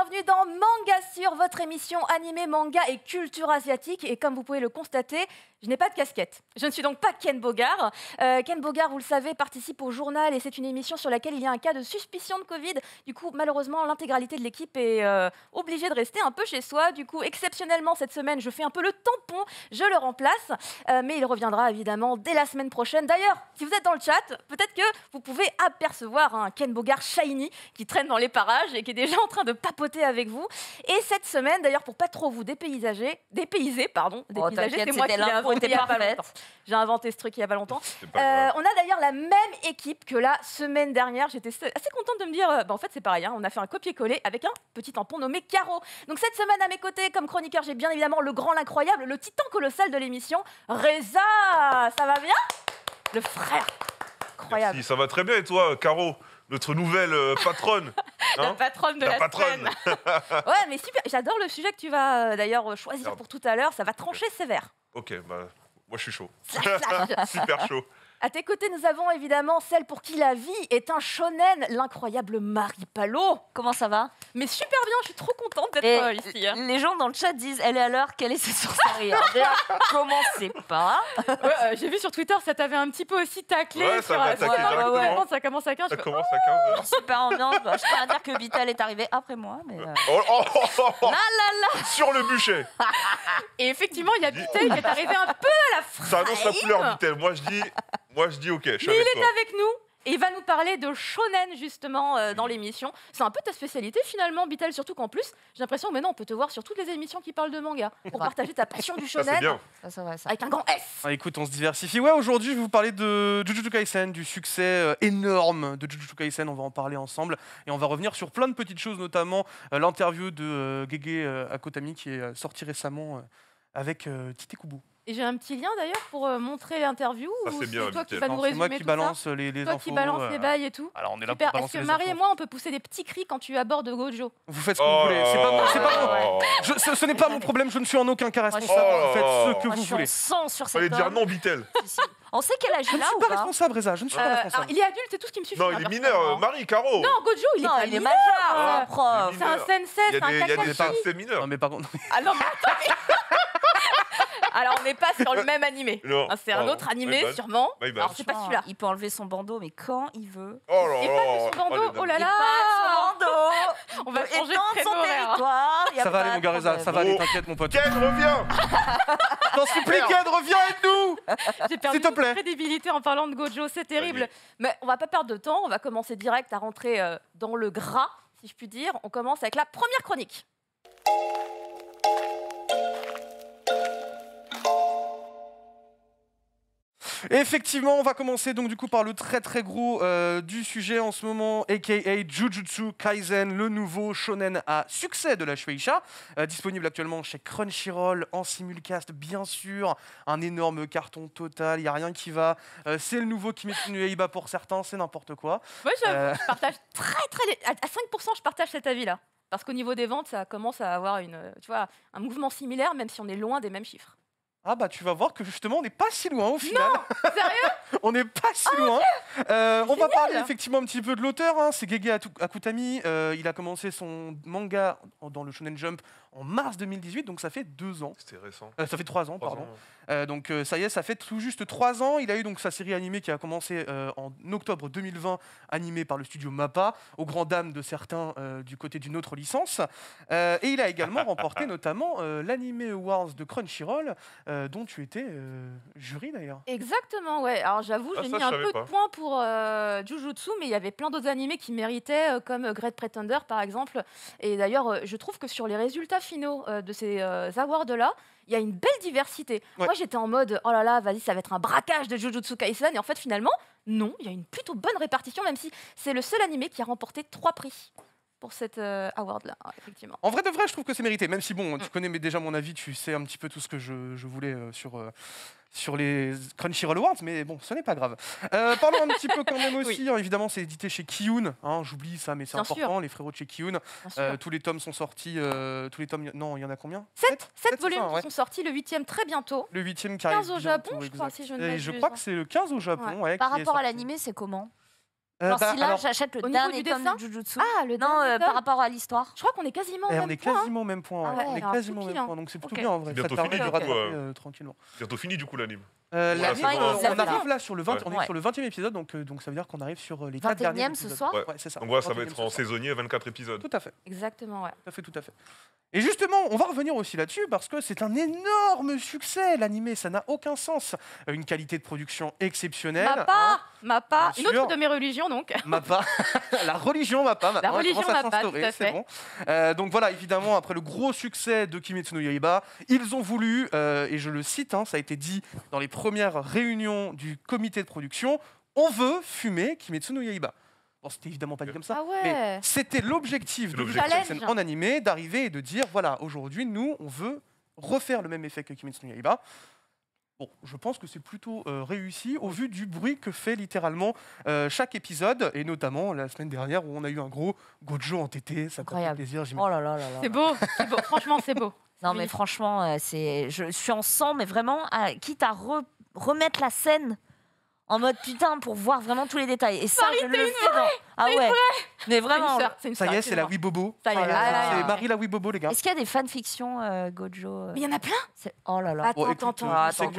bienvenue dans Manga sur votre émission animée manga et culture asiatique. Et comme vous pouvez le constater, je n'ai pas de casquette. Je ne suis donc pas Ken Bogard. Euh, Ken Bogard, vous le savez, participe au journal et c'est une émission sur laquelle il y a un cas de suspicion de Covid. Du coup, malheureusement, l'intégralité de l'équipe est euh, obligée de rester un peu chez soi. Du coup, exceptionnellement, cette semaine, je fais un peu le tampon, je le remplace. Euh, mais il reviendra évidemment dès la semaine prochaine. D'ailleurs, si vous êtes dans le chat, peut-être que vous pouvez apercevoir un Ken Bogard shiny qui traîne dans les parages et qui est déjà en train de papoter avec vous. Et cette semaine, d'ailleurs, pour pas trop vous dépaysager, dépayser, pardon, J'ai inventé ce truc il y a pas longtemps. Euh, on a d'ailleurs la même équipe que la semaine dernière. J'étais assez contente de me dire, euh, bah, en fait, c'est pareil, hein, on a fait un copier-coller avec un petit tampon nommé Caro. Donc cette semaine, à mes côtés, comme chroniqueur, j'ai bien évidemment le grand, l'incroyable, le titan colossal de l'émission, Reza. Ça va bien Le frère. Incroyable. ça va très bien et toi, Caro notre nouvelle euh, patronne. la hein patronne de la, patronne. ouais, mais super. J'adore le sujet que tu vas euh, d'ailleurs euh, choisir pour tout à l'heure. Ça va trancher sévère. Ok, bah, moi je suis chaud. super chaud. À tes côtés, nous avons évidemment celle pour qui la vie est un shonen, l'incroyable Marie Palo. Comment ça va Mais super bien, je suis trop contente d'être ici. Hein. Les gens dans le chat disent elle est à l'heure, quelle est cette sorcellerie hein. Comment c'est pas euh, J'ai vu sur Twitter, ça t'avait un petit peu aussi taclé. Ouais, sur, ça, ouais, ça commence à 15. Ça commence à 15 super ambiance. Bah, je peux à dire que Vital est arrivé après moi. Mais euh. oh, oh, oh Sur le bûcher. Et effectivement, il y a Vital qui est arrivé un peu à la frappe. Ça annonce la couleur, Vital. Moi, je dis. Moi, je dis OK. Je suis il est avec nous. Et il va nous parler de shonen justement euh, dans l'émission. C'est un peu ta spécialité finalement, Bitel, surtout qu'en plus, j'ai l'impression que maintenant on peut te voir sur toutes les émissions qui parlent de manga pour partager ta passion du shonen. Ça, c'est bien. Avec un grand S. Ah, écoute, on se diversifie. Ouais, aujourd'hui, je vais vous parler de Jujutsu Kaisen, du succès euh, énorme de Jujutsu Kaisen. On va en parler ensemble et on va revenir sur plein de petites choses, notamment euh, l'interview de Gege Akotami qui est sortie récemment avec Tite Kubo. Et j'ai un petit lien d'ailleurs pour euh, montrer l'interview. c'est bien, toi qui vas nous C'est moi qui balance les, les toi qui balance les euh. bails et tout. Alors on est là Est-ce que Marie et moi on peut pousser des petits cris quand tu abordes Gojo Vous faites ce que oh vous voulez. C'est pas, ce, n'est pas mon problème. Je ne suis en aucun cas responsable. Vous oh faites ce que vous je voulez. Sans sur cette. Allez dire non, Bitel. on sait quel âge il a. Je ne suis pas responsable, Reza. Je ne suis pas euh, responsable. Il est adulte, c'est tout ce qui me suffit. Non, hein, il est mineur. Hein, Marie, Caro. Non, Gojo, il est majeur, C'est un sensei, c'est un Il y a des mineurs. Non mais par Alors, on n'est pas sur le même animé. c'est un ah, autre animé, sûrement. Alors, c'est pas celui-là. Il peut enlever son bandeau, mais quand il veut. Oh là là. Il pas son bandeau. Oh, oh là là. Il son bandeau. On va changer de son territoire. Ça va aller, mon gars, Ça va aller, t'inquiète, mon pote. Ken, reviens. T'en supplie, Ken, reviens, avec nous J'ai perdu toute crédibilité en parlant de Gojo. C'est terrible. Mais on va pas perdre de temps. On va commencer direct à rentrer euh, dans le gras, si je puis dire. On commence avec la première chronique. Effectivement, on va commencer donc du coup par le très très gros euh, du sujet en ce moment, aka Jujutsu Kaisen, le nouveau shonen à succès de la Shueisha, euh, disponible actuellement chez Crunchyroll en simulcast bien sûr, un énorme carton total, il y a rien qui va. Euh, c'est le nouveau Kimetsu no Yaiba pour certains, c'est n'importe quoi. Moi je partage très très à 5% je partage cet avis là. Parce qu'au niveau des ventes, ça commence à avoir une, tu vois, un mouvement similaire, même si on est loin des mêmes chiffres. Ah bah tu vas voir que justement on n'est pas si loin au final. Non, sérieux On n'est pas si oh loin. Euh, on va parler effectivement un petit peu de l'auteur. Hein. C'est Gege Akutami. Euh, il a commencé son manga dans le Shonen Jump en mars 2018, donc ça fait deux ans. C'était récent. Euh, ça fait trois ans, pardon. Euh, donc euh, ça y est, ça fait tout juste trois ans. Il a eu donc sa série animée qui a commencé en octobre 2020, animée par le studio MAPPA, aux grand dames de certains du côté d'une autre licence. et il a également remporté notamment l'Anime Awards de Crunchyroll, dont tu étais jury d'ailleurs. Exactement, ouais. Alors j'avoue, ah, j'ai mis un peu de points pour Jujutsu, mais il y avait plein d'autres animés qui méritaient, comme Great Pretender par exemple. Et d'ailleurs, je trouve que sur les résultats finaux euh, de ces euh, awards-là, il y a une belle diversité. Moi, j'étais en mode, oh là là, vas-y, ça va être un braquage de Jujutsu Kaisen. Et en fait, finalement, non, il y a une plutôt bonne répartition, même si c'est le seul animé qui a remporté trois prix pour cette euh, award-là, effectivement. En vrai de vrai, je trouve que c'est mérité, même si, bon, tu mm. connais mais déjà mon avis, tu sais un petit peu tout ce que je, voulais euh, sur... Euh, sur les Crunchyroll Awards, mais bon, ce n'est pas grave. parlons un petit peu quand même aussi, hein, évidemment, c'est édité chez Kiyun, hein, j'oublie ça, mais c'est important, les frérots de chez Kiyun. tous les tomes sont sortis, tous les tomes, non, il y en a combien 7 7 volumes sont sortis, le 8e très bientôt. Le 8e 15 au Japon, je crois, si je ne Et Je crois que hein. c'est le 15 au Japon. Par rapport à l'animé, c'est comment euh, bah, si là, j'achète le dernier tome de Jujutsu. Ah, le non, euh, par rapport à l'histoire. Je crois qu'on est quasiment. Eh, au même point, on hein. est quasiment au même point. Donc c'est plutôt bien en vrai. bientôt fini, du coup, euh, euh, tranquillement. Bientôt fini du coup l'anime. Euh, on, arrive là sur le 20, on est sur le 20e épisode, donc, euh, donc ça veut dire qu'on arrive sur euh, les 4 derniers. 21 ce soir ouais. c'est ça. Donc ça va être en saisonnier, 24 épisodes. Tout à fait. Exactement, ouais. Tout à fait, tout à fait. Et justement, on va revenir aussi là-dessus parce que c'est un énorme succès, l'animé, ça n'a aucun sens. Une qualité de production exceptionnelle. Mappa, m'a Mappa, hein. une autre de mes religions donc. Mappa, la religion Mappa, la religion Mappa, tout à fait. Bon. donc voilà, évidemment, après le gros succès de Kimetsu no Yaiba, ils ont voulu, et je le cite, hein, ça a été dit dans les première réunion du comité de production, on veut fumer Kimetsu no Yaiba. Bon, c'était évidemment pas dit comme ça, ah mais c'était l'objectif de scène en animé d'arriver et de dire voilà, aujourd'hui, nous, on veut refaire le même effet que Kimetsu no Yaiba. Bon, je pense que c'est plutôt euh, réussi au vu du bruit que fait littéralement euh, chaque épisode, et notamment la semaine dernière où on a eu un gros Gojo entêté, ça c'est beau, franchement c'est beau. Non mais franchement, euh, c'est, je suis en sang, mais vraiment, quitte à re remettre la scène en mode putain pour voir vraiment tous les détails. Et ça, je le fais dans... Ah ouais. Mais vraiment. ça y est, oh c'est la Wibobo. Ça y est. C'est Marie la bobo les gars. Est-ce qu'il y a des fanfictions euh, Gojo euh, il y en a plein. Oh là là. Attends, oh, attends, attends.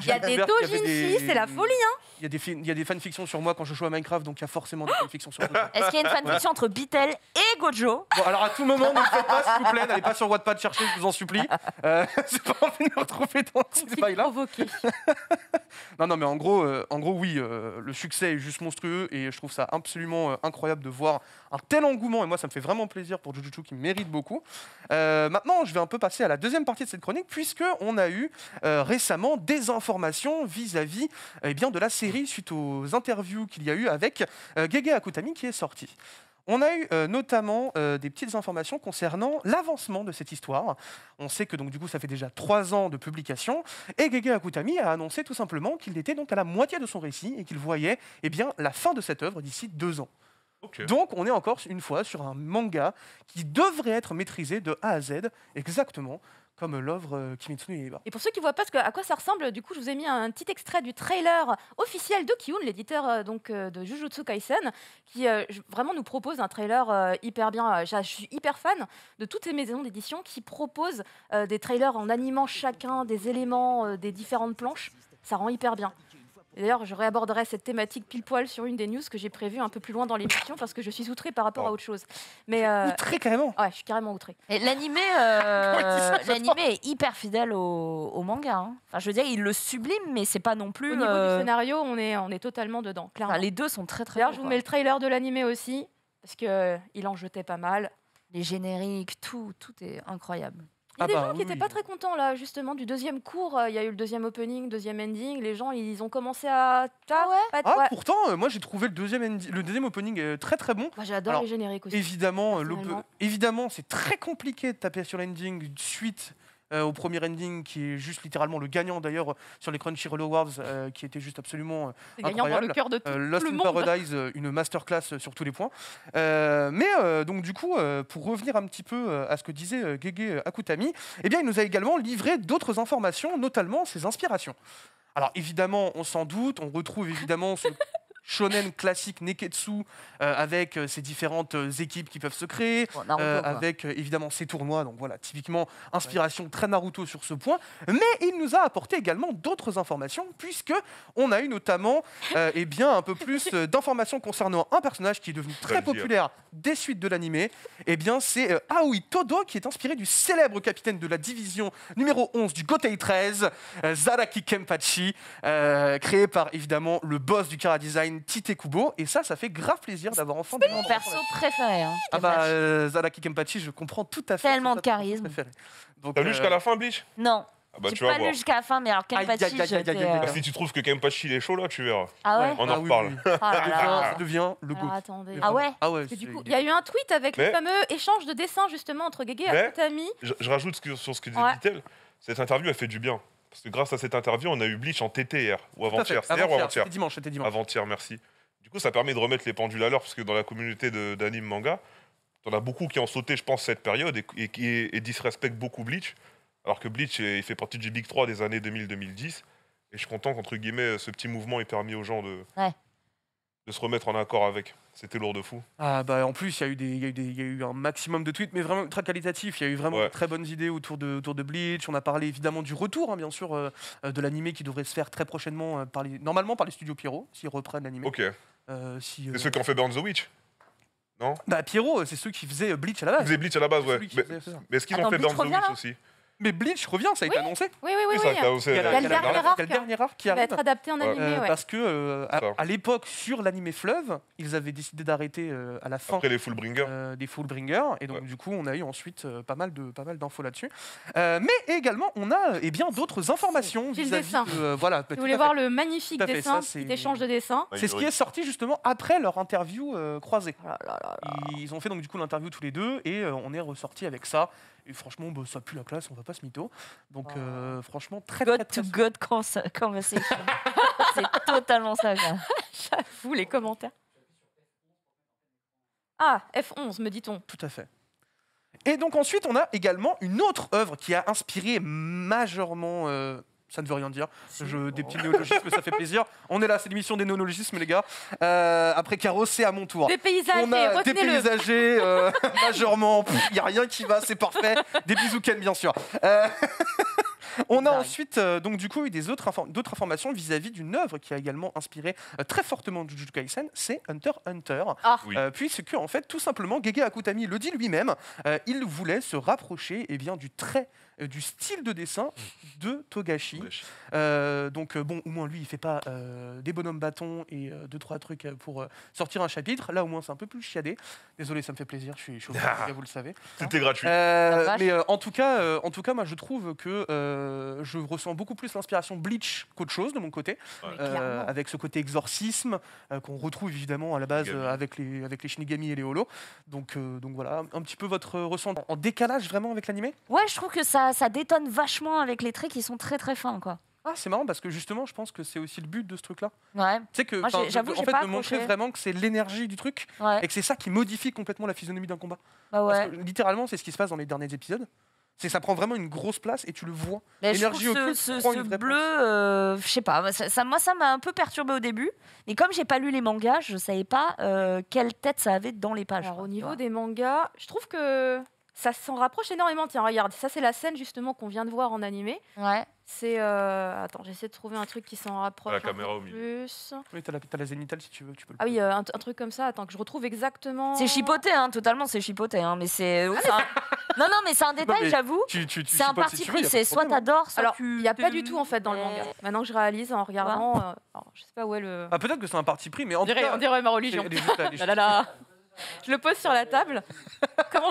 Il y a des Dojinshi, c'est la folie, hein. Il y, a des fanfictions sur moi quand je joue à Minecraft, donc il y a forcément des fanfictions sur Gojo. Est-ce qu'il y a une fanfiction entre Beatle et Gojo Bon, alors à tout moment, ne le faites pas, s'il vous plaît. N'allez pas sur Wattpad chercher, je vous en supplie. Euh, c'est pas envie de me retrouver dans ces bails-là. Non, non, mais en gros en gros, oui, euh, le succès est juste monstrueux et je trouve ça absolument euh, incroyable de voir un tel engouement. Et moi, ça me fait vraiment plaisir pour Jujutsu qui mérite beaucoup. Euh, maintenant, je vais un peu passer à la deuxième partie de cette chronique puisque on a eu récemment des informations vis-à-vis eh bien de la série suite aux interviews qu'il y a eu avec Gege Akutami qui est sorti. On a eu euh, notamment euh, des petites informations concernant l'avancement de cette histoire. On sait que donc du coup ça fait déjà trois ans de publication et Gege Akutami a annoncé tout simplement qu'il était donc à la moitié de son récit et qu'il voyait eh bien la fin de cette œuvre d'ici deux ans. Donc on est encore une fois sur un manga qui devrait être maîtrisé de A à Z exactement comme l'œuvre euh, Kimetsu no Yaiba. Et pour ceux qui ne voient pas ce que, à quoi ça ressemble, du coup, je vous ai mis un petit extrait du trailer officiel de Kiyun, l'éditeur euh, donc euh, de Jujutsu Kaisen, qui vraiment nous propose un trailer hyper bien. Je suis hyper fan de toutes les maisons d'édition qui proposent des trailers en animant chacun des éléments des différentes planches. Ça rend hyper bien. D'ailleurs, je réaborderai cette thématique pile poil sur une des news que j'ai prévues un peu plus loin dans l'émission parce que je suis outré par rapport à autre chose. Mais euh... carrément. Ouais, je suis carrément outré. L'animé, euh, est hyper fidèle au, manga. Hein. Enfin, je veux dire, il le sublime, mais c'est pas non plus. Au niveau du euh, scénario, on est, on est totalement dedans. Clairement. les deux sont très très. D'ailleurs, je vous mets le trailer de l'animé aussi parce que euh, il en jetait pas mal. Les génériques, tout, tout est incroyable. Il y a ah des bah, gens qui n'étaient pas très contents là, justement, du deuxième cours. Euh, il y a eu le deuxième opening, deuxième ending. Les gens, ils ont commencé à. Ah, ah ouais. pourtant, euh, moi j'ai trouvé le deuxième, le deuxième opening euh, très très bon. Moi bah, j'adore les génériques aussi. Évidemment, évidemment, c'est très compliqué de taper sur l'ending suite euh, au premier ending, qui est juste littéralement le gagnant d'ailleurs sur les Crunchyroll Awards, euh, qui était juste absolument incroyable. Euh, dans le cœur de tout Lost in Paradise, une masterclass sur tous les points. mais donc du coup, pour revenir un petit peu à ce que disait Gege Akutami, eh bien, il nous a également livré d'autres informations, notamment ses inspirations. Alors évidemment, on s'en doute, on retrouve évidemment ce shonen classique Neketsu, euh, avec ses euh, différentes euh, équipes qui peuvent se créer, oh, avec évidemment ses tournois. Donc voilà, typiquement, inspiration très Naruto sur ce point. Mais il nous a apporté également d'autres informations, puisque on a eu notamment et eh bien, un peu plus d'informations concernant un personnage qui est devenu très hein. populaire des suites de l'animé. et eh bien, c'est Aoi Todo, qui est inspiré du célèbre capitaine de la division numéro 11 du Gotei 13, Zaraki Kenpachi, créé par évidemment le boss du Kara Design une petite et ça, ça fait grave plaisir d'avoir enfant. C'est mon perso préféré. Hein. Ah bah, euh, Zalaki Kempachi, je comprends tout à fait. Tellement de charisme. T'as lu jusqu'à euh, la fin, Bleach Non. Ah bah, tu pas lu jusqu'à la fin, mais alors Kempachi. Euh, bah, si tu trouves que Kempachi il est chaud là, tu verras. Ah ouais On en ah reparle. Oh ça devient le goût. Ah ouais Ah ouais. Il y a eu un tweet avec le fameux échange de dessins justement entre Gege et Tami. Je, rajoute sur ce que dit Vitel. Cette interview, elle fait du bien. Parce que grâce à cette interview, on a eu Bleach en TTR, ou avant-hier. C'était dimanche, c'était dimanche. Avant-hier, merci. Du coup, ça permet de remettre les pendules à l'heure, parce que dans la communauté d'anime manga, en a beaucoup qui ont sauté, je pense, cette période et, qui disrespectent beaucoup Bleach. Alors que Bleach, il fait partie du Big 3 des années 2000-2010. Et je suis content qu'entre guillemets, ce petit mouvement ait permis aux gens de, de se remettre en accord avec. C'était lourd de fou. Ah bah en plus, il y, y, y, a eu un maximum de tweets, mais vraiment très qualitatifs. Il y a eu vraiment de très bonnes idées autour de, autour de Bleach. On a parlé évidemment du retour, hein, bien sûr, euh, de l'animé qui devrait se faire très prochainement, euh, par les, normalement par les studios Pierrot, s'ils reprennent l'animé. Ok. Euh, si, c'est ceux qui ont fait Burn the Witch Non Bah Pierrot, c'est ceux qui faisaient Bleach à la base. Ils faisaient Bleach à la base, ouais. Mais, mais est-ce qu'ils ont fait Burn the Witch aussi mais Bleach revient, ça a été annoncé. Oui, oui, oui. oui, ça a Il y a le dernier arc, qui arrive. qui, va être adapté en animé. Parce que euh, à, l'époque, sur l'animé Fleuve, ils avaient décidé d'arrêter euh, à la fin. Après les Fullbringers. Euh, des Fullbringers. Et donc, du coup, on a eu ensuite pas mal d'infos là-dessus. mais également, on a et eh bien d'autres informations. vis-à-vis voilà, Vous voulez voir le magnifique dessin, l'échange de dessins C'est ce qui est sorti justement après leur interview croisée. Oh ils ont fait donc du coup l'interview tous les deux et on est ressorti avec ça. Et franchement, bah, ça pue la classe, on va pas se mytho. Donc, oh. euh, franchement, très, God très, to God conversation. c'est totalement ça. J'avoue, les commentaires. Ah, F11, me dit-on. Tout à fait. Et donc ensuite, on a également une autre œuvre qui a inspiré majeurement euh, ça ne veut rien dire. Je, des oh. petits néologismes, ça fait plaisir. On est là, c'est l'émission des néologismes, les gars. Euh, après Caro, c'est à mon tour. Des paysagers, On a des paysagers, Il euh, n'y a rien qui va, c'est parfait. Des bisous bien sûr. Euh, on a ensuite, donc du coup, eu des autres, d'autres informations vis-à-vis d'une œuvre qui a également inspiré très fortement Jujutsu Kaisen, c'est Hunter Hunter. Ah. puisque, en fait, tout simplement, Gege Akutami le dit lui-même, il voulait se rapprocher et eh bien, du trait euh, du style de dessin mm. de Togashi. Euh, donc, euh, bon, au moins, lui, il fait pas des bonhommes bâtons et deux, trois trucs pour sortir un chapitre. Là, au moins, c'est un peu plus chiadé. Désolé, ça me fait plaisir, je suis chaud, ah. vous le savez. c'était gratuit. mais en, tout cas, en tout cas, moi, je trouve que je ressens beaucoup plus l'inspiration Bleach qu'autre chose de mon côté, avec ce côté exorcisme qu'on retrouve évidemment à la base avec, les, avec les Shinigami et les Holo. Donc, donc voilà, un petit peu votre ressenti en décalage vraiment avec l'animé Ouais, je trouve que ça ça, détonne vachement avec les traits qui sont très très fins, quoi. Ah, c'est marrant parce que justement, je pense que c'est aussi le but de ce truc-là. Ouais. que, j'avoue, en fait, de montrer vraiment que c'est l'énergie du truc et que c'est ça qui modifie complètement la physionomie d'un combat. Bah ouais. littéralement, c'est ce qui se passe dans les derniers épisodes. C'est ça prend vraiment une grosse place et tu le vois. L'énergie au ce, bleu, euh, je sais pas. Bah, ça, moi, ça m'a un peu perturbé au début. Et comme j'ai pas lu les mangas, je savais pas euh, quelle tête ça avait dans les pages. Alors, au niveau des mangas, je trouve que ça s'en rapproche énormément. Tiens, regarde, ça c'est la scène justement qu'on vient de voir en animé. Ouais. C'est. Euh, attends, j'essaie de trouver un truc qui s'en rapproche. la caméra au milieu. la, as la si tu veux. Tu peux ah oui, euh, un, truc comme ça. Attends, que je retrouve exactement. C'est chipoté, hein, totalement, c'est chipoté. Hein, mais c'est. Ah, hein. non, non, mais c'est un détail, j'avoue. c'est un parti pris. C'est soit t'adores, soit Alors, il n'y a pas du tout en fait dans le manga. Maintenant que je réalise en regardant. Euh, je sais pas où est le. Ah, peut-être que c'est un parti pris, mais en On dirait ma religion. Je le pose sur la table. Comment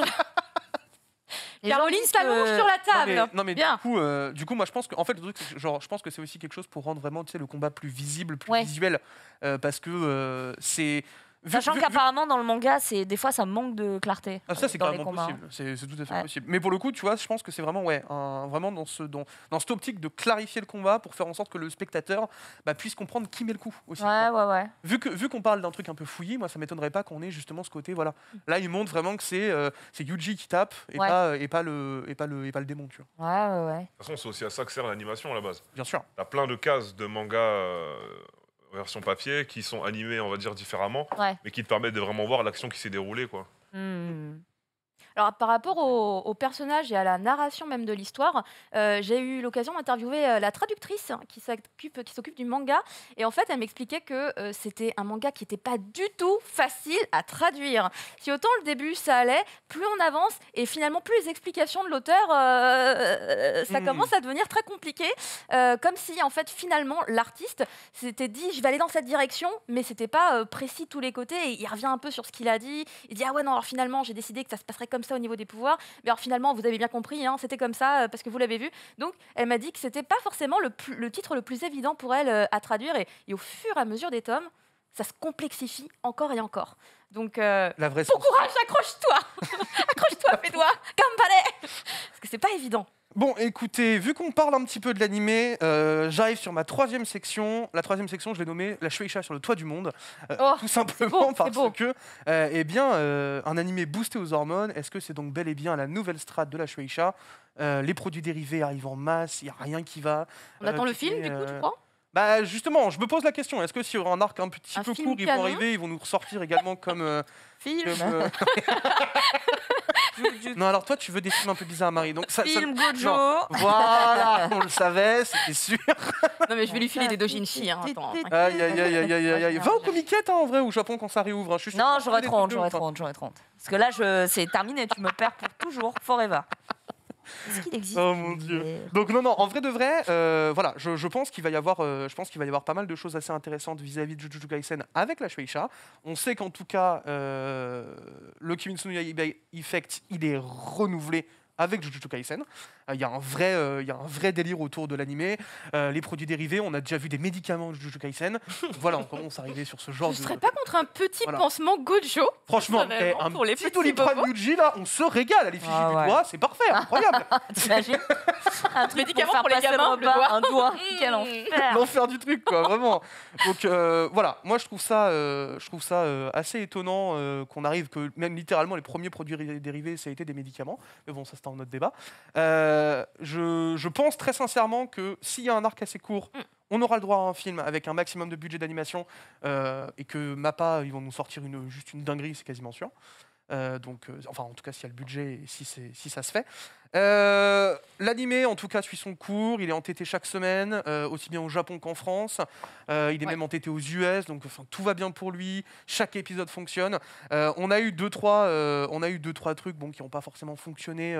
Caroline s'allonge euh, sur la table. Non mais, du coup, euh, du coup, moi je pense que en fait le truc, genre, je pense que c'est aussi quelque chose pour rendre vraiment tu sais, le combat plus visible, plus visuel, euh, parce que c'est Sachant qu'apparemment, dans le manga, c'est des fois, ça manque de clarté. Ah, c'est tout à fait possible. Mais pour le coup, tu vois, je pense que c'est vraiment, ouais, vraiment dans, ce, dans, cette optique de clarifier le combat pour faire en sorte que le spectateur bah, puisse comprendre qui met le coup aussi. Ouais, Vu qu'on vu qu'on parle d'un truc un peu fouillé, moi, ça m'étonnerait pas qu'on ait justement ce côté, voilà. Mm. Là, il montre vraiment que c'est euh, Yuji qui tape et, pas, et, pas le, et, pas le, et pas le démon, tu vois. Ouais, ouais, ouais. De toute façon, c'est aussi à ça que sert l'animation à la base. Bien sûr. a plein de cases de manga. Euh, version papier qui sont animés, on va dire, différemment, mais qui te permettent de vraiment voir l'action qui s'est déroulée, quoi. Mmh. Alors par rapport au, personnage et à la narration même de l'histoire, euh, j'ai eu l'occasion d'interviewer euh, la traductrice qui s'occupe, qui s'occupe du manga. Et en fait, elle m'expliquait que euh, c'était un manga qui n'était pas du tout facile à traduire. Si autant le début ça allait, plus on avance et finalement plus les explications de l'auteur, ça hmm. commence à devenir très compliqué. comme si en fait finalement l'artiste s'était dit je vais aller dans cette direction, mais c'était pas précis de tous les côtés. Et il revient un peu sur ce qu'il a dit. Il dit ah ouais non alors finalement j'ai décidé que ça se passerait comme ça au niveau des pouvoirs. Mais alors finalement, vous avez bien compris, hein, c'était comme ça euh, parce que vous l'avez vu. Donc elle m'a dit que c'était pas forcément le, titre le plus évident pour elle euh, à traduire. Et, au fur et à mesure des tomes, ça se complexifie encore et encore. Donc, euh, La vraie bon courage, accroche-toi Accroche-toi, fais Comme Parce que c'est pas évident. Bon, écoutez, vu qu'on parle un petit peu de l'animé, euh, j'arrive sur ma troisième section. La troisième section, je l'ai nommée La Shueisha sur le toit du monde. Euh, oh, tout simplement parce que, euh, eh bien, un animé boosté aux hormones, est-ce que c'est donc bel et bien la nouvelle strate de la Shueisha Les produits dérivés arrivent en masse, il n'y a rien qui va. On attend le film, du coup, tu crois bah justement, je me pose la question, est-ce que si un arc un petit un peu court, ils vont arriver, ils vont nous ressortir également comme... Euh, film comme, euh, Non, alors toi, tu veux des films un peu bizarres, Marie. Donc, ça, film ça... Gojo Voilà, on le savait, c'était sûr. non mais je vais lui filer des dojinshi, hein, attends. Aïe, aïe, aïe, aïe, Va au comiquette, hein, en vrai, au Japon, quand ça réouvre. Hein. Je suis non, j'aurais 30, j'aurais 30, j'aurais 30. Parce que là, je... c'est terminé, tu me perds pour toujours, forever existe Oh mon dieu. Donc non, non, en vrai de vrai, euh, voilà, je, je pense qu'il va y avoir, euh, je pense qu'il va y avoir pas mal de choses assez intéressantes vis-à-vis de Jujutsu Kaisen avec la Shueisha. On sait qu'en tout cas, euh, le Kimetsu no Yaiba Effect, il est renouvelé avec Jujutsu Kaisen. Euh, il y, a un vrai, euh, il y a un vrai délire autour de l'animé. Euh, les produits dérivés, on a déjà vu des médicaments Jujutsu Kaisen. voilà, on commence à arriver sur ce genre Je de. Tu serais pas contre un petit pansement Gojo. Franchement, eh, un pour les petit là, on se régale à l'effigie du doigt, c'est parfait, incroyable. Un truc médicament pour, pour les gamins, le un doigt. Quel hmm. enfer L'enfer du truc, quoi, vraiment. Donc voilà, moi je trouve ça, je trouve ça assez étonnant qu'on arrive que même littéralement les premiers produits dérivés, ça a été des médicaments. Mais bon, ça dans notre débat. Euh, je, pense très sincèrement que s'il y a un arc assez court, mm. on aura le droit à un film avec un maximum de budget d'animation euh, et que MAPPA, ils vont nous sortir juste une dinguerie, c'est quasiment sûr. Euh, donc, enfin, en tout cas, s'il y a le budget et si, si ça se fait. Euh, L'anime, en tout cas, suit son cours. Il est entêté chaque semaine, euh, aussi bien au Japon qu'en France. Euh, il est même entêté aux US, donc enfin, tout va bien pour lui. Chaque épisode fonctionne. on a eu deux trois, on a eu deux trois trucs, bon, qui n'ont pas forcément fonctionné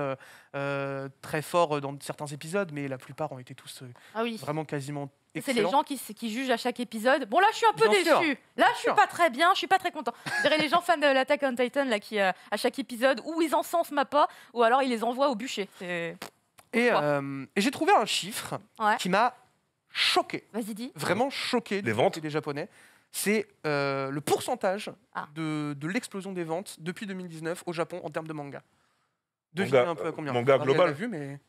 très fort dans certains épisodes, mais la plupart ont été tous ah vraiment quasiment c'est les gens qui, qui, jugent à chaque épisode. Bon, là, je suis un peu déçu. Là, je suis pas très bien, je suis pas très content. les gens fans de l'Attack on Titan là, qui, à chaque épisode, ou ils encensent pas, ou alors ils les envoient au bûcher. Euh, euh, et, j'ai trouvé un chiffre qui m'a choqué, Vas-y, dis. vraiment choqué ventes des Japonais. C'est euh, le pourcentage ah. de, de l'explosion des ventes depuis 2019 au Japon en termes de manga. Devinez un peu à combien. manga global. vu, mais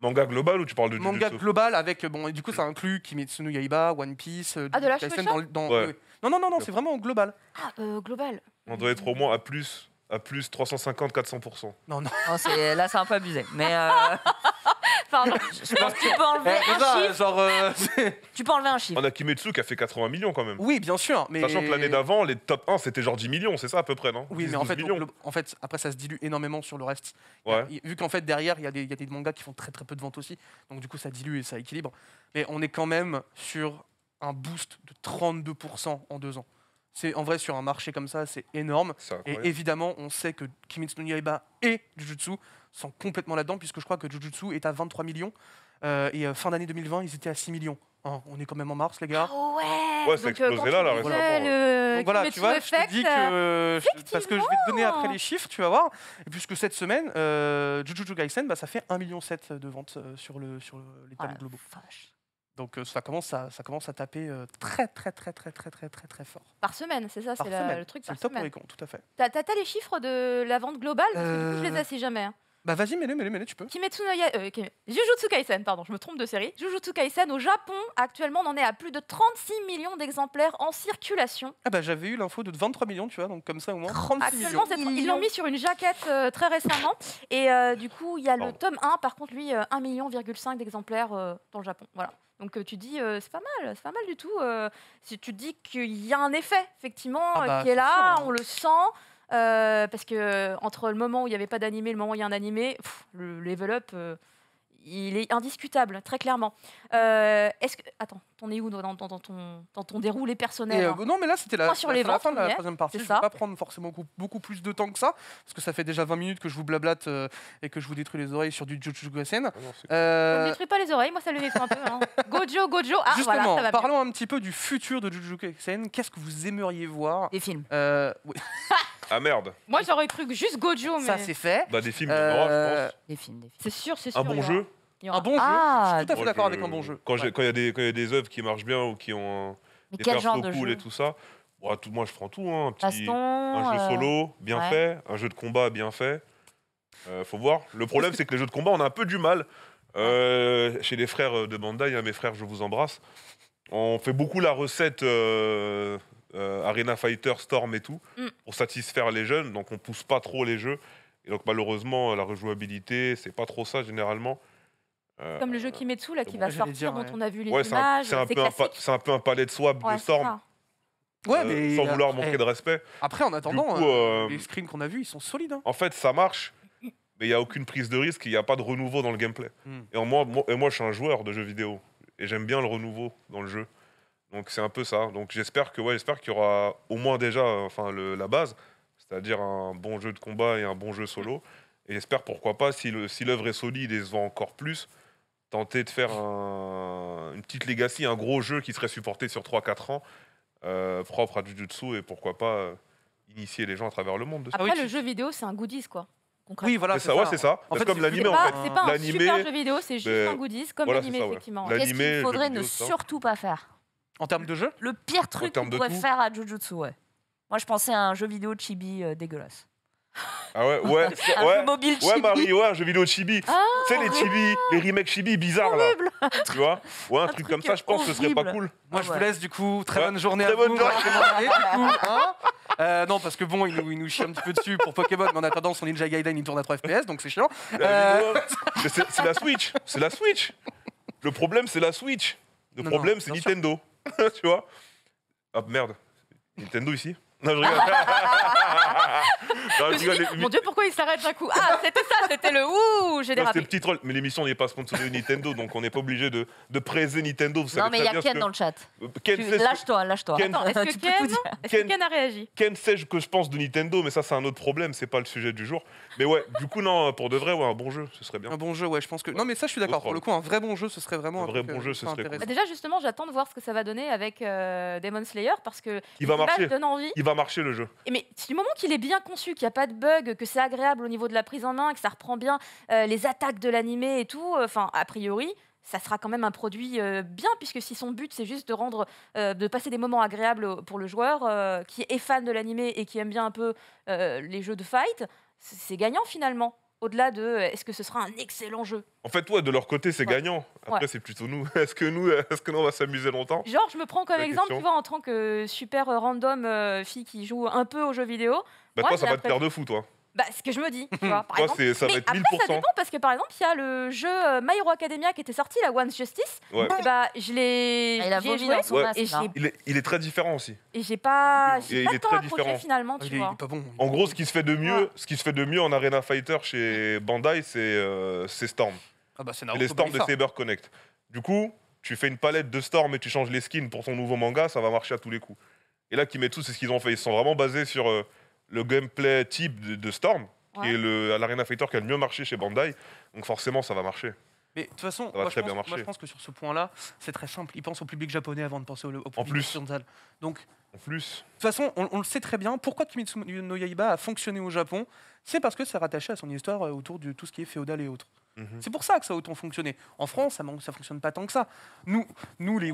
Manga global ou tu parles de manga global avec bon et du coup ça inclut Kimetsu no Yaiba, One Piece, Ah, de la dans, non non non non c'est vraiment global. Ah, global. On doit être au moins à plus à plus 350-400%. Non, non. là, c'est un peu abusé. Mais. Euh, Pardon. tu peux eh, enlever un chiffre. Euh, tu peux enlever un chiffre. On a Kimetsu qui a fait 80 millions quand même. Oui, bien sûr, mais. Sachant que l'année d'avant, les top 1, c'était genre 10 millions, c'est ça à peu près, non Oui, mais en fait, en fait, après, ça se dilue énormément sur le reste. Vu qu'en fait, derrière, il y, a des- il y a des mangas qui font très très peu de ventes aussi. Donc, du coup, ça dilue et ça équilibre. Mais on est quand même sur un boost de 32% en deux ans en vrai sur un marché comme ça, c'est énorme. Et évidemment, on sait que Kimetsu no Yaiba et Jujutsu sont complètement là-dedans, puisque je crois que Jujutsu est à 23 millions euh, et euh, fin d'année 2020, ils étaient à 6 millions. Oh, on est quand même en mars, les gars. Oh ouais, ouais c'est euh, explosé là, là Voilà. Le... tu vois, je te dis que. Parce que je vais te donner après les chiffres, tu vas voir. Et puisque cette semaine, euh, Jujutsu Kaisen, bah, ça fait 1,7 million de ventes sur, le, sur les tables oh globaux. Donc euh, ça commence à ça commence à taper euh, très très très très très très très très fort. Par semaine, c'est ça, c'est le truc par le top Pour les cons, tout à fait. T'as les chiffres de la vente globale parce que je les euh, ai jamais. Hein. Bah vas-y, mets-les, mets-les, mets tu peux. Kimetsu no ya... Jujutsu Kaisen, pardon, je me trompe de série. Jujutsu Kaisen au Japon, actuellement, on en est à plus de 36 millions d'exemplaires en circulation. Ah bah j'avais eu l'info de 23 millions, tu vois, donc comme ça au moins 36 millions. ils l'ont mis sur une jaquette très récemment. Et du coup, il y a le tome 1, par contre, lui, euh, 1,5 million d'exemplaires dans le Japon. Voilà. Donc euh, tu dis, euh, c'est pas mal, c'est pas mal du tout. Euh, si tu dis qu'il y a un effet, effectivement, ah bah, qui est là, hein. on le sent. parce que entre le moment où il n'y avait pas d'animé le moment où il y a un animé, le level up, il est indiscutable, très clairement. Est-ce que... Attends, on est où dans, ton, dans ton, déroulé personnel euh, hein Non, mais là, c'était la, la, la, la, fin de la troisième partie. Je ne vais pas prendre forcément beaucoup, plus de temps que ça, parce que ça fait déjà 20 minutes que je vous blablate euh, et que je vous détruis les oreilles sur du Jujutsu Kaisen. Ah euh, on ne détruit pas les oreilles, moi, ça le détruit un peu. Hein. Gojo, Gojo, ah, Justement, voilà, ça va parlons un petit peu du futur de Jujutsu Kaisen. Qu'est-ce que vous aimeriez voir Des films. ah merde Moi, j'aurais cru juste Gojo, mais... Ça, c'est fait. Bah, des films, je pense. Des films, des films. C'est sûr, c'est sûr. Un bon jeu un bon jeu. Je suis tout à fait d'accord avec un bon jeu. Quand il y, y, a des œuvres qui marchent bien ou qui ont des quel cool et tout ça, tout, moi je prends tout. Hein. un, petit, jeu solo euh, bien fait, un jeu de combat bien fait. Euh, faut voir. Le problème, c'est que les jeux de combat, on a un peu du mal. Euh, chez les frères euh, de Bandai, hein, mes frères, je vous embrasse. On fait beaucoup la recette Arena Fighter, Storm et tout mm. pour satisfaire les jeunes. Donc on pousse pas trop les jeux. Et donc malheureusement, la rejouabilité, c'est pas trop ça généralement. Euh, Comme le jeu Kimetsu là, qui va sortir, dont on a vu les images. C'est un, un, peu un palais de swap de Storm. Ouais, euh, mais sans euh, vouloir manquer de respect. Après, en attendant, les screens qu'on a vus, ils sont solides. Hein. En fait, ça marche, mais il n'y a aucune prise de risque, il n'y a pas de renouveau dans le gameplay. Hmm. Et, moi, et moi, je suis un joueur de jeux vidéo, et j'aime bien le renouveau dans le jeu. Donc c'est un peu ça. Donc j'espère que ouais, j'espère qu'il y aura au moins déjà, enfin la base, c'est-à-dire un bon jeu de combat et un bon jeu solo. Et j'espère pourquoi pas si l'œuvre est solide et se vend encore plus, tenter de faire une petite legacy, un gros jeu qui serait supporté sur 3-4 ans, euh, propre à Jujutsu et pourquoi pas euh, initier les gens à travers le monde. De Après, ah le jeu vidéo, c'est un goodies, quoi. Oui, voilà, c'est ça. c'est ça. En fait, comme l'animé, en hein. fait. C'est pas un super jeu vidéo, c'est juste ben, un goodies, comme l'animé, effectivement. Ouais. Qu'est-ce qu'il faudrait ne surtout pas faire En termes de jeu Le pire truc qu'on pourrait faire à Jujutsu, ouais. Moi, je pensais à un jeu vidéo chibi euh, dégueulasse. Ah ouais, ouais, un ouais, ouais, Marie, ouais, je jeu vidéo chibi. Ah, tu sais, les chibi, les remakes chibi bizarres là. Tu vois Ouais, un, truc, comme ça, je pense que ce serait pas cool. Moi, je ah vous laisse du coup. Très bonne journée à vous. Journée. du coup, hein. euh, non, parce que bon, il nous, il nous, chie un petit peu dessus pour Pokémon, mais en attendant, son Ninja Gaiden, il tourne à 3 FPS, donc c'est chiant. Euh, c'est la Switch, c'est la Switch. Le problème, c'est la Switch. Le problème, c'est Nintendo. tu vois Ah, merde. Nintendo ici Non, je rigole. Mon Dieu, pourquoi il s'arrête d'un coup Ah, c'était ça, c'était le ouh, j'ai dérapé. C'était petit troll, mais l'émission n'est pas sponsorisée Nintendo, donc on n'est pas obligé de, de préser Nintendo. Vous non, mais il y a Ken dans le chat. Euh, lâche-toi, lâche-toi. Est-ce que, Ken... a réagi Ken sait ce que je pense de Nintendo, mais ça, c'est un autre problème, c'est pas le sujet du jour. Mais ouais, du coup, non, pour de vrai, ouais, un bon jeu, ce serait bien. Un bon jeu, ouais, je pense que. Non, mais ça, je suis d'accord. Pour le coup, un vrai bon jeu, ce serait vraiment. Un vrai bon euh, jeu, Déjà, justement, j'attends de voir ce que ça va donner avec euh, Demon Slayer parce que. Il va marcher. Il va marcher le jeu. Mais du moment qu'il est bien conçu, qu'il n'y a pas de bug, que c'est agréable au niveau de la prise en main, que ça reprend bien euh, les attaques de l'animé et tout, euh, enfin, a priori, ça sera quand même un produit euh, bien, puisque si son but c'est juste de rendre, de passer des moments agréables pour le joueur qui est fan de l'animé et qui aime bien un peu les jeux de fight, c'est gagnant finalement. Au-delà de euh, est-ce que ce sera un excellent jeu En fait, ouais, de leur côté, c'est gagnant. Après, c'est plutôt nous. Est-ce que nous, euh, est-ce que nous, on va s'amuser longtemps Genre, je me prends comme exemple, tu vois, en tant que super euh, random fille qui joue un peu aux jeux vidéo. Bah, toi, ça va te faire de fou, toi. Bah, ce que je me dis, tu vois, par Ça va après, ça dépend parce que par exemple, il y a le jeu euh, My Hero Academia qui était sorti, la One Justice. Et bah, je l'ai. Ah, il il, est, très différent aussi. Et j'ai pas, j'ai pas il finalement, tu hein. En gros, ce qui se fait de mieux, ce qui se fait de mieux en Arena Fighter chez Bandai, c'est euh, Storm. Ah bah, c'est Les Storm de Saber Connect. Du coup, tu fais une palette de Storm et tu changes les skins pour ton nouveau manga, ça va marcher à tous les coups. Et là, qui met tout, c'est ce qu'ils ont fait. Ils sont vraiment basés sur. Euh, le gameplay type de, Storm, et qui est le, à l'Arena Fighter qui a le mieux marché chez Bandai. Donc forcément, ça va marcher. Mais de toute façon, moi je, pense, que sur ce point-là, c'est très simple. Ils pense au public japonais avant de penser au, public en Donc, en plus. De toute façon, on, le sait très bien. Pourquoi Kimetsu no Yaiba a fonctionné au Japon C'est parce que c'est rattaché à son histoire euh, autour de tout ce qui est féodal et autres. Mhm. C'est pour ça que ça a autant fonctionné. En France, ça ne fonctionne pas tant que ça. Nous, nous les,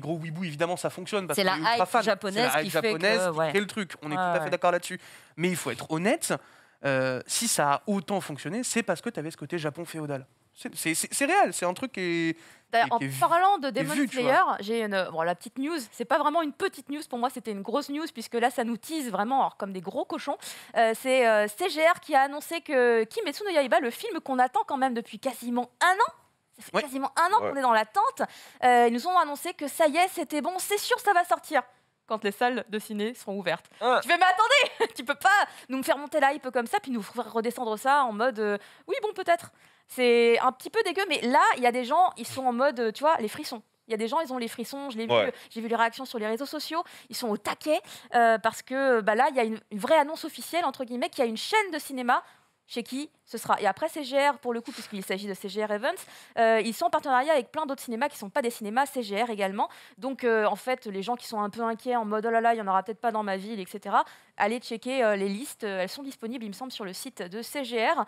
gros wibou, évidemment, ça fonctionne. C'est la, la hype japonaise qui fait le truc. On est tout à fait d'accord là-dessus. Mais il faut être honnête. Euh, si ça a autant fonctionné, c'est parce que tu avais ce côté Japon féodal. C'est réel, c'est un truc qui est. en parlant de Demon Slayer, j'ai une bon, la petite news. C'est pas vraiment une petite news pour moi, c'était une grosse news puisque là, ça nous tease vraiment comme des gros cochons. Euh, c'est euh, CGR qui a annoncé que Kimetsu no Yaiba, le film qu'on attend quand même depuis quasiment un an. Ça fait quasiment un an qu'on est dans l'attente. Euh, ils nous ont annoncé que ça y est, c'était bon, c'est sûr, ça va sortir quand les salles de ciné seront ouvertes. Ah. Tu Je vais mais attendez, tu peux pas nous faire monter hype comme ça, puis nous faire redescendre ça en mode euh, oui, bon, peut-être. C'est un petit peu dégueu, mais là, il y a des gens, ils sont en mode, tu vois, les frissons. Il y a des gens, ils ont les frissons, je l'ai vu, j'ai vu les réactions sur les réseaux sociaux, ils sont au taquet, euh, parce que bah, là, il y a une, une, vraie annonce officielle, entre guillemets, qu'il y a une chaîne de cinéma chez qui ce sera. Et après CGR, pour le coup, puisqu'il s'agit de CGR Events, euh, ils sont en partenariat avec plein d'autres cinémas qui ne sont pas des cinémas CGR également. Donc, euh, en fait, les gens qui sont un peu inquiets en mode oh là là, il n'y en aura peut-être pas dans ma ville, etc., allez checker euh, les listes. Elles sont disponibles, il me semble, sur le site de CGR.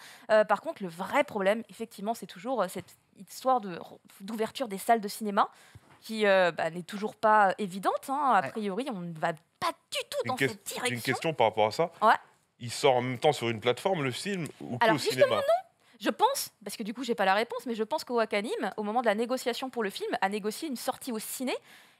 par contre, le vrai problème, effectivement, c'est toujours cette histoire d'ouverture des salles de cinéma qui bah, n'est toujours pas évidente. Hein. A priori, on ne va pas du tout dans cette direction. Une question par rapport à ça il sort en même temps sur une plateforme, le film, ou Alors, justement, non je pense, parce que du coup, j'ai pas la réponse, mais je pense qu'Owakanim, au moment de la négociation pour le film, a négocié une sortie au ciné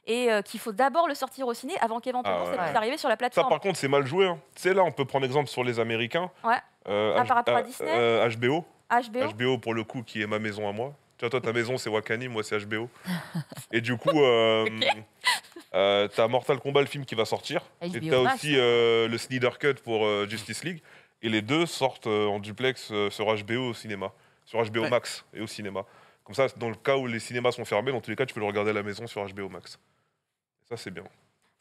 et euh, qu'il faut d'abord le sortir au ciné avant qu'éventuellement ah ça puisse arriver sur la plateforme. Ça, par contre, c'est mal joué. c'est hein. Tu sais, là, on peut prendre exemple sur les Américains. Ouais. Euh, euh Disney. HBO. Euh, HBO. pour le coup, qui est ma maison à moi. Tu vois, toi, ta maison, c'est Wakanim, moi, c'est HBO. et du coup. Euh, t'as Mortal Kombat, le film qui va sortir. Ah, et t'as aussi euh, le Snyder Cut pour euh, Justice League. Et les deux sortent en duplex sur HBO au cinéma. Sur HBO Max et au cinéma. Comme ça, dans le cas où les cinémas sont fermés, dans tous les cas, tu peux le regarder à la maison sur HBO Max. ça, c'est bien.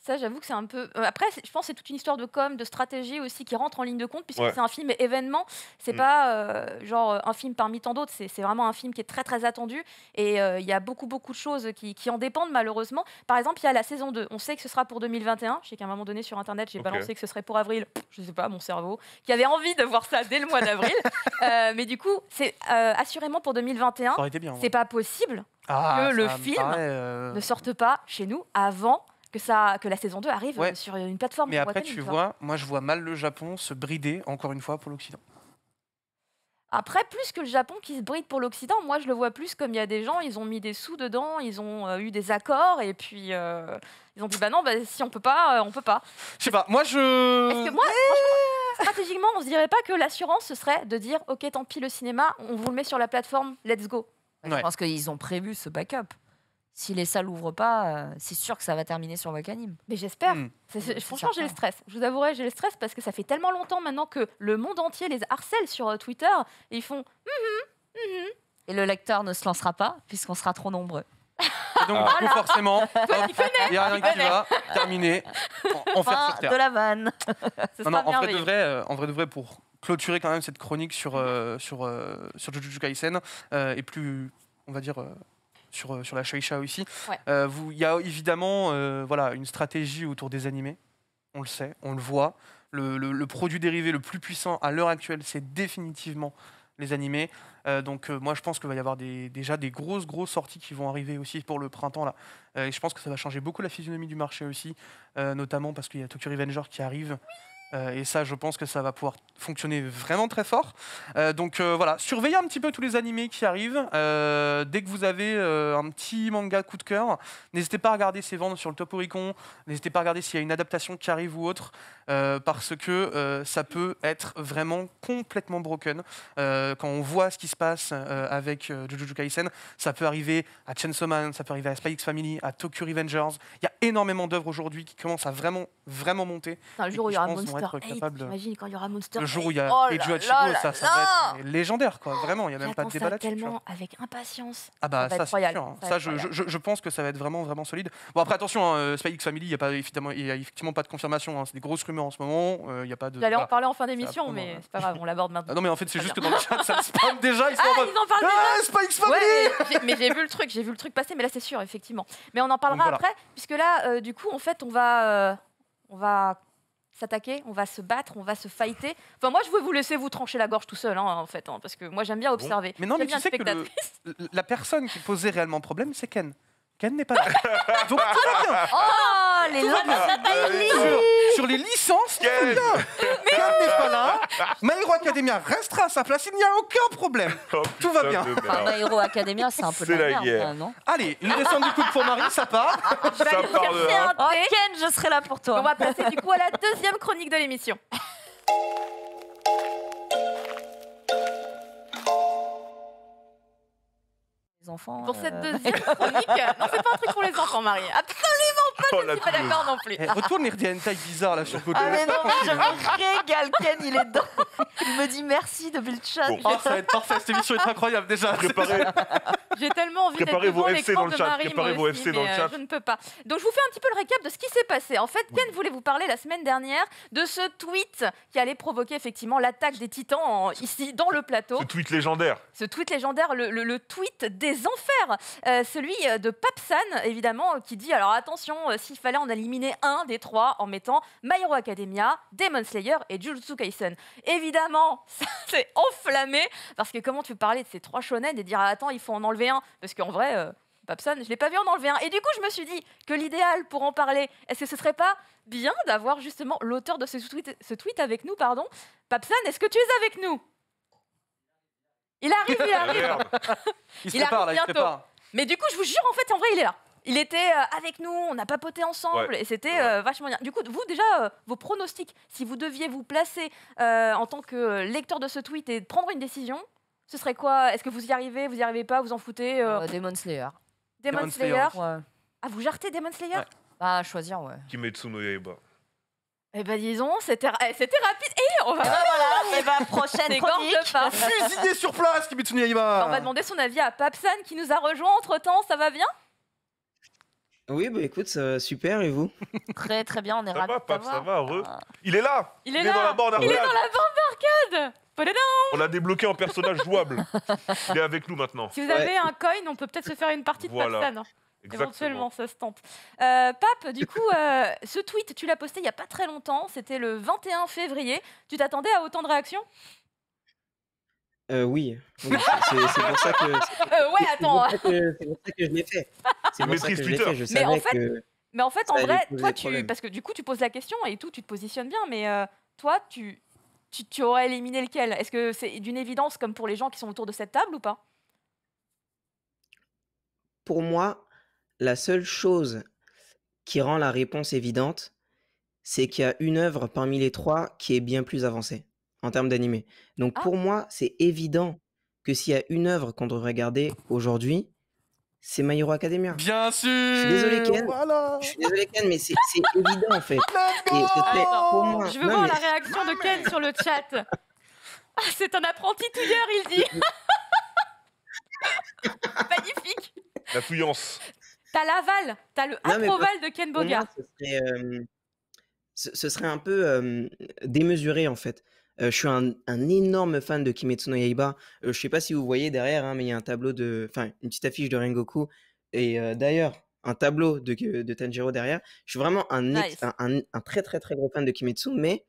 Ça, j'avoue que c'est un peu. Euh, après, je pense que c'est toute une histoire de com, de stratégie aussi qui rentre en ligne de compte, puisque c'est un film événement. C'est n'est mm. pas euh, genre euh, un film parmi tant d'autres. C'est vraiment un film qui est très très attendu. Et il y a beaucoup beaucoup de choses qui, qui en dépendent malheureusement. Par exemple, il y a la saison 2. On sait que ce sera pour 2021. Je sais qu'à un moment donné sur Internet, j'ai balancé que ce serait pour avril. Je sais pas, mon cerveau, qui avait envie de voir ça dès le mois d'avril. mais du coup, c'est assurément pour 2021. C'est pas possible. Ah, que le film ne sorte pas chez nous avant que, ça, que la saison 2 arrive euh, sur une plateforme. Mais après, tu vois, moi je vois mal le Japon se brider, encore une fois, pour l'Occident. Après, plus que le Japon qui se bride pour l'Occident, moi je le vois plus comme il y a des gens, ils ont mis des sous dedans, ils ont euh, eu des accords et puis euh, ils ont dit bah non, bah, si on peut pas, on peut pas. Je sais pas, moi je. Est-ce que moi, stratégiquement, on se dirait pas que l'assurance ce serait de dire ok, tant pis le cinéma, on vous le met sur la plateforme, let's go. Je pense qu'ils ont prévu ce backup si les salles ouvrent pas, euh, c'est sûr que ça va terminer sur Wakanim. Mais j'espère. Hmm. Franchement, j'ai le stress. Je vous avouerai, j'ai le stress parce que ça fait tellement longtemps maintenant que le monde entier les harcèle sur euh, Twitter et ils font. Mm-hmm, mm-hmm. Et le lecteur ne se lancera pas puisqu'on sera trop nombreux. donc, forcément, il n'y a rien qui va, terminé, on, on enfin, de la vanne. en, vrai de vrai, pour clôturer quand même cette chronique sur, euh, sur, sur Jujutsu Kaisen, et plus, on va dire, sur, euh, sur la Shueisha aussi. Euh, il y a évidemment euh, voilà, une stratégie autour des animés, on le sait, on le voit. Le, produit dérivé le plus puissant à l'heure actuelle, c'est définitivement les animés. donc moi je pense qu'il va y avoir déjà des grosses grosses sorties qui vont arriver aussi pour le printemps là. je pense que ça va changer beaucoup la physionomie du marché aussi, notamment parce qu'il y a Tokyo Revenger qui arrive. Euh, et ça, je pense que ça va pouvoir fonctionner vraiment très fort. Euh, donc euh, voilà, surveillez un petit peu tous les animés qui arrivent. dès que vous avez un petit manga coup de cœur, n'hésitez pas à regarder ses ventes sur le Top Oricon. N'hésitez pas à regarder s'il y a une adaptation qui arrive ou autre, parce que ça peut être vraiment complètement broken. quand on voit ce qui se passe avec Jujutsu Kaisen, ça peut arriver à Chainsaw Man, ça peut arriver à Spy X Family, à Tokyo Revengers. Il y a énormément d'œuvres aujourd'hui qui commencent à vraiment, vraiment monter être J'imagine quand il y aura Monster Le jour où il y a oh ça, va être légendaire, quoi. Vraiment, il n'y a même pas de débat là-dessus. tellement avec impatience. Ah bah ça, c'est sûr. Ça, je pense que ça va être vraiment, vraiment solide. Bon, après, attention, hein, euh, Spy X Family, il n'y a, pas effectivement pas de confirmation. Hein. C'est des grosses rumeurs en ce moment. Euh, il y a pas de. J'allais en parler en fin d'émission, mais euh, c'est pas grave, on l'aborde maintenant. Ah non, mais en fait, c'est juste que dans le chat, ça parle déjà. Ah, ils en parlent ah, déjà. X Family Mais j'ai vu le truc, j'ai vu le truc passer, mais là, c'est sûr, effectivement. Mais on en parlera après, puisque là, du coup, en fait, on va on va s'attaquer, on va se battre, on va se fighter. Enfin, moi, je vais vous laisser vous trancher la gorge tout seul, hein, en fait, hein, parce que moi, j'aime bien observer. Mais non, mais tu sais que la personne qui posait réellement problème, c'est Ken. Ken n'est pas là. Donc tout va bien. Oh, les lois Sur, sur les licences, tout va bien. Ken n'est pas là. Maïro Academia restera à sa place, il n'y a aucun problème. Oh, tout va bien. Maïro Academia, c'est un peu la, guerre. Hein, Allez, une descente du coup pour Marie, ça part. Je vais aller part un thé. Ken, je serai là pour toi. On va passer du coup à la deuxième chronique de l'émission. Pour cette euh, deuxième chronique, non, c'est pas un truc pour les enfants, mariés, Absolument pote suis pas oh, d'accord non plus. Eh, retourne, il y à une taille bizarre là sur le ah, mais non, je me régale, Ken, il est dedans. Il me dit merci depuis le chat. Bon. Oh, ça va être parfait, cette émission est incroyable déjà. Préparez... J'ai tellement envie d'être devant dans le chat. Marie, Préparez vos FC dans le euh, chat. je ne peux pas. Donc je vous fais un petit peu le récap de ce qui s'est passé. En fait, Ken voulait vous parler la semaine dernière de ce tweet qui allait provoquer effectivement l'attaque des Titans ici dans le plateau. Ce tweet légendaire. Ce tweet légendaire, le, tweet des enfers, euh, celui euh, de Papsan évidemment, qui dit alors attention euh, s'il fallait en éliminer un des trois en mettant My Academia, Demon Slayer et Jujutsu Kaisen. Évidemment, ça s'est enflammé parce que comment tu parlais de ces trois shonen et dire ah, attends, il faut en enlever un parce qu'en vrai euh, Babson, je l'ai pas vu en enlever un. Et du coup, je me suis dit que l'idéal pour en parler, est-ce que ce serait pas bien d'avoir justement l'auteur de ce tweet, avec nous, pardon. Papsan, est-ce que tu es avec nous Il arrive, il arrive. il, arrive bientôt. Mais du coup, je vous jure, en fait, en vrai, il est là. Il était euh, avec nous, on a papoté ensemble et c'était euh, vachement bien. Du coup, vous déjà, euh, vos pronostics, si vous deviez vous placer en tant que lecteur de ce tweet et prendre une décision, ce serait quoi Est-ce que vous y arrivez, vous y arrivez pas, vous en foutez Demon Slayer. Demon, Slayer, Ah, vous jartez Demon Slayer Bah, choisir, ouais. Kimetsu no Yaiba. Eh ben disons, c'était eh, rapide. Et on va ah, voilà, eh ben, prochaine chronique. Fusillé sur place, Kimetsu no Yaiba. On va demander son avis à Papsan qui nous a rejoint entre temps. Ça va bien oui, bah écoute, va euh, super, et vous Très très bien, on est Ça va, Pape, ça va, heureux. Il est là Il est là dans la borne Il est dans la bande d'arcade On l'a débloqué en personnage jouable. Il est avec nous maintenant. Si vous avez un coin, on peut peut-être se faire une partie de Voilà. Hein. Éventuellement, ça se tente. Euh, Pape, du coup, euh, ce tweet, tu l'as posté il n'y a pas très longtemps, c'était le 21 février. Tu t'attendais à autant de réactions oui, c'est pour ça que. je l'ai fait. C'est que je mais en fait, en, vrai, Parce que du coup, tu poses la question et tout, tu te positionnes bien, mais euh, toi, tu, tu, tu, aurais éliminé lequel Est-ce que c'est d'une évidence comme pour les gens qui sont autour de cette table ou pas Pour moi, la seule chose qui rend la réponse évidente, c'est qu'il y a une œuvre parmi les trois qui est bien plus avancée en termes d'animé. Donc ah. pour moi, c'est évident que s'il y a une œuvre qu'on devrait regarder aujourd'hui, c'est My Hero Academia. Bien sûr Je suis désolé, Ken. Je suis désolé, Ken, mais c'est évident, en fait. pour moi. Je veux voir la réaction de Ken sur le chat. Ah, c'est un apprenti tueur, il dit. Magnifique. La fouillance. T'as l'aval, t'as le approval de Ken Bogart. Euh, ce, serait, un peu euh, démesuré, en fait. Euh, je suis un, énorme fan de Kimetsu no Yaiba. Euh, je sais pas si vous voyez derrière, hein, mais il y a un tableau de, enfin, une petite affiche de Rengoku. Et euh, d'ailleurs, un tableau de, de, Tanjiro derrière. Je suis vraiment un, un, très très très gros fan de Kimetsu, mais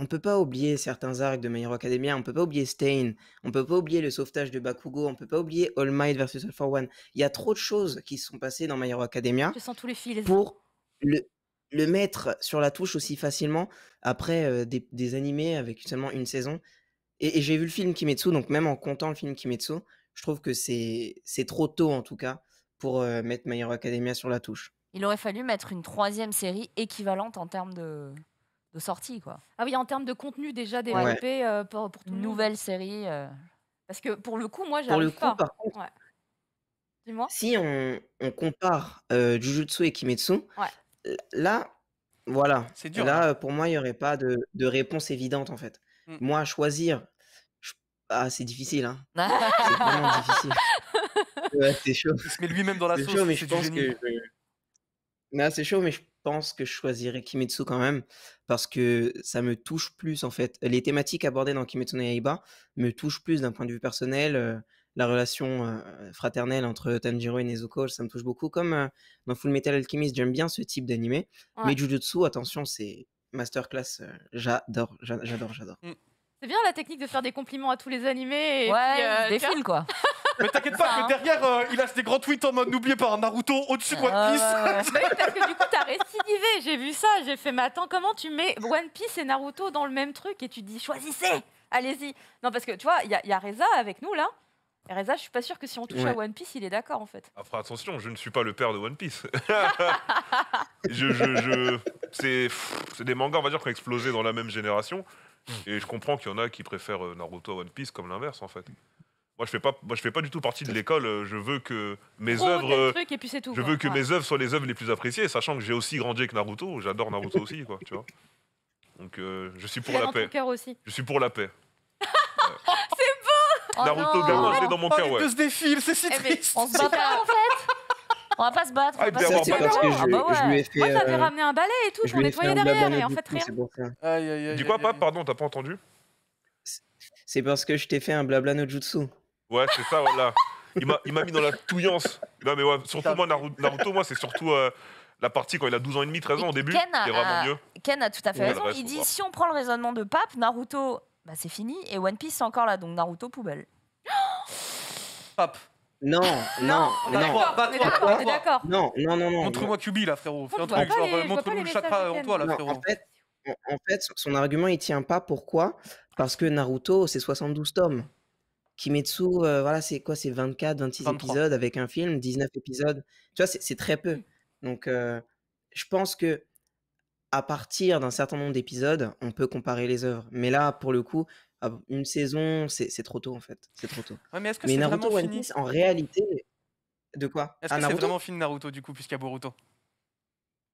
on ne peut pas oublier certains arcs de My Hero Academia, on ne peut pas oublier Stain, on ne peut pas oublier le sauvetage de Bakugo, on ne peut pas oublier All Might versus All for One. Il y a trop de choses qui se sont passées dans My Hero Academia. Je sens tous les fils. Pour le le mettre sur la touche aussi facilement après des, animés avec seulement une saison. Et, j'ai vu le film Kimetsu, donc même en comptant le film Kimetsu, je trouve que c'est trop tôt en tout cas pour mettre My Hero Academia sur la touche. Il aurait fallu mettre une troisième série équivalente en termes de, de sortie. Quoi. Ah oui, en termes de contenu déjà développé euh, pour, Une nouvelle série. Euh. Parce que pour le coup, moi, j'arrive pas. Par contre, Si on, compare Jujutsu et Kimetsu, ouais là, voilà. C'est Là, hein. pour moi, il n'y aurait pas de, réponse évidente, en fait. Mmh. Moi, choisir, ah, c'est difficile. Hein. c'est vraiment difficile. c'est chaud. se lui-même dans la sauce. mais je pense que... c'est chaud, mais je pense que je choisirais Kimetsu quand même, parce que ça me touche plus, en fait. Les thématiques abordées dans Kimetsu no Yaiba me touchent plus d'un point de vue personnel. Euh, la relation fraternelle entre Tanjiro et Nezuko, ça me touche beaucoup. Comme dans Full Metal Alchemist, j'aime bien ce type d'animé. mais Mais Jujutsu, attention, c'est masterclass. j'adore, j'adore, j'adore. Mm. C'est bien la technique de faire des compliments à tous les animés. Et ouais, des euh, films quoi. Mais t'inquiète pas, que hein. derrière, euh, il a des grands tweets en mode n'oubliez pas Naruto au-dessus de One ah, Piece. parce que du coup, t'as récidivé. J'ai vu ça, j'ai fait, mais attends, comment tu mets One Piece et Naruto dans le même truc et tu dis choisissez, allez-y. Non, parce que tu vois, il y, y, a Reza avec nous là. Reza, je suis pas sûr que si on touche à One Piece, il est d'accord en fait. Ah, après, attention, je ne suis pas le père de One Piece. je, je, je c'est des mangas, on va dire, qui ont explosé dans la même génération. Hmm. Et je comprends qu'il y en a qui préfèrent euh, Naruto à One Piece comme l'inverse en fait. Moi, je fais pas, moi, je fais pas du tout partie de l'école. Euh, je veux que mes œuvres, euh, je veux que mes œuvres soient les œuvres les plus appréciées, sachant que j'ai aussi grandi avec Naruto. J'adore Naruto aussi, quoi. Tu vois. Donc, je suis pour la paix. Aussi. Je suis pour la paix. Oh Naruto non. gamin, dans mon cœur, ouais. se défile, c'est si eh triste. on se bat pas en fait On va pas se battre. Ah, pas ah bah je, bah lui ai fait. Moi, j'avais euh, ramené un balai et tout je ai derrière, et en fait, rien. Dis quoi, pas Pape Pardon, t'as pas entendu C'est parce que je t'ai fait un blabla no jutsu. Ouais, c'est ça, voilà. Il m'a- il m'a mis dans la touillance. Non, mais ouais, surtout moi, Naruto, moi, c'est surtout euh, la partie quand il a 12 ans et demi, 13 ans au début. Ken a- vraiment mieux. Ken a tout à fait raison. Il dit si on prend le raisonnement de Pape, Naruto bah, c'est fini. Et One Piece, c'est encore là, donc Naruto, poubelle. Hop. Non, non, non. On d'accord. Non, non, non, non. Montre-moi QB là, frérot. Euh, montre-nous le chakra en toi là, frérot. En fait, son argument il tient pas. Pourquoi Parce que Naruto, c'est 72 tomes. Kimetsu, euh, voilà, c'est quoi C'est 24, 26 épisodes avec un film, 19 épisodes. Tu vois, c'est très peu. Donc, euh, je pense que à partir d'un certain nombre d'épisodes, on peut comparer les œuvres. Mais là, pour le coup, une saison, c'est trop tôt en fait. C'est trop tôt. mais est-ce que c'est vraiment One Piece, en réalité, de quoi Est-ce que ah, c'est vraiment fini Naruto du coup, puisqu'il y a Boruto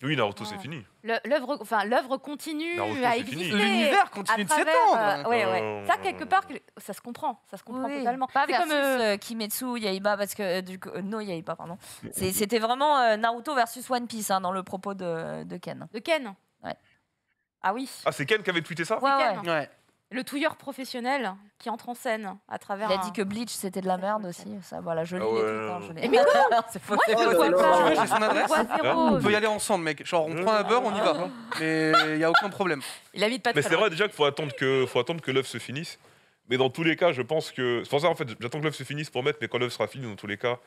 oui, Naruto, ah. c'est fini. L'œuvre, enfin, continue Naruto, à exister. L'univers continue de s'étendre. Euh, euh, ça, quelque part, ça se comprend. Ça se comprend totalement. Pas comme euh, Kimetsu, Yaiba, parce que du no Yaiba, pardon. Mm, mm, mm. C'était vraiment Naruto versus One Piece hein, dans le propos de, de Ken. De Ken. Ah oui. Ah, c'est Ken qui avait tweeté ça Ouais, ouais. Le touilleur professionnel qui entre en scène à travers. Il a dit que Bleach c'était de la merde aussi. Ça, voilà, je ah lis Mais Moi, pas. J'ai son adresse. Hein on peut y aller ensemble, mec. Genre, on prend un beurre, on y va. Mais il y a aucun problème. Il a pas de Mais c'est vrai déjà qu'il faut attendre que, faut attendre que l'œuvre se finisse. Mais dans tous les cas, je pense que. C'est pour ça, en fait, j'attends que l'œuvre se finisse pour mettre, mais quand l'œuvre sera fini dans tous les cas,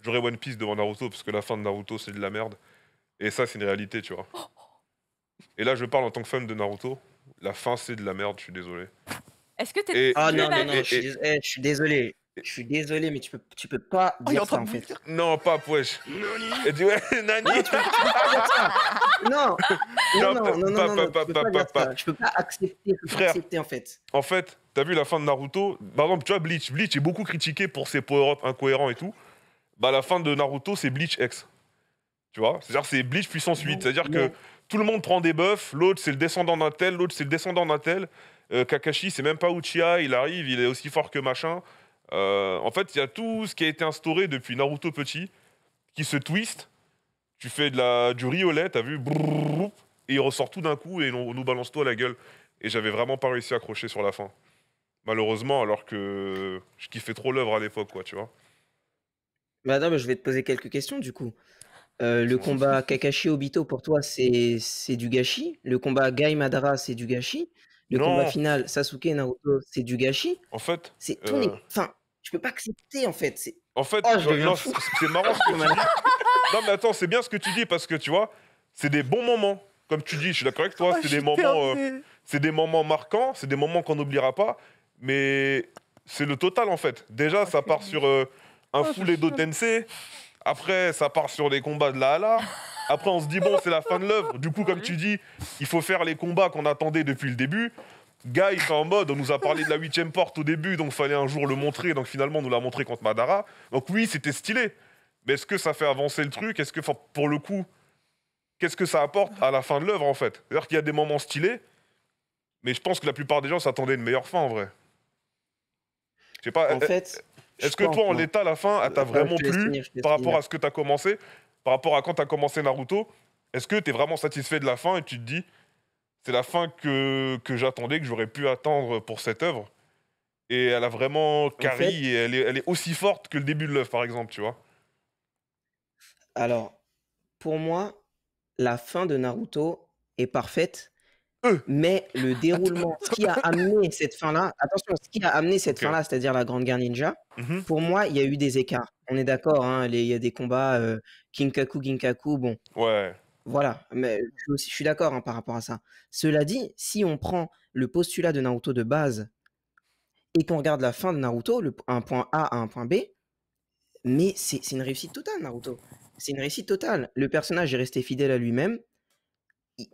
j'aurai One Piece devant Naruto, parce que la fin de Naruto, c'est de la merde. Et ça, c'est une réalité, tu vois. Oh, et là, je parle en tant que fan de Naruto. La fin, c'est de la merde, je suis désolé. Est-ce que t'es. Ah non, non, non, je, suis eh, je suis désolé. Je suis désolé, mais tu peux, tu peux pas oh, dire ça en fait. Non, pas wesh. Elle dit ouais, Nani. Non, non, non, non, non, non, Je peux pas accepter, peux Frère, accepter en fait. En fait, t'as vu la fin de Naruto Par exemple, tu vois Bleach. Bleach est beaucoup critiqué pour ses power ups incohérents et tout. Bah la fin de Naruto, c'est Bleach X. Tu vois C'est-à-dire c'est Bleach puissance 8. C'est-à-dire que tout le monde prend des buffs. L'autre, c'est le descendant d'un tel. L'autre, c'est le descendant d'un tel. Euh, Kakashi, c'est même pas Uchiha. Il arrive, il est aussi fort que machin. Euh, en fait, il y a tout ce qui a été instauré depuis Naruto petit qui se twist. Tu fais de la, du riolet, t'as vu Et il ressort tout d'un coup et on, nous balance tout à la gueule. Et j'avais vraiment pas réussi à accrocher sur la fin. Malheureusement, alors que je kiffais trop l'œuvre à l'époque, quoi, tu vois. Bah, madame je vais te poser quelques questions du coup. Euh, le combat Kakashi Obito pour toi c'est du gâchis. Le combat Gai Madara c'est du gâchis. Le combat final Sasuke Naruto c'est du gâchis. En fait, c'est euh tu Enfin, je peux pas accepter en fait. C'est... En fait, oh, c'est marrant ce que tu dis. Non mais attends, c'est bien ce que tu dis parce que tu vois, c'est des bons moments. Comme tu dis, je suis d'accord avec toi. Oh, c'est des moments, euh, c'est des moments marquants, c'est des moments qu'on n'oubliera pas. Mais c'est le total en fait. Déjà, oh, ça part sur un foulet d'Otensei, après, ça part sur les combats de la Hala. Après, on se dit, bon, c'est la fin de l'œuvre. Du coup, comme tu dis, il faut faire les combats qu'on attendait depuis le début. Guy, il est en mode, on nous a parlé de la huitième porte au début, donc fallait un jour le montrer. Donc finalement, on nous l'a montré contre Madara. Donc oui, c'était stylé. Mais est-ce que ça fait avancer le truc Est-ce que, pour le coup, qu'est-ce que ça apporte à la fin de l'œuvre, en fait cest à qu'il y a des moments stylés, mais je pense que la plupart des gens s'attendaient à une meilleure fin, en vrai. Je sais pas. En euh, fait, est-ce que toi, en l'état, la fin, elle t'a euh, vraiment plu par rapport à ce que tu as commencé Par rapport à quand tu as commencé Naruto Est-ce que tu es vraiment satisfait de la fin et tu te dis, c'est la fin que, j'attendais, que j'aurais pu attendre pour cette œuvre Et elle a vraiment carré, et elle est, elle est aussi forte que le début de l'œuvre, par exemple, tu vois Alors, pour moi, la fin de Naruto est parfaite mais le déroulement, ce qui a amené cette fin-là, attention, ce qui a amené cette fin-là, c'est-à-dire la Grande Guerre Ninja, mhm. pour moi, il y a eu des écarts. On est d'accord, hein, il y a des combats euh, Kinkaku, bon. Ouais. Voilà, mais je, suis d'accord hein, par rapport à ça. Cela dit, si on prend le postulat de Naruto de base et qu'on regarde la fin de Naruto, le, un point A à un point B, mais c'est une réussite totale, Naruto. C'est une réussite totale. Le personnage est resté fidèle à lui-même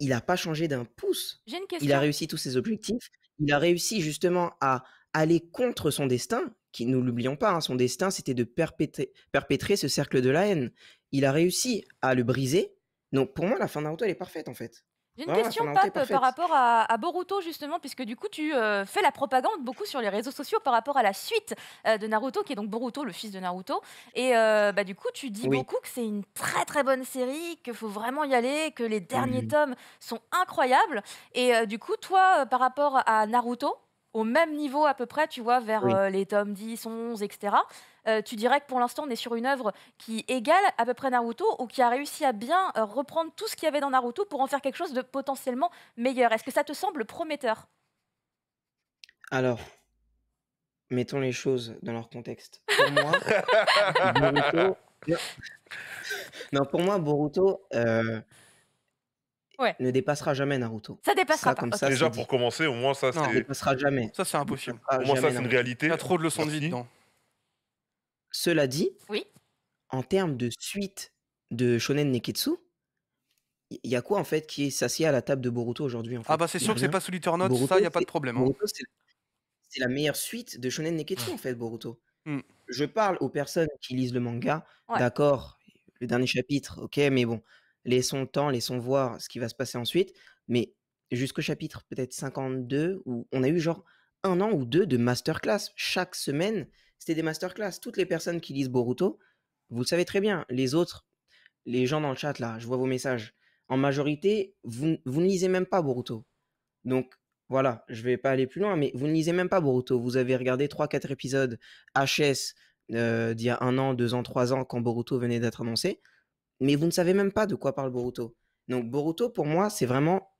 il n'a pas changé d'un pouce. Il a réussi tous ses objectifs. Il a réussi justement à aller contre son destin, qui, nous l'oublions pas, hein, son destin, c'était de perpétrer, perpétrer ce cercle de la haine. Il a réussi à le briser. Donc pour moi, la fin Naruto, elle est parfaite en fait. J'ai une question, Pape, par rapport à, Boruto, justement, puisque du coup, tu euh, fais la propagande beaucoup sur les réseaux sociaux par rapport à la suite euh, de Naruto, qui est donc Boruto, le fils de Naruto. Et euh, bah, du coup, tu dis beaucoup que c'est une très très bonne série, qu'il faut vraiment y aller, que les derniers tomes sont incroyables. Et du coup, toi, par rapport à Naruto, au même niveau à peu près, tu vois, vers les tomes 10, 11, etc. Euh, tu dirais que pour l'instant, on est sur une œuvre qui égale à peu près Naruto ou qui a réussi à bien euh, reprendre tout ce qu'il y avait dans Naruto pour en faire quelque chose de potentiellement meilleur Est-ce que ça te semble prometteur Alors, mettons les choses dans leur contexte. Pour moi, Boruto... non, pour moi, Boruto. Euh, ne dépassera jamais Naruto. Ça dépassera pas. Comme ça, Déjà pour commencer, au moins ça. Non, ça dépassera jamais. Ça c'est impossible. Au moins ça c'est une réalité. Il y a trop de leçons de vie dedans. Cela dit, oui. en termes de suite de Shonen Neketsu, il y a quoi en fait qui est s'assied à la table de Boruto aujourd'hui Ah bah c'est sûr que c'est pas Soul Note, ça il n'y a pas de problème. Hein. c'est la... meilleure suite de Shonen Neketsu en fait Boruto. Hmm. Je parle aux personnes qui lisent le manga, d'accord, le dernier chapitre, ok, mais bon, laissons le temps, laissons voir ce qui va se passer ensuite, mais jusqu'au chapitre peut-être 52 où on a eu genre un an ou deux de masterclass chaque semaine c'était des masterclass. Toutes les personnes qui lisent Boruto, vous le savez très bien, les autres, les gens dans le chat, là, je vois vos messages, en majorité, vous, vous ne lisez même pas Boruto. Donc, voilà, je vais pas aller plus loin, mais vous ne lisez même pas Boruto. Vous avez regardé 3-4 épisodes HS euh, d'il y a un an, deux ans, trois ans, quand Boruto venait d'être annoncé, mais vous ne savez même pas de quoi parle Boruto. Donc Boruto, pour moi, c'est vraiment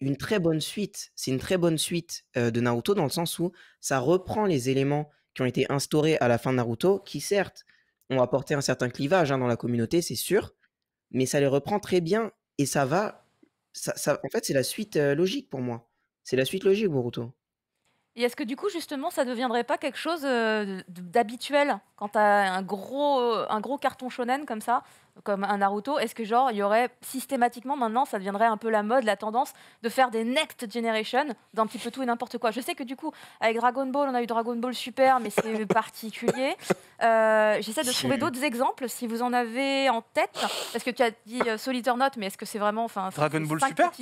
une très bonne suite. C'est une très bonne suite euh, de Naruto dans le sens où ça reprend les éléments qui ont été instaurés à la fin de Naruto, qui certes ont apporté un certain clivage hein, dans la communauté, c'est sûr, mais ça les reprend très bien et ça va. Ça, en fait, c'est la suite euh, logique pour moi. C'est la suite logique, Naruto. Et est-ce que du coup, justement, ça ne deviendrait pas quelque chose euh, d'habituel quand tu as un gros, euh, un gros carton shonen comme ça, comme un Naruto Est-ce que, genre, il y aurait systématiquement maintenant, ça deviendrait un peu la mode, la tendance de faire des next generation d'un petit peu tout et n'importe quoi Je sais que du coup, avec Dragon Ball, on a eu Dragon Ball Super, mais c'est particulier. Euh, j'essaie de trouver d'autres exemples si vous en avez en tête. Parce que tu as dit Solitaire Note, mais est-ce que c'est vraiment. Enfin, Dragon Ball Super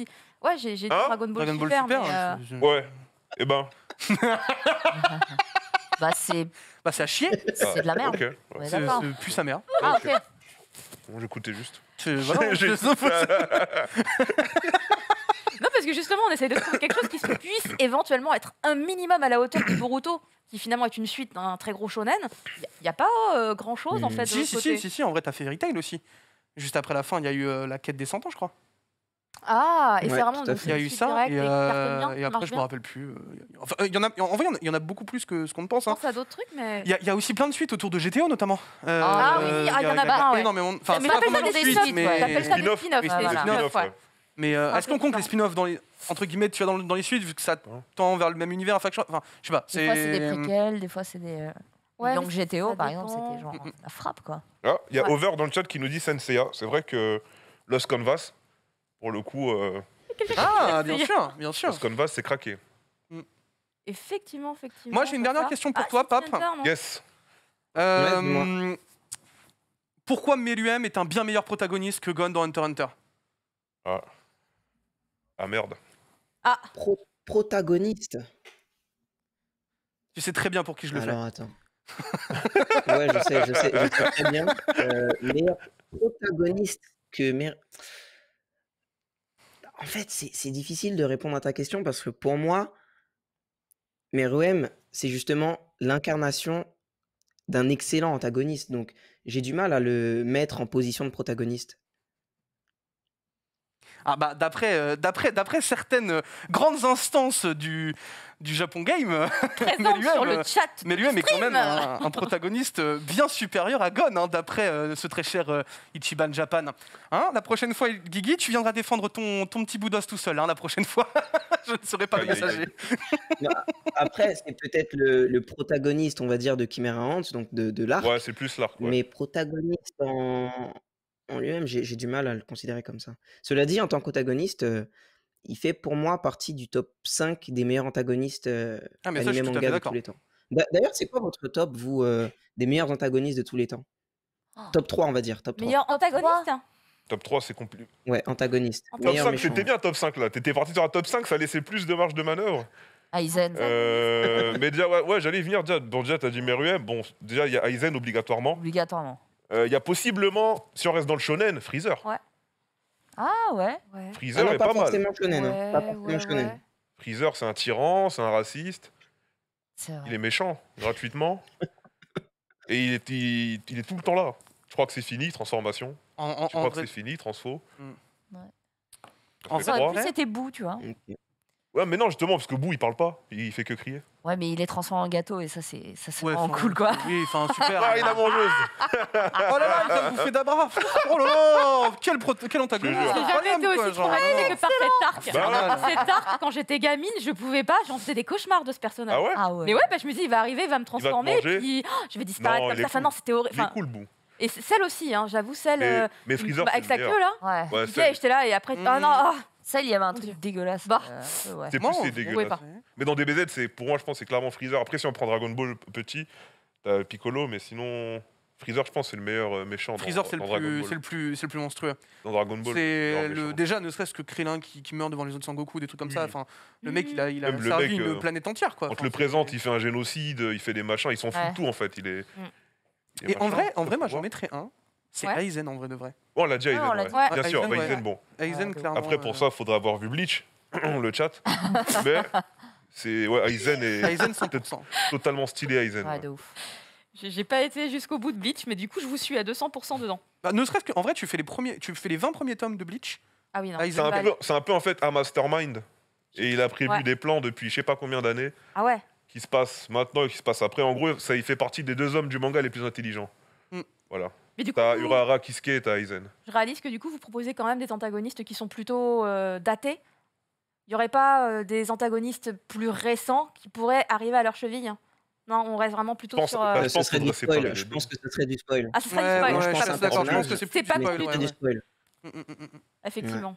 Ouais, j'ai dit hein? Dragon Ball Super. Hein, ouais. et eh ben, bah, c'est. Bah, c'est à chier. C'est de la merde. C'est euh, plus sa mère. Ah, ok. Bon, J'écoutais juste. Non, parce que justement, on essaye de trouver quelque chose qui se puisse éventuellement être un minimum à la hauteur du Boruto, qui finalement est une suite d'un très gros shonen. Il n'y a, pas euh, grand chose en fait. de si, si, si, si, en vrai, t'as fait Fairy Tail aussi. Juste après la fin, il y a eu euh, la quête des cent ans, je crois. Ah, et c'est vraiment. Il y a eu ça, et, euh, après, je ne me rappelle plus. Euh, enfin, y en, a, vrai, il y en a beaucoup plus que ce qu'on pense. Je pense hein. à d'autres trucs, mais. Il y, a, aussi plein de suites autour de GTO, notamment. Euh, ah oui, ah, il y, en a pas. Mais Mais Enfin, mais ça des suites, mais mais. T'appelles ça des spin-offs. Mais est-ce qu'on compte les spin-offs dans les entre guillemets, tu vas dans, les suites, vu que ça tend vers le même univers. Enfin, je sais pas. Des fois, c'est des préquels, des fois, c'est des. Ouais, Donc GTO, par exemple, c'était genre mm, mm. la frappe, quoi. Ah, il y a Over dans le chat qui nous dit Senseiya. C'est vrai que Lost Canvas, pour le coup, euh, Ah, bien sûr, bien sûr. ce qu'on va, c'est craqué. Mm. Effectivement, effectivement. Moi, j'ai une dernière question pour ah, toi, Pape. Yes. Euh, pourquoi Meluem est un bien meilleur protagoniste que Gon dans Hunter x Hunter Ah. Ah, merde. Ah, protagoniste. Tu sais très bien pour qui je le fais. Alors attends. ouais, je sais, je sais, je sais très bien. Euh, meilleur protagoniste que Meluem en fait, c'est difficile de répondre à ta question parce que pour moi, Meruem, c'est justement l'incarnation d'un excellent antagoniste. Donc, j'ai du mal à le mettre en position de protagoniste. Ah bah, d'après, euh, d'après, d'après certaines euh, grandes instances du, du Japon Game, euh, sur mais lui est quand même un, protagoniste bien supérieur à Gon, hein, d'après ce très cher Ichiban Japan. Hein, la prochaine fois, Gigi tu viendras défendre ton, ton petit bout tout seul, hein, la prochaine fois. Je ne serai pas le messager. après, c'est peut-être le, le, protagoniste, on va dire, de Chimera Hunt, donc de, de l'arc. Ouais, c'est plus l'arc. Mais protagoniste en, en lui-même, j'ai du mal à le considérer comme ça. Cela dit, en tant qu'antagoniste, euh, il fait pour moi partie du top 5 des meilleurs antagonistes euh, Ah, animés de tous les temps. D'ailleurs, c'est quoi votre top, vous, euh, des meilleurs antagonistes de tous les temps oh. Top 3, on va dire, top Meilleur antagoniste Top 3, c'est compliqué. Ouais, antagoniste. Top 5, c'était bien top 5 là. T'étais parti sur un top 5, ça laissait plus de marge de manœuvre. Aizen. mais déjà, ouais, j'allais y venir. Déjà, bon, déjà, t'as dit Meruem. Bon, déjà, il y a Aizen obligatoirement. Obligatoirement. Euh, il y a possiblement, si on reste dans le shonen, Freezer. Ouais. Ah ouais. ouais. Freezer ah est pas, mal. Shonen, hein. pas forcément Freezer, c'est un tyran, c'est un raciste. il est méchant, gratuitement. Et il est, il, est, tout le temps là. Je crois que c'est fini, transformation. En, je crois que c'est fini, transfo. Hmm. Ouais. En fait, plus c'était beau, tu vois. Ouais, mais non, justement, parce que Bou, il parle pas, il fait que crier. Ouais, mais il est transformé en gâteau et ça, c'est ça c'est vraiment cool, quoi. Oui, enfin, super. Ah, il a mangeuse Oh là là, il a bouffé d'abra. Oh là là Quel, quel antagoniste J'ai jamais été aussi que par cette arc. Bah cette arc, quand j'étais gamine, je pouvais pas, j'en faisais des cauchemars de ce personnage. Ah ouais ah Mais ouais, bah, je me dis, il va arriver, il va me transformer, et puis oh, je vais disparaître Non, comme ça. Enfin, non, c'était horrible. Il est cool, Bou. Et celle aussi, hein, j'avoue, celle. Mais- euh, bah, avec sa queue là. Ouais. j'étais là et après, mm. ah non, ah. Ça, il y avait un truc dégueulasse. Bah. Euh, ouais. C'est dégueulasse. Mais dans DBZ, c'est pour moi, je pense, c'est clairement Freezer. Après, si on prend Dragon Ball petit, t'as Piccolo, mais sinon. Freezer, je pense, c'est le meilleur euh, méchant. Freezer, c'est le, plus, le, plus, le plus monstrueux. Dans Dragon Ball. C'est déjà, ne serait-ce que Krillin qui, meurt devant les autres Sangoku, des trucs comme ça. Enfin, le mec, il a, il a servi une euh, planète entière. Quoi. On le présente, il fait un génocide, il fait des machins, il s'en fout de tout en fait. Il est. Et en vrai, en vrai, moi, j'en mettrais un. C'est Aizen en vrai de vrai. on l'a déjà, ah, Aizen, bien sûr, Aizen, bon. Ah, après, pour euh, ça, il faudra avoir vu Bleach, le chat. Mais c'est ouais, Aizen est Aizen 100%. totalement stylé Aizen. Ouais, de ouf. J'ai pas été jusqu'au bout de Bleach, mais du coup, je vous suis à 200% dedans. Bah, ne serait-ce qu'en vrai, tu fais les premiers, tu fais les 20 premiers tomes de Bleach. Ah oui, non. C'est un, peu, c'est un peu en fait un mastermind. Et il a prévu des plans depuis je sais pas combien d'années. Ah ouais. Qui se passe maintenant et qui se passe après. En gros, ça il fait partie des deux hommes du manga les plus intelligents. Mm. Voilà. Mais du coup, t'as Urara, Kisuke et t'as Aizen. Je réalise que du coup, vous proposez quand même des antagonistes qui sont plutôt euh, datés. Il n'y aurait pas euh, des antagonistes plus récents qui pourraient arriver à leur cheville hein. Non, on reste vraiment plutôt sur. Euh, je, pense du spoil. je pense que ça serait du spoil. Ah, ça serait du spoil. je, pense, que c'est plus du spoil. du spoil. Mm, mm, mm, Effectivement.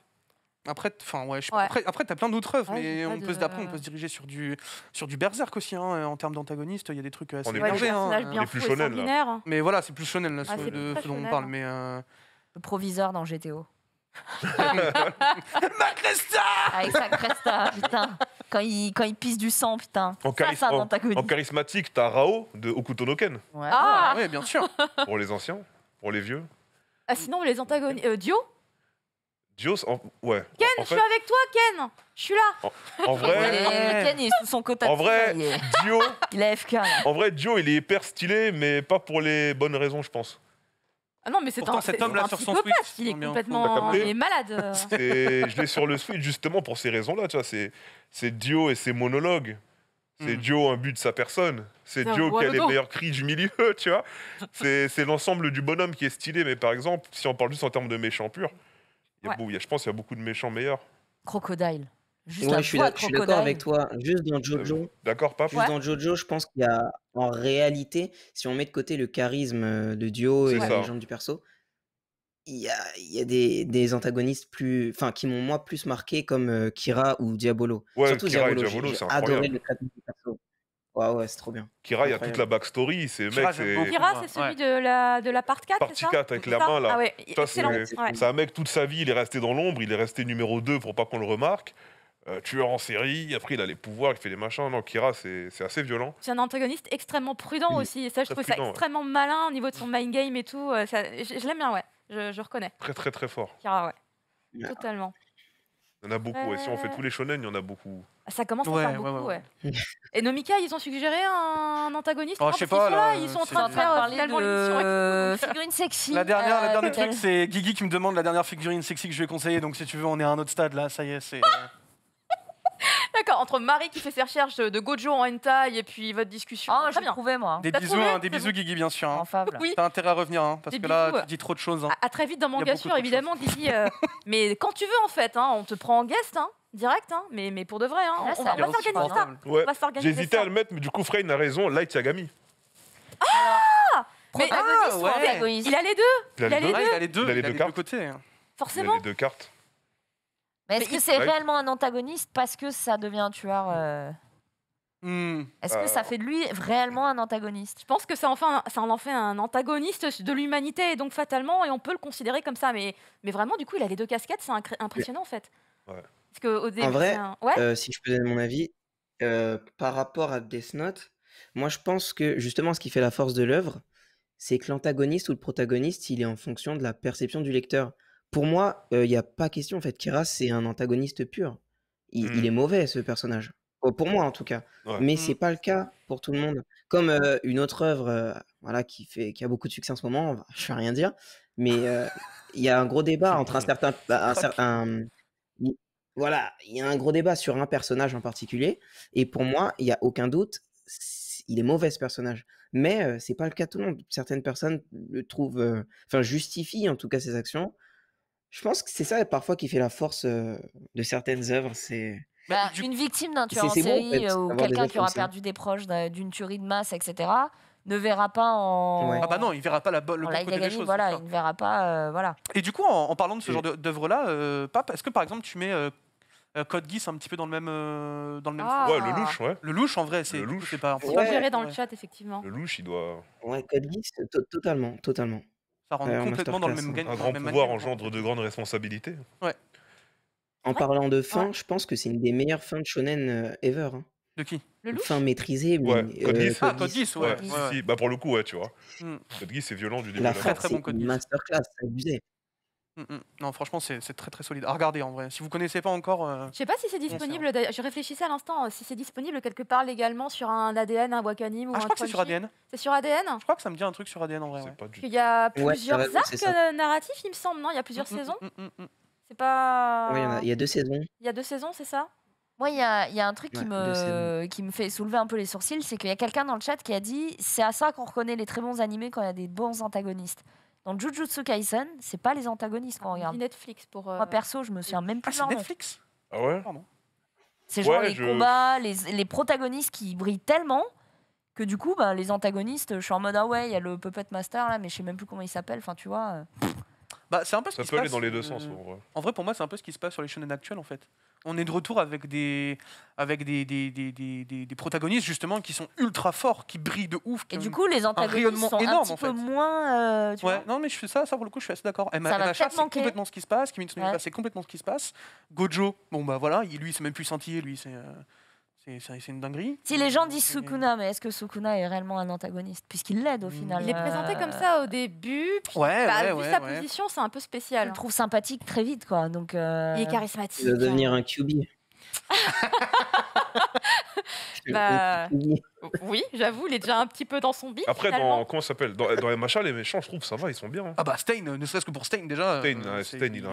Après, enfin ouais, Après, t'as plein d'autres œuvres, mais on peut, se, on peut se diriger sur du sur du berserk aussi, hein, euh, en termes d'antagoniste, Il y a des trucs euh, assez énervés. plus hein. shonen, hein. Mais voilà, c'est plus chanel, là, ce, dont on parle. Mais euh, le proviseur dans GTO. Ma Cresta Avec ah, sa putain. Quand il, quand il pisse du sang, putain. En, ça, en, charismatique, t'as Rao de Okutonoken. Ouais. Ah, ah. oui bien sûr. pour les anciens, pour les vieux. Ah, sinon, les antagonistes. Dio Dios, ouais. Ken, je suis avec toi, Ken. Je suis là. En, vrai, son En vrai, Dio, il En vrai, Dio, il est hyper stylé, mais pas pour les bonnes raisons, je pense. Ah non, mais c'est un, cet homme là sur son tweet, il est complètement il est malade. Euh. je l'ai sur le tweet justement pour ces raisons-là, tu vois. C'est c'est Dio et ses monologues. C'est hmm. Dio un but de sa personne. C'est Dio qui a les meilleurs cris du milieu, tu vois. C'est l'ensemble du bonhomme qui est stylé, mais par exemple, si on parle juste en termes de méchant pur je pense qu'il y a beaucoup de méchants meilleurs. Crocodile. je, suis d'accord avec toi. Juste dans euh, Jojo. d'accord, pas Juste dans Jojo, je pense qu'il y a en réalité, si on met de côté le charisme euh, de Dio et la légende du perso, il y a, il y a des, antagonistes plus, enfin, qui m'ont moi plus marqué comme euh, Kira ou Diabolo. Surtout Diabolo, Adoré le traitement du perso. Ouais, ah ouais, c'est trop bien. Kira, il y a toute la backstory. C'est Kira, mec, c'est... Kira, c'est celui de, la, de la part 4. Partie 4 avec la main, là. Ah ouais, Ça, c'est, un mec, toute sa vie, il est resté dans l'ombre. Il est resté numéro 2 pour pas qu'on le remarque. Euh, tueur en série, après il a les pouvoirs, il fait les machins. Non, Kira, c'est, assez violent. C'est un antagoniste extrêmement prudent aussi. Et ça, je trouve ça extrêmement malin au niveau de son mind game et tout. Euh, je, l'aime bien, ouais. Je, je, reconnais. Très, très, très fort. Kira, ouais. Totalement. Il y en a beaucoup. Et si on fait euh. tous les shonen, il y en a beaucoup. Ça commence à faire beaucoup, ouais. Et Nomika, ils ont suggéré un antagoniste Oh, je sais pas, là, ils sont en euh, train de faire tellement euh, l'émission de... figurines Figurine sexy. La dernière, euh, truc, c'est Guigui qui me demande la dernière figurine sexy que je vais conseiller. Donc si tu veux, on est à un autre stade là, ça y est, c'est. D'accord, entre Marie qui fait ses recherches de Gojo en hentai et puis votre discussion. Ah, Très j'ai trouvé, moi. Des bisous, hein, des bisous Guigui, bien sûr. hein. T'as intérêt à revenir, hein, parce que là, tu dis trop de choses. hein. À, très vite dans mon Sûr, évidemment, Guigui. mais quand tu veux, en fait, hein, on te prend en guest. hein direct, hein, mais, mais pour de vrai. Hein, on, va- s'organiser ça. J'hésitais à le mettre, mais du coup, Frey a raison. Light Yagami. Ah il a les deux, Il a les deux. il a les deux, il a les deux cartes. Hein. Il a forcément. les deux cartes. Mais est-ce que c'est réellement un antagoniste parce que ça devient un tueur euh, hmm. Est-ce que ça euh. fait de lui réellement un antagoniste Je pense que ça en fait ça en fait un antagoniste de l'humanité, et donc fatalement, et on peut le considérer comme ça. Mais, mais vraiment, du coup, il a les deux casquettes, c'est impressionnant en fait. Ouais. En vrai, euh, si je peux donner mon avis, euh, par rapport à Death Note, moi je pense que justement ce qui fait la force de l'œuvre, c'est que l'antagoniste ou le protagoniste, il est en fonction de la perception du lecteur. Pour moi, euh, il n'y a pas question en fait. Kira, c'est un antagoniste pur. Il, mmh. est mauvais ce personnage. pour moi en tout cas. Mais Mais mmh. c'est pas le cas pour tout le monde. Comme une autre œuvre voilà, qui, fait, qui a beaucoup de succès en ce moment, bah, je ne vais rien dire, mais il y a un gros débat entre un certain, bah, voilà, il y a un gros débat sur un personnage en particulier. Et pour moi, il n'y a aucun doute, il est mauvais ce personnage. Mais c'est pas le cas de tout le monde. Certaines personnes le trouvent, enfin justifient en tout cas ses actions. Je pense que c'est ça parfois qui fait la force de certaines œuvres. C'est bah, une victime d'un tueur en série ou quelqu'un qui aura perdu des proches d'une tuerie de masse, etc ne verra pas en. Ah bah non, il verra pas la, le bon côté des Voilà, il ne verra pas. Euh, voilà. Et du coup, en, parlant de ce genre d'œuvre-là, euh, est-ce que par exemple tu mets. Euh, euh, Code Geass un petit peu dans le même dans le même ah. ouais le louche ouais le louche en vrai c'est c'est pas dans le chat effectivement le louche il doit ouais Code Geass totalement totalement ça rentre complètement dans le même un grand pouvoir engendre de grandes responsabilités ouais en parlant de fin je pense que c'est une des meilleures fins de shonen ever hein. de qui Enfin, maîtrisé. mais, Code ouais. Bah, pour le coup, ouais, tu vois. Hmm. c'est violent du début très c'est masterclass, c'est hmm, hmm. Non, franchement, c'est très très solide. regardez en vrai. Si vous connaissez pas encore, euh, Je sais pas si c'est disponible. Je réfléchissais à l'instant si c'est disponible quelque part légalement sur un ADN, un Wakanim ah, ou je crois que c'est sur ADN. C'est sur ADN Je crois que ça me dit un truc sur ADN en vrai. Il y a plusieurs arcs euh, narratifs, il me semble, non Il y a plusieurs saisons. C'est pas. Oui, il y il y, a deux saisons. Il y a deux saisons, c'est ça moi, il y a, un truc qui, me, qui me fait soulever un peu les sourcils, c'est qu'il y a quelqu'un dans le chat qui a dit c'est à ça qu'on reconnaît les très bons animés quand il y a des bons antagonistes. Dans Jujutsu Kaisen, c'est pas les antagonistes qu'on regarde. Netflix pour. Euh, moi perso, je me souviens ah, même plus. Ah, Netflix. Ah ouais. C'est genre les combats, les, protagonistes qui brillent tellement que du coup, bah, les antagonistes, je suis en mode ah ouais, il y a le Puppet Master là, mais je sais même plus comment il s'appelle. Enfin, tu vois. Euh. Bah, c'est un peu ce peut aller dans les deux sens. En vrai, pour moi, c'est un peu ce qui se passe sur les shonen actuels en fait on est de retour avec des, avec des, des, des, des, protagonistes justement qui sont ultra forts, qui brillent de ouf. et du coup, les antagonistes sont énorme, un petit en fait. peu moins. Euh, tu ouais, non, mais je fais ça, ça pour le coup, je suis assez d'accord. Emma, Emma c'est complètement ce qui se passe. Kimitsu ouais. c'est complètement ce qui se passe. Gojo, bon bah voilà, lui, c'est même plus sentier, lui, c'est. C'est une dinguerie. Si les gens euh, disent Sukuna, mais est-ce que Sukuna est réellement un antagoniste Puisqu'il l'aide au mm. final. Il est présenté euh, comme ça au début. Puis, ouais, bah, vu sa position, c'est un peu spécial. Je le trouve sympathique très vite, quoi. Donc, euh, Il est charismatique. Il va devenir un QB. Bah, oui, j'avoue, il est déjà un petit peu dans son bide. Après, dans, comment ça s'appelle dans, les machins, les méchants, je trouve, ça va, ils sont bien. Hein. Ah bah, Stein, euh, ne serait-ce que pour Stein déjà. Euh, Stain, il, est il est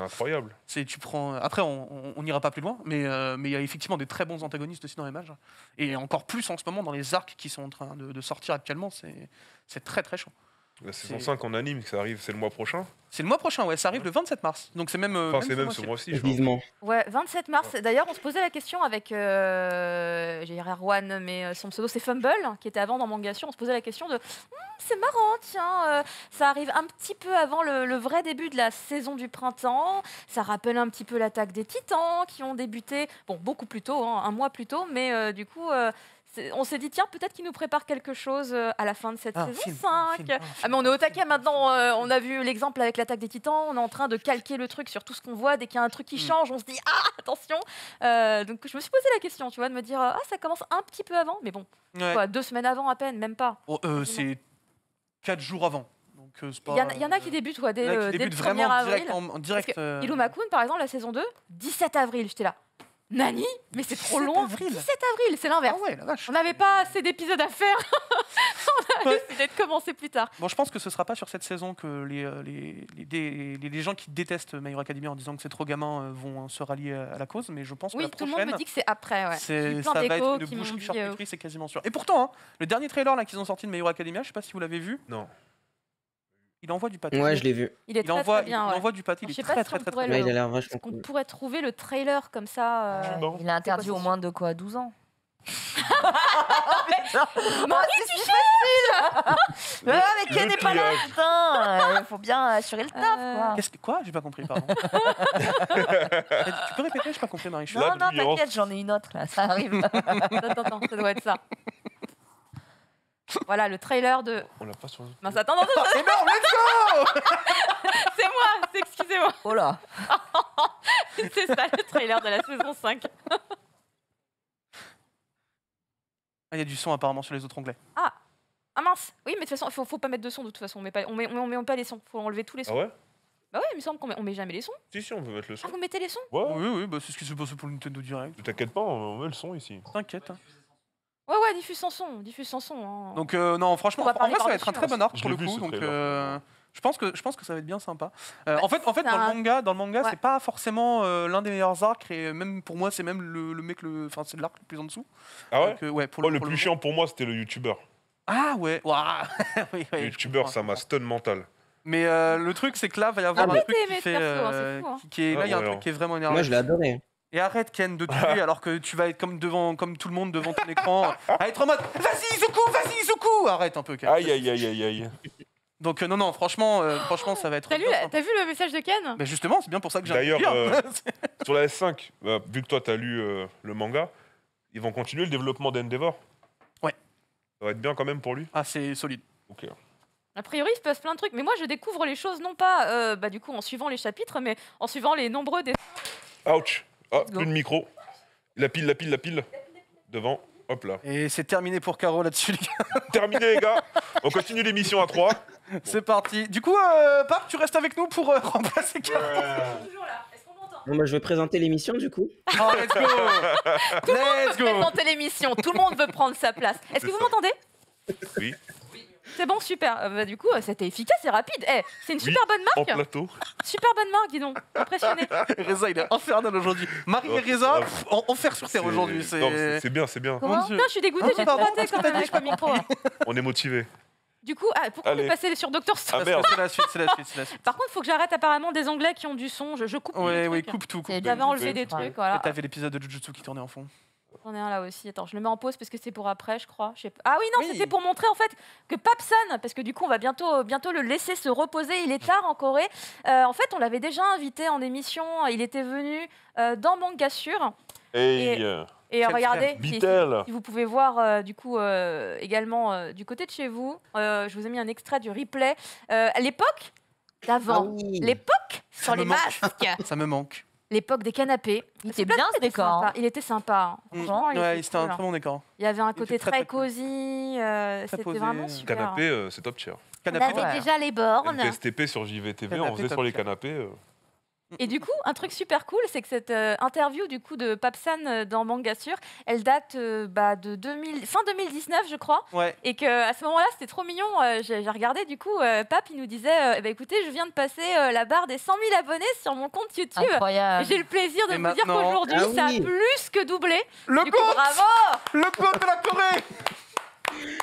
incroyable. tu prends... Après, on n'ira pas plus loin, mais euh, mais il y a effectivement des très bons antagonistes aussi dans les mages. Et encore plus en ce moment, dans les arcs qui sont en train de, sortir actuellement, c'est, c'est très très chaud. La saison 5 en anime, ça arrive, c'est le mois prochain C'est le mois prochain, ouais, ça arrive le 27 mars. Donc c'est même. Euh, même ce mois-ci, je crois. Ouais, 27 mars. D'ailleurs, on se posait la question avec. Euh, J'ai Erwan, mais euh, son pseudo c'est Fumble, qui était avant dans Mangation. On se posait la question de. Hmm, c'est marrant, tiens, euh, ça arrive un petit peu avant le, vrai début de la saison du printemps. Ça rappelle un petit peu l'attaque des titans qui ont débuté, bon, beaucoup plus tôt, hein, un mois plus tôt, mais du coup on s'est dit, tiens, peut-être qu'il nous prépare quelque chose euh, à la fin de cette ah, saison 5. Ah, ah, on est au taquet maintenant. Euh, on a vu l'exemple avec l'attaque des titans. On est en train de calquer le truc sur tout ce qu'on voit. Dès qu'il y a un truc qui mm. change, on se dit, ah, attention. Euh, donc, je me suis posé la question, tu vois, de me dire, ah, ça commence un petit peu avant. Mais bon, deux semaines avant à peine, même pas. Oh, c'est quatre jours avant. Il y, en a qui débutent, quoi, dès, dès le 1er vraiment avril. en, direct. par exemple, la saison 2, 17 avril, j'étais là. Nani Mais c'est trop long avril. 17 avril, c'est l'inverse. Ah la vache. On n'avait pas assez d'épisodes à faire. on a décidé de commencer plus tard. Bon, je pense que ce ne sera pas sur cette saison que les, euh, les, les, les gens qui détestent My academy en disant que c'est trop gamin euh, vont euh, se rallier à la cause, mais je pense que la prochaine... Oui, tout le monde me dit que c'est après, ouais. C'est, ça va être une boucherie charcuterie, c'est quasiment sûr. Et pourtant, hein, le dernier trailer là, qu'ils ont sorti de My academy je ne sais pas si vous l'avez vu. Non. Il envoie du pâté. Ouais, je l'ai vu. Il est il très, envoie, très bien. Il ouais. envoie du pâté. Il est très, très, très, très, Il On pourrait trouver le trailer comme ça. Euh... Il a interdit au moins de quoi 12 ans ah, mais c'est facile Mais Ken n'est pas là, putain Il faut bien assurer le taf, euh. quoi Qu'est-ce que... Quoi J'ai pas compris, pardon. tu peux répéter J'ai pas compris, Marie. Non, non, t'inquiète, j'en ai une autre, là, ça arrive. attends, attends, ça doit être ça. Voilà le trailer de. On l'a pas sur le. Mince, attends, attends, énorme, let's go C'est moi, c'est excusez-moi. Oh là C'est ça le trailer de la saison 5. Ah, il y a du son apparemment sur les autres onglets. Ah Ah mince Oui, mais de toute façon, faut, faut pas mettre de son de toute façon. On met pas, on met, on met, pas les sons, faut enlever tous les sons. Ah ouais bah ouais, il me semble qu'on met, on met jamais les sons. Si, si, on peut mettre le son. Ah, vous mettez les sons ouais. Oui, oui, bah c'est ce qui se passe pour le Nintendo Direct. T'inquiète pas, on met le son ici. T'inquiète. Hein. Ouais, ouais, diffuse Sanson, diffuse Sanson. Hein. Donc euh, non, franchement, en vrai, ça va être un très hein. bon arc pour le coup. Donc euh, je pense que je pense que ça va être bien sympa. Euh, en fait, en fait, dans le manga, dans le manga, c'est pas forcément l'un des meilleurs arcs et même pour moi, c'est même le, mec le, c'est l'arc le plus en dessous. Ah ouais pour le plus chiant pour moi, c'était le youtubeur. Ah ouais. Ouah. Le youtubeur, ça m'a stun mental. Mais le truc, c'est que là, va y avoir ah un truc hein. qui est, là, il y a un truc qui est vraiment énervant. Moi, je l'ai adoré. Et arrête, Ken, de tuer alors que tu vas être comme, devant, comme tout le monde devant ton écran, à être en mode Vas-y, Izuku, vas-y, Izuku Arrête un peu, Ken. Aïe, aïe, aïe, aïe, aïe. Donc, euh, non, non, franchement, euh, franchement, ça va être. T'as vu le message de Ken justement, c'est bien pour ça que j'ai D'ailleurs, euh, Sur la S5, bah, vu que toi, t'as lu le manga, ils vont continuer le développement d'Endeavor. Ouais. Ça va être bien quand même pour lui. Ah, c'est solide. Ok. A priori, il se passe plein de trucs. Mais moi, je découvre les choses non pas bah, du coup en suivant les chapitres, mais en suivant les nombreux dessins. Ouch Oh, plus de micro. La pile, la pile, la pile. Devant. Hop là. Et c'est terminé pour Caro là-dessus, les gars. Terminé, les gars. On continue l'émission à 3. C'est parti. Du coup, euh, tu restes avec nous pour euh, remplacer Caro. toujours là. Bon, bah, je vais présenter l'émission du coup. Oh, let's go Tout le monde veut présenter l'émission, tout le monde veut prendre sa place. Est-ce que vous m'entendez Oui. C'est bon, super. Euh, bah, du coup, euh, c'était efficace et rapide. Eh, c'est une super bonne En marque. plateau. Super bonne marque, dis donc. Impressionné. Reza, il est infernal aujourd'hui. Marie et oh, Reza, enfer sur terre aujourd'hui. C'est- bien, c'est bien. Comment Non, je suis dégoûtée, ah, j'ai tout raté quand même avec le micro. Hein. On est motivé. Du coup, pourquoi on est sur Doctor Stone ah, C'est la suite, c'est la suite, Par contre, il faut que j'arrête apparemment des Anglais qui ont du son. Je, coupe. Oui, oui, coupe tout. coupe tout. J'avais enlevé des trucs, voilà. T'avais l'épisode de Jujutsu qui tournait en fond. J'en ai là aussi. Attends, je le mets en pause parce que c'est pour après, je crois. Ah oui, non, c'était pour montrer en fait que Papson, parce que du coup, on va bientôt, euh, bientôt le laisser se reposer. Il est tard en Corée. Euh, en fait, on l'avait déjà invité en émission. Il était venu euh, dans mon Et, et regardez, vous pouvez voir du coup également du côté de chez vous, je vous ai mis un extrait du replay. à l'époque d'avant, ah l'époque sur les masques. Ça me manque l'époque des canapés. Il était bien ce décor. Hein. Il était sympa. Hein. Mm. C'était il était, un très hein. bon décor. Il y avait un côté très, cosy. Euh, C'était vraiment super. Canapé, euh, c'est top tier. Canapé, on avait déjà les bornes. STP sur JVTV, on faisait sur les canapés. Euh. Et du coup, un truc super cool, c'est que cette euh, interview du coup de Papsan euh, dans Manga Sur, elle date euh, bah, de fin 2019, je crois. Et que à ce moment-là, c'était trop mignon. J'ai regardé du coup, Pape, il nous disait, eh ben, écoutez, je viens de passer la barre des 100 000 abonnés sur mon compte YouTube. J'ai le plaisir de vous dire qu'aujourd'hui, ah ça a plus que doublé. Le Bravo Le pote de la Corée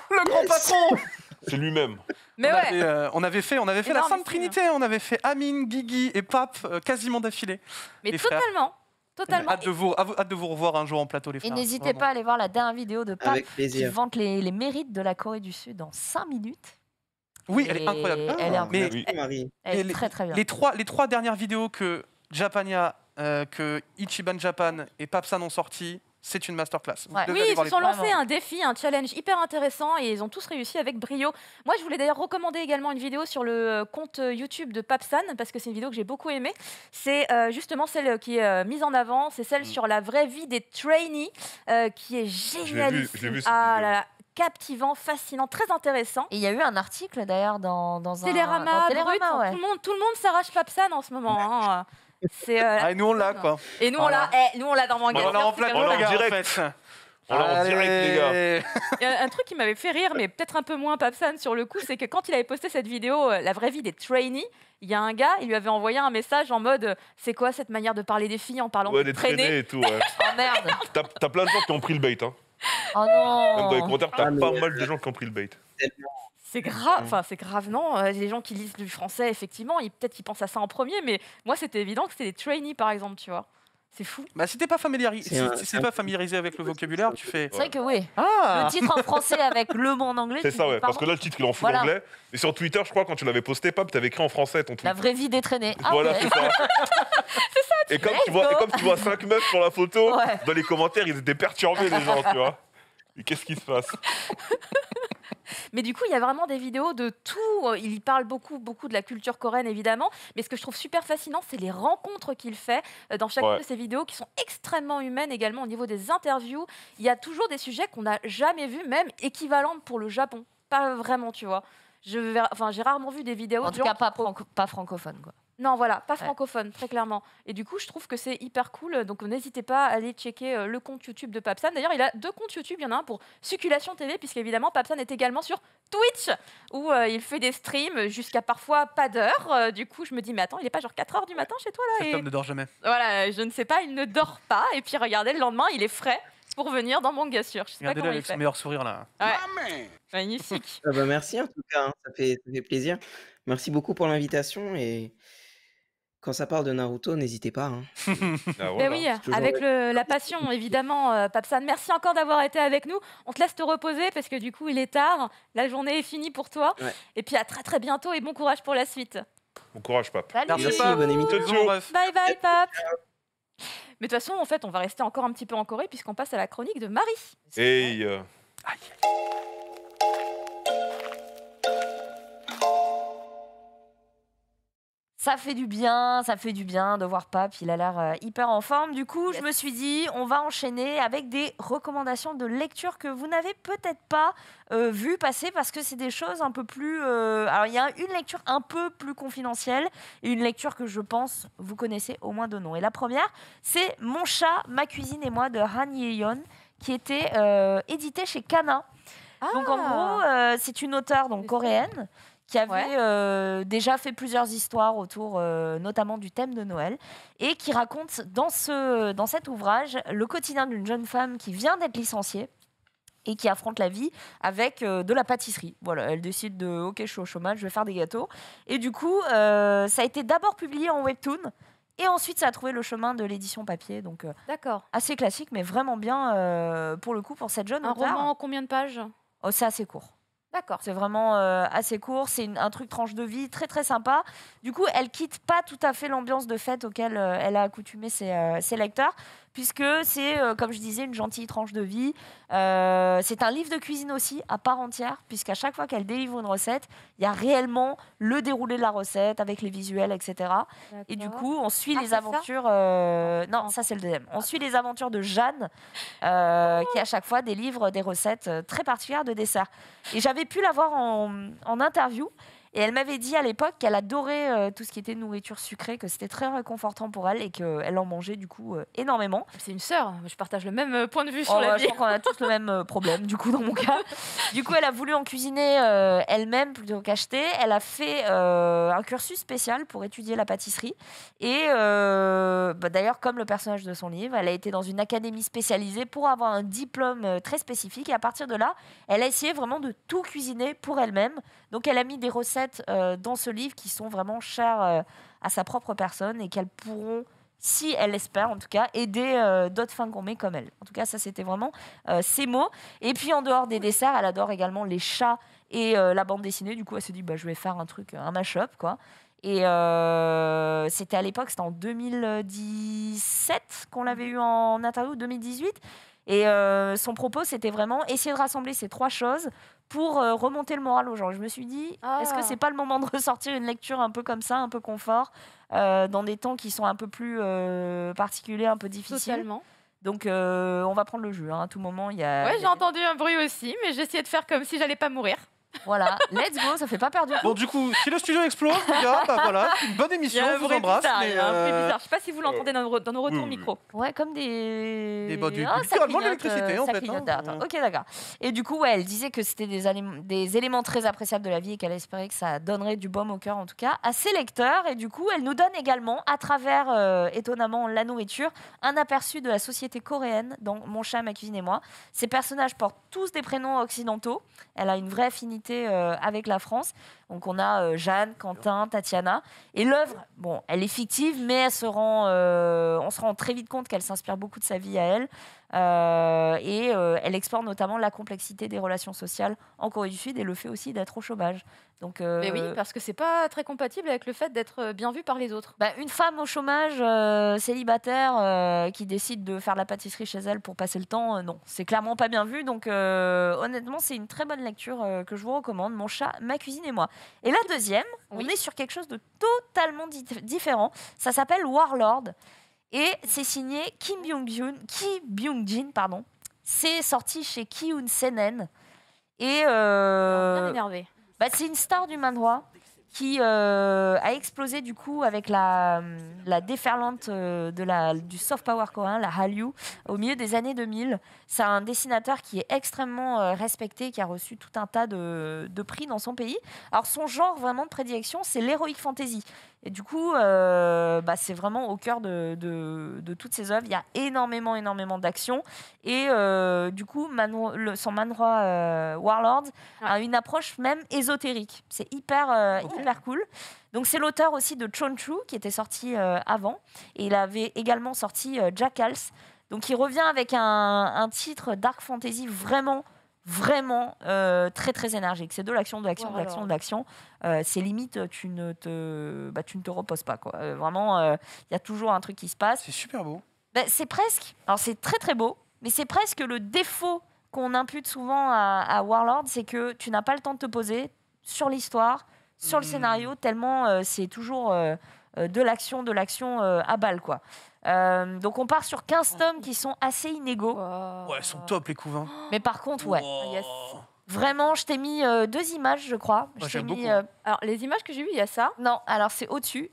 Le grand patron C'est lui-même. Euh, on Avait, fait, on avait fait la Sainte Trinité. Hein. On avait fait Amine, Guigui et Pape euh, quasiment d'affilée. Mais totalement. Totalement. Hâte de, vous, hâte de vous revoir un jour en plateau, les frères. Et n'hésitez pas à aller voir la dernière vidéo de Pape qui vante les, mérites de la Corée du Sud en 5 minutes. Oui, elle est incroyable. elle est, très très bien. Les trois, les trois dernières vidéos que Japania, euh, que Ichiban Japan et San ont sorties, c'est une masterclass. Oui, ils se sont lancés un défi, un challenge hyper intéressant et ils ont tous réussi avec brio. Moi, je voulais d'ailleurs recommander également une vidéo sur le euh, compte euh, YouTube de Papsan parce que c'est une vidéo que j'ai beaucoup aimée. C'est euh, justement celle qui est mise en avant, c'est celle mm. sur la vraie vie des trainees qui est géniale. ah là là, captivant, fascinant, très intéressant. Et il y a eu un article d'ailleurs dans, dans un tout le monde, monde s'arrache Papsan en ce moment. Hein. Euh, ah, et nous, on l'a, quoi. Et nous, on l'a. nous, on l'a dans Manga. On l'a en on l'a en direct. On l'a en direct, les gars. un truc qui m'avait fait rire, mais peut-être un peu moins Papsan sur le coup, c'est que quand il avait posté cette vidéo, euh, la vraie vie des trainees, il y a un gars, il lui avait envoyé un message en mode euh, C'est quoi cette manière de parler des filles en parlant Ouais, de des traînées et tout. Oh merde. T'as plein de gens qui ont pris le bait. Hein. Oh Même dans les non. commentaires, t'as ah, pas mal de gens qui ont pris le bait. tellement, c'est grave, enfin c'est grave, non euh, Les gens qui lisent du français, effectivement, peut-être qu'ils pensent à ça en premier, mais moi c'était évident que c'était des trainees par exemple, tu vois. C'est fou. Bah, si t'es pas, familiarisé, si, pas familiarisé avec le vocabulaire, tu fais. C'est vrai que oui. Ah le titre en français avec le mot en anglais. C'est ça, ouais. Parce que là, le titre, il en fout Et sur Twitter, je crois, quand tu l'avais posté, tu avais écrit en français ton truc. La vraie vie détraînée. Ah, voilà, c'est ça. c'est ça tu et, comme tu vois, et comme tu vois 5 meufs sur la photo, dans les commentaires, ils étaient perturbés, les gens, tu vois. Et qu'est-ce qui se passe Mais du coup, il y a vraiment des vidéos de tout. Euh, il parle beaucoup, beaucoup de la culture coréenne, évidemment. Mais ce que je trouve super fascinant, c'est les rencontres qu'il fait euh, dans chacune de ses vidéos, qui sont extrêmement humaines également au niveau des interviews. Il y a toujours des sujets qu'on n'a jamais vus, même équivalents pour le Japon. Pas vraiment, tu vois. Je, enfin, j'ai rarement vu des vidéos. En tout cas, pas, oh. francophone, pas francophones, quoi. Non, voilà, pas francophone, très clairement. Et du coup, je trouve que c'est hyper cool. Donc, n'hésitez pas à aller checker euh, le compte YouTube de Papsan. D'ailleurs, il a deux comptes YouTube. Il y en a un pour Succulation TV, puisqu'évidemment, Papsan est également sur Twitch, où euh, il fait des streams jusqu'à parfois pas d'heure. Euh, du coup, je me dis, mais attends, il est pas genre 4 heures du matin chez toi là Cet homme ne dort jamais. Voilà, je ne sais pas, il ne dort pas. Et puis, regardez, le lendemain, il est frais pour venir dans mon gassure. Je pas il son meilleur sourire là. Ah, Magnifique. Ah, bah, merci en tout cas, hein. ça, fait, ça, fait, plaisir. Merci beaucoup pour l'invitation et quand ça parle de Naruto, n'hésitez pas. Hein. Ah, ben oui, avec la passion, évidemment, euh, Papsan. Merci encore d'avoir été avec nous. On te laisse te reposer parce que du coup, il est tard. La journée est finie pour toi. Et puis à très très bientôt et bon courage pour la suite. Bon courage, Pape. Salut. Merci, bonne émission. Bye bye, Pap. Mais de toute façon, en fait, on va rester encore un petit peu en Corée puisqu'on passe à la chronique de Marie. Hey. Euh. Ça fait du bien, ça fait du bien de voir Pape, il a l'air euh, hyper en forme. Du coup, je me suis dit, on va enchaîner avec des recommandations de lecture que vous n'avez peut-être pas euh, vues passer parce que c'est des choses un peu plus... Euh, alors, il y a une lecture un peu plus confidentielle et une lecture que je pense vous connaissez au moins de nom. Et la première, c'est Mon chat, ma cuisine et moi de Han Yeon qui était euh, édité chez Kana. Donc en ah. gros, c'est une auteure donc coréenne qui avait euh, déjà fait plusieurs histoires autour euh, notamment du thème de Noël et qui raconte dans, ce, dans cet ouvrage le quotidien d'une jeune femme qui vient d'être licenciée et qui affronte la vie avec euh, de la pâtisserie. Voilà, elle décide de OK, je suis au chômage, je vais faire des gâteaux. Et du coup, ça a été d'abord publié en webtoon. Et ensuite, ça a trouvé le chemin de l'édition papier. Donc, D'accord. assez classique, mais vraiment bien pour le coup pour cette jeune Un roman en combien de pages oh, C'est assez court. D'accord. C'est vraiment euh, assez court, c'est un truc tranche de vie très très sympa. Du coup, elle quitte pas tout à fait l'ambiance de fête auquel euh, elle a accoutumé ses euh, lecteurs puisque c'est, euh, comme je disais, une gentille tranche de vie. Euh, c'est un livre de cuisine aussi, à part entière, puisqu'à chaque fois qu'elle délivre une recette, il y a réellement le déroulé de la recette avec les visuels, etc. Et du coup, on suit ah, les aventures. Euh, non, ah. ça c'est le deuxième. On suit les aventures de Jeanne, qui à chaque fois délivre des recettes très particulières de dessert. Et j'avais pu la voir en interview. Et elle m'avait dit à l'époque qu'elle adorait euh, tout ce qui était nourriture sucrée, que c'était très réconfortant pour elle et qu'elle en mangeait du coup euh, énormément. C'est une sœur, hein. je partage le même euh, point de vue sur oh, la vie. Je crois qu'on a tous le même problème du coup dans mon cas. Du coup, elle a voulu en cuisiner elle-même plutôt qu'acheter. Elle a fait un cursus spécial pour étudier la pâtisserie. Et bah, d'ailleurs, comme le personnage de son livre, elle a été dans une académie spécialisée pour avoir un diplôme très spécifique. Et à partir de là, elle a essayé vraiment de tout cuisiner pour elle-même. Donc elle a mis des recettes euh, dans ce livre qui sont vraiment chères euh, à sa propre personne et qu'elles pourront si elle espère en tout cas, aider euh, d'autres fins gourmets comme elle. En tout cas, ça c'était vraiment ses mots. Et puis en dehors des desserts, elle adore également les chats et la bande dessinée. Du coup, elle se dit, bah, je vais faire un truc, un mash-up quoi. Et c'était à l'époque, c'était en 2017 qu'on l'avait eu en interview, 2018. Et son propos, c'était vraiment essayer de rassembler ces trois choses pour euh, remonter le moral aux gens. Je me suis dit, ah. est-ce que c'est pas le moment de ressortir une lecture un peu comme ça, un peu confort, euh, dans des temps qui sont un peu plus euh, particuliers, un peu difficiles Totalement. Donc on va prendre le jeu. Hein. À tout moment, il y a. Ouais, j'ai entendu un bruit aussi, mais j'essayais de faire comme si j'allais pas mourir. Voilà, let's go, ça fait pas perdu Bon, du coup, si le studio explose, les gars, bah, voilà, une bonne émission, on vous embrasse. un mais, euh, bizarre Je sais pas si vous l'entendez euh, dans, nos, nos retours au hmm. micro. Ouais, comme des. Des du... Ah, ça l'électricité, euh, en fait. Hein. Clignote, Ok, d'accord. Et du coup, ouais, elle disait que c'était des, des éléments très appréciables de la vie et qu'elle espérait que ça donnerait du baume au cœur, en tout cas, à ses lecteurs. Et du coup, elle nous donne également, à travers, étonnamment, la nourriture, un aperçu de la société coréenne dans Mon chat, ma cuisine et moi. Ces personnages portent tous des prénoms occidentaux. Elle a une vraie affinité euh, avec la France. Donc on a euh, Jeanne, Quentin, Tatiana. Et l'œuvre, bon, elle est fictive, mais elle se rend, euh, on se rend très vite compte qu'elle s'inspire beaucoup de sa vie à elle. et elle explore notamment la complexité des relations sociales en Corée du Sud et le fait aussi d'être au chômage. Donc, Mais oui, euh, parce que c'est pas très compatible avec le fait d'être euh, bien vu par les autres. Bah, une femme au chômage, euh, célibataire, qui décide de faire la pâtisserie chez elle pour passer le temps, non, c'est clairement pas bien vu. Donc honnêtement, c'est une très bonne lecture que je vous recommande. Mon chat, ma cuisine et moi. Et la deuxième, on est sur quelque chose de totalement différent. Ça s'appelle Warlord et c'est signé Kim Byung-jin. Kim Byung-jin, pardon. C'est sorti chez Kiun Senen. Et euh... bien énervé. Bah, c'est une star du main droit qui euh, a explosé du coup avec la, euh, la déferlante euh, de la, du soft power coréen, la Hallyu, au milieu des années 2000. C'est un dessinateur qui est extrêmement respecté, qui a reçu tout un tas de, prix dans son pays. Alors son genre vraiment de prédilection, c'est l'héroïque fantasy. Et du coup, euh, bah, c'est vraiment au cœur de, toutes ces œuvres. Il y a énormément, énormément d'actions. Et euh, du coup, son manoir euh, Warlords Warlord a une approche même ésotérique. C'est hyper, hyper cool. Donc c'est l'auteur aussi de Chon Chu qui était sorti avant. Et il avait également sorti Jackals. Donc il revient avec un, un titre Dark Fantasy vraiment vraiment euh, très très énergique. C'est de l'action, de l'action, de l'action, de l'action. Euh, c'est limite, tu ne te, bah, tu ne te reposes pas. Quoi. Euh, vraiment, euh, il y a toujours un truc qui se passe. C'est super beau. Bah, c'est presque, alors c'est très très beau, mais c'est presque le défaut qu'on impute souvent à, Warlord, c'est que tu n'as pas le temps de te poser sur l'histoire, sur le hmm. scénario, tellement c'est toujours de l'action, de l'action à balle. quoi. Euh, donc on part sur 15 tomes qui sont assez inégaux. Ouais, sont top les couvents. Mais par contre, ouais. Vraiment, je t'ai mis euh, deux images, je crois. Moi, mis, euh, Alors, les images que j'ai eues, il y a ça. Non, alors c'est au-dessus.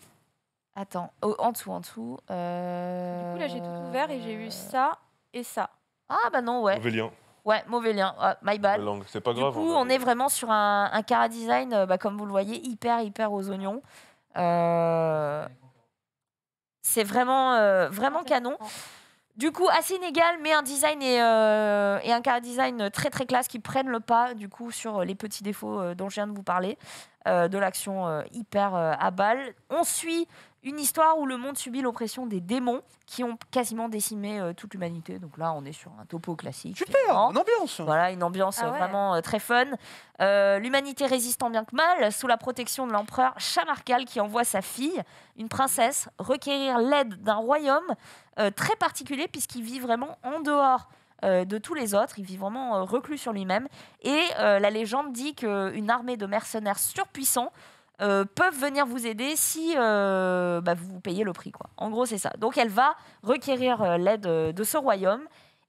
Attends, en dessous, en dessous. Du coup, là, j'ai tout ouvert et j'ai eu ça et ça. Ah, bah non, ouais. Mauvais lien. Ouais, mauvais lien. my bad. C'est pas grave. Du coup, on, est vraiment sur un, un cara design, bah, comme vous le voyez, hyper, hyper aux oignons. Euh, c'est vraiment, euh, vraiment canon. Du coup, assez inégal, mais un design euh, et, un car design très très classe qui prennent le pas du coup sur les petits défauts euh, dont je viens de vous parler, de l'action hyper à balle. On suit une histoire où le monde subit l'oppression des démons qui ont quasiment décimé euh, toute l'humanité. Donc là, on est sur un topo classique. Super, une ambiance. Voilà, une ambiance ah euh, vraiment euh, très fun. l'humanité résistant bien que mal sous la protection de l'empereur Chamarcal qui envoie sa fille, une princesse, requérir l'aide d'un royaume très particulier puisqu'il vit vraiment en dehors de tous les autres. Il vit vraiment reclus sur lui-même. Et la légende dit qu'une armée de mercenaires surpuissants euh, peuvent venir vous aider si euh, bah, vous payez le prix. Quoi. En gros, c'est ça. Donc elle va requérir euh, l'aide de ce royaume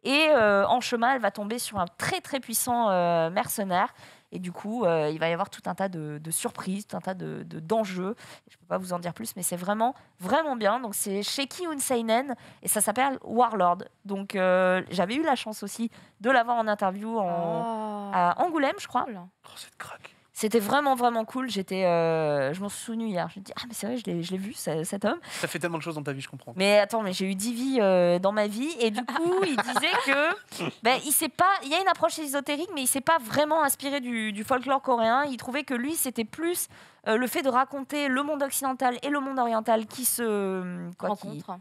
et en chemin, elle va tomber sur un très très puissant mercenaire. Et du coup, il va y avoir tout un tas de, surprises, tout un tas de, d'enjeux. Je ne peux pas vous en dire plus, mais c'est vraiment vraiment bien. Donc c'est Sheki Unseinen et ça s'appelle Warlord. Donc j'avais eu la chance aussi de l'avoir en interview en, oh. à Angoulême, je crois. Oh, oh cette craque. C'était vraiment, vraiment cool. J'étais, euh, je m'en suis hier. Je me dis, ah, mais c'est vrai, je l'ai, vu, cet homme. Ça fait tellement de choses dans ta vie, je comprends. Mais attends, mais j'ai eu 10 vies euh, dans ma vie. Et du coup, il disait que. Ben, il sait pas. Il y a une approche ésotérique, mais il s'est pas vraiment inspiré du folklore coréen. Il trouvait que lui, c'était plus euh, le fait de raconter le monde occidental et le monde oriental qui se, euh,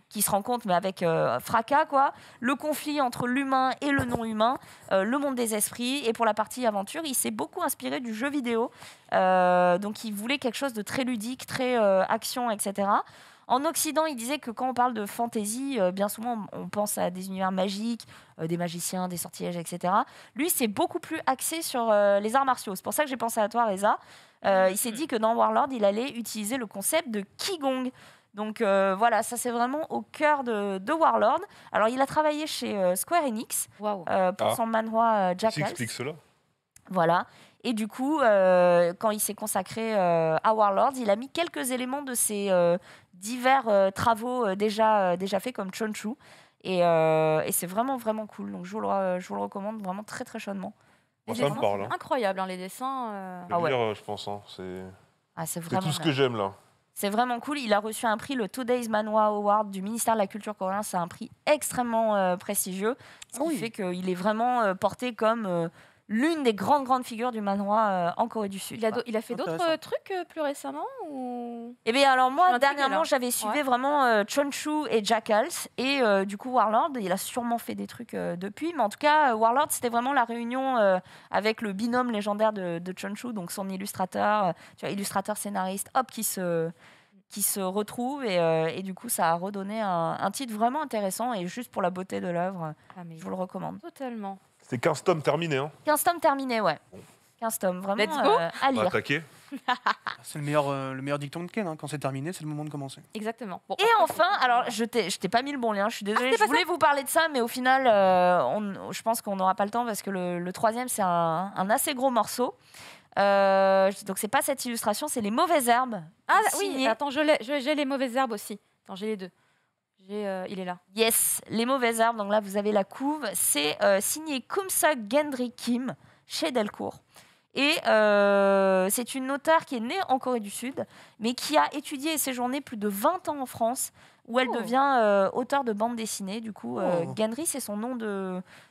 qui, se rencontrent, mais avec euh, fracas, quoi. Le conflit entre l'humain et le non-humain, le monde des esprits. Et pour la partie aventure, il s'est beaucoup inspiré du jeu vidéo. donc, il voulait quelque chose de très ludique, très action, etc. En Occident, il disait que quand on parle de fantasy, bien souvent on pense à des univers magiques, des magiciens, des sortilèges, etc. Lui, c'est beaucoup plus axé sur les arts martiaux. C'est pour ça que j'ai pensé à toi, Reza. Euh, il s'est hmm. dit que dans Warlord, il allait utiliser le concept de Qigong. Donc euh, voilà, ça c'est vraiment au cœur de, Warlord. Alors il a travaillé chez euh, Square Enix pour ah. son manoir Jack. Tu explique cela. Voilà. Et du coup, quand il s'est consacré à Warlord, il a mis quelques éléments de ses divers travaux déjà, déjà faits comme Chonchu. Et, et c'est vraiment, vraiment cool. Donc je je vous le recommande vraiment très, très chaudement. Moi, ça me parle. Hein. Incroyable, hein, les dessins. Euh. Ah ouais. Euh, je pense. Hein, c'est ah, tout ce que j'aime là. C'est vraiment cool. Il a reçu un prix, le Today's Manhwa Award du ministère de la Culture coréen. C'est un prix extrêmement euh, prestigieux, ce ah qui fait qu'il est vraiment porté comme l'une des grandes, grandes figures du manhwa euh, en Corée du Sud. Il a, fait d'autres euh, trucs euh, plus récemment ou... Eh bien, alors moi, dernièrement, j'avais suivi vraiment euh, et Jackals. Et du coup, Warlord, il a sûrement fait des trucs depuis. Mais en tout cas, Warlord, c'était vraiment la réunion avec le binôme légendaire de, de donc son illustrateur, illustrateur scénariste, hop, qui se qui se retrouve et, du coup ça a redonné un, titre vraiment intéressant et juste pour la beauté de l'œuvre, ah, je vous le recommande. Totalement. C'est 15 tomes terminés. Hein. 15 tomes terminés, ouais. 15 tomes, vraiment Let's go. Euh, on va attaquer. C'est le meilleur, euh, le meilleur dicton de Ken. Hein. Quand c'est terminé, c'est le moment de commencer. Exactement. Et enfin, alors je t'ai t'ai pas mis le bon lien, je suis ah, désolée, je voulais vous parler de ça, mais au final, euh, je pense qu'on n'aura pas le temps parce que le, troisième, c'est un, assez gros morceau. Euh, donc c'est pas cette illustration, c'est les mauvaises herbes. Ah oui, attends, j'ai les mauvaises herbes aussi. Attends, j'ai les deux. Euh, il est là. Yes, Les Mauvaises herbes. Donc là, vous avez la couve. C'est signé euh, signé Kumsa Gendry Kim chez Delcourt. Et euh, c'est une auteure qui est née en Corée du Sud, mais qui a étudié et séjourné plus de 20 ans en France, où elle oh. devient auteure de bande dessinée. Du coup, oh. Gendry, c'est son nom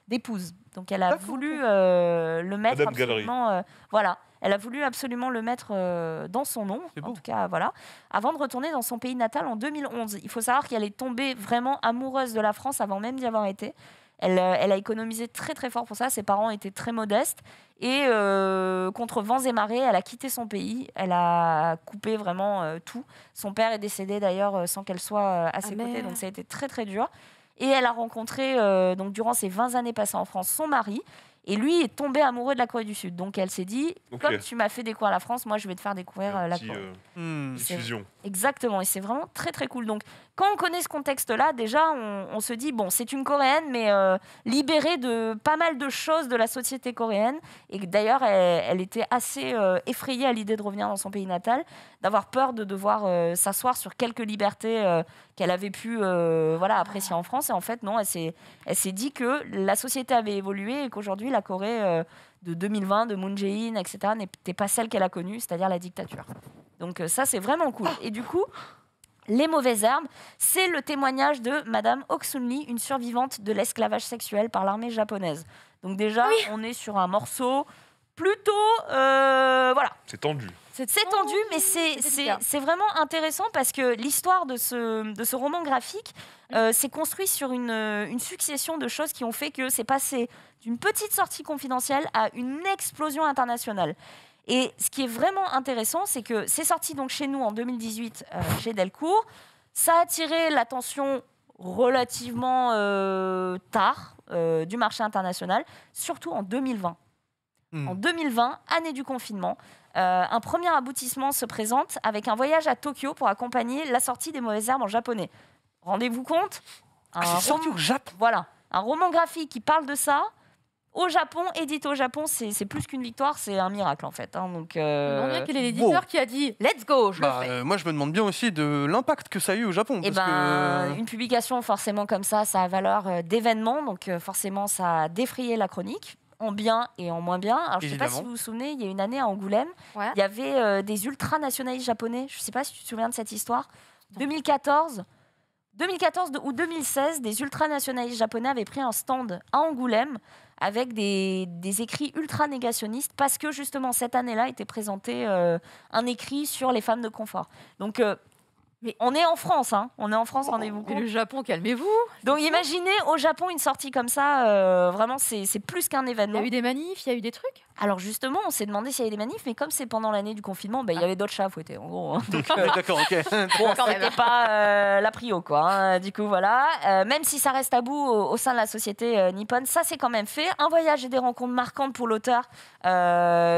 d'épouse. Donc elle a voulu le mettre absolument, voilà. Elle a voulu absolument le mettre euh, dans son nom, en tout cas, voilà, avant de retourner dans son pays natal en 2011. Il faut savoir qu'elle est tombée vraiment amoureuse de la France avant même d'y avoir été. Elle, euh, a économisé très très fort pour ça. Ses parents étaient très modestes. Et euh, contre vents et marées, elle a quitté son pays. Elle a coupé vraiment tout. Son père est décédé d'ailleurs sans qu'elle soit à ah, ses côtés. Donc ça a été très très dur. Et elle a rencontré, donc durant ces 20 années passées en France, son mari et lui est tombé amoureux de la Corée du Sud. Donc elle s'est dit, comme tu m'as fait découvrir la France, moi je vais te faire découvrir euh, la Corée. Euh, hmm. Exactement, et c'est vraiment très très cool. Donc, quand on connaît ce contexte-là, déjà, on, se dit, bon, c'est une coréenne, mais euh, libérée de pas mal de choses de la société coréenne. Et d'ailleurs, elle, était assez euh, effrayée à l'idée de revenir dans son pays natal, d'avoir peur de devoir euh, s'asseoir sur quelques libertés qu'elle avait pu voilà, apprécier en France. Et en fait, non, elle s'est dit que la société avait évolué et qu'aujourd'hui, la Corée de 2020 de Moon Jae-in, etc., n'était pas celle qu'elle a connue, c'est-à-dire la dictature. Donc euh, ça, c'est vraiment cool. Et du coup, les mauvaises herbes, c'est le témoignage de Madame Oksunli, une survivante de l'esclavage sexuel par l'armée japonaise. Donc déjà, on est sur un morceau plutôt... Euh, voilà. C'est tendu. C'est tendu, mais c'est vraiment intéressant parce que l'histoire de ce, de ce roman graphique, euh, c'est construit sur euh, une, succession de choses qui ont fait que c'est passé d'une petite sortie confidentielle à une explosion internationale. Et ce qui est vraiment intéressant, c'est que c'est sorti donc chez nous en 2018 euh, chez Delcourt. Ça a attiré l'attention relativement tard du marché international, surtout en 2020. Hmm. En 2020, année du confinement, un premier aboutissement se présente avec un voyage à Tokyo pour accompagner la sortie des mauvaises herbes en japonais. Rendez-vous compte ah, au Japon. Voilà, un roman graphique qui parle de ça. Au Japon, édité au Japon, c'est plus qu'une victoire, c'est un miracle en fait. Hein, donc, euh... est l'éditeur qui a dit Let's go, je le bah, euh, moi, je me demande bien aussi de l'impact que ça a eu au Japon. Eh ben, une publication forcément comme ça, ça a valeur euh, d'événement, donc euh, forcément, ça a défrayé la chronique en bien et en moins bien. je ne sais pas si vous vous souvenez, il y a une année à Angoulême, il y avait des ultranationalistes japonais. Je ne sais pas si tu te souviens de cette histoire. 2014, 2014 ou 2016, des ultranationalistes japonais avaient pris un stand à Angoulême avec des, écrits ultra-négationnistes parce que justement cette année-là était présenté euh, un écrit sur les femmes de confort. Donc euh, mais on est en France, hein. On est en France, rendez-vous compte. Le Japon, calmez-vous. Donc imaginez au Japon une sortie comme ça, euh, vraiment c'est plus qu'un événement. Il y a eu des manifs, il y a eu des trucs Alors justement, on s'est demandé s'il y avait des manifs, mais comme c'est pendant l'année du confinement, bah, il y ah. avait d'autres chats à fouetter en gros. Hein. Donc euh, D'accord, ok. on n'était pas euh, la prio quoi. Hein. Du coup, voilà. même si ça reste à bout au sein de la société Nippon, ça c'est quand même fait. Un voyage et des rencontres marquantes pour l'auteur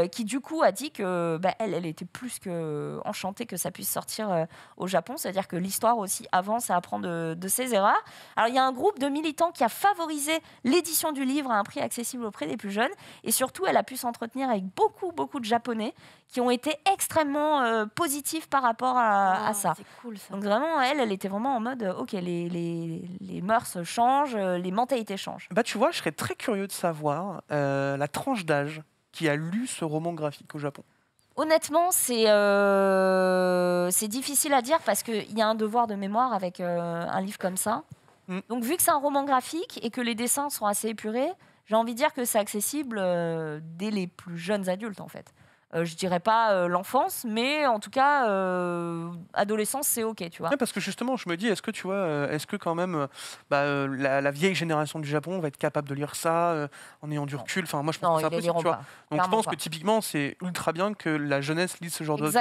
qui du coup a dit que bah, elle, était plus que enchantée que ça puisse sortir au Japon c'est-à-dire que l'histoire aussi avance et apprend de, ses erreurs. Alors il y a un groupe de militants qui a favorisé l'édition du livre à un prix accessible auprès des plus jeunes, et surtout elle a pu s'entretenir avec beaucoup, beaucoup de Japonais qui ont été extrêmement euh, positifs par rapport à, à ça. Cool, ça. Donc vraiment, elle, elle était vraiment en mode, euh, ok, les, les, les mœurs changent, euh, les mentalités changent. Bah tu vois, je serais très curieux de savoir la tranche d'âge qui a lu ce roman graphique au Japon. Honnêtement, euh, c'est difficile à dire parce qu'il y a un devoir de mémoire avec euh, un livre comme ça. Mm. Donc, vu que c'est un roman graphique et que les dessins sont assez épurés, j'ai envie de dire que c'est accessible euh, dès les plus jeunes adultes, en fait. Euh, je dirais pas euh, l'enfance, mais en tout cas, euh, adolescence, c'est ok, tu vois. parce que justement, je me dis, est-ce que tu vois, euh, est-ce que quand même bah, la, vieille génération du Japon va être capable de lire ça en ayant du recul Enfin, moi, je pense non, que Donc, je pense que typiquement, c'est ultra bien que la jeunesse lise ce genre de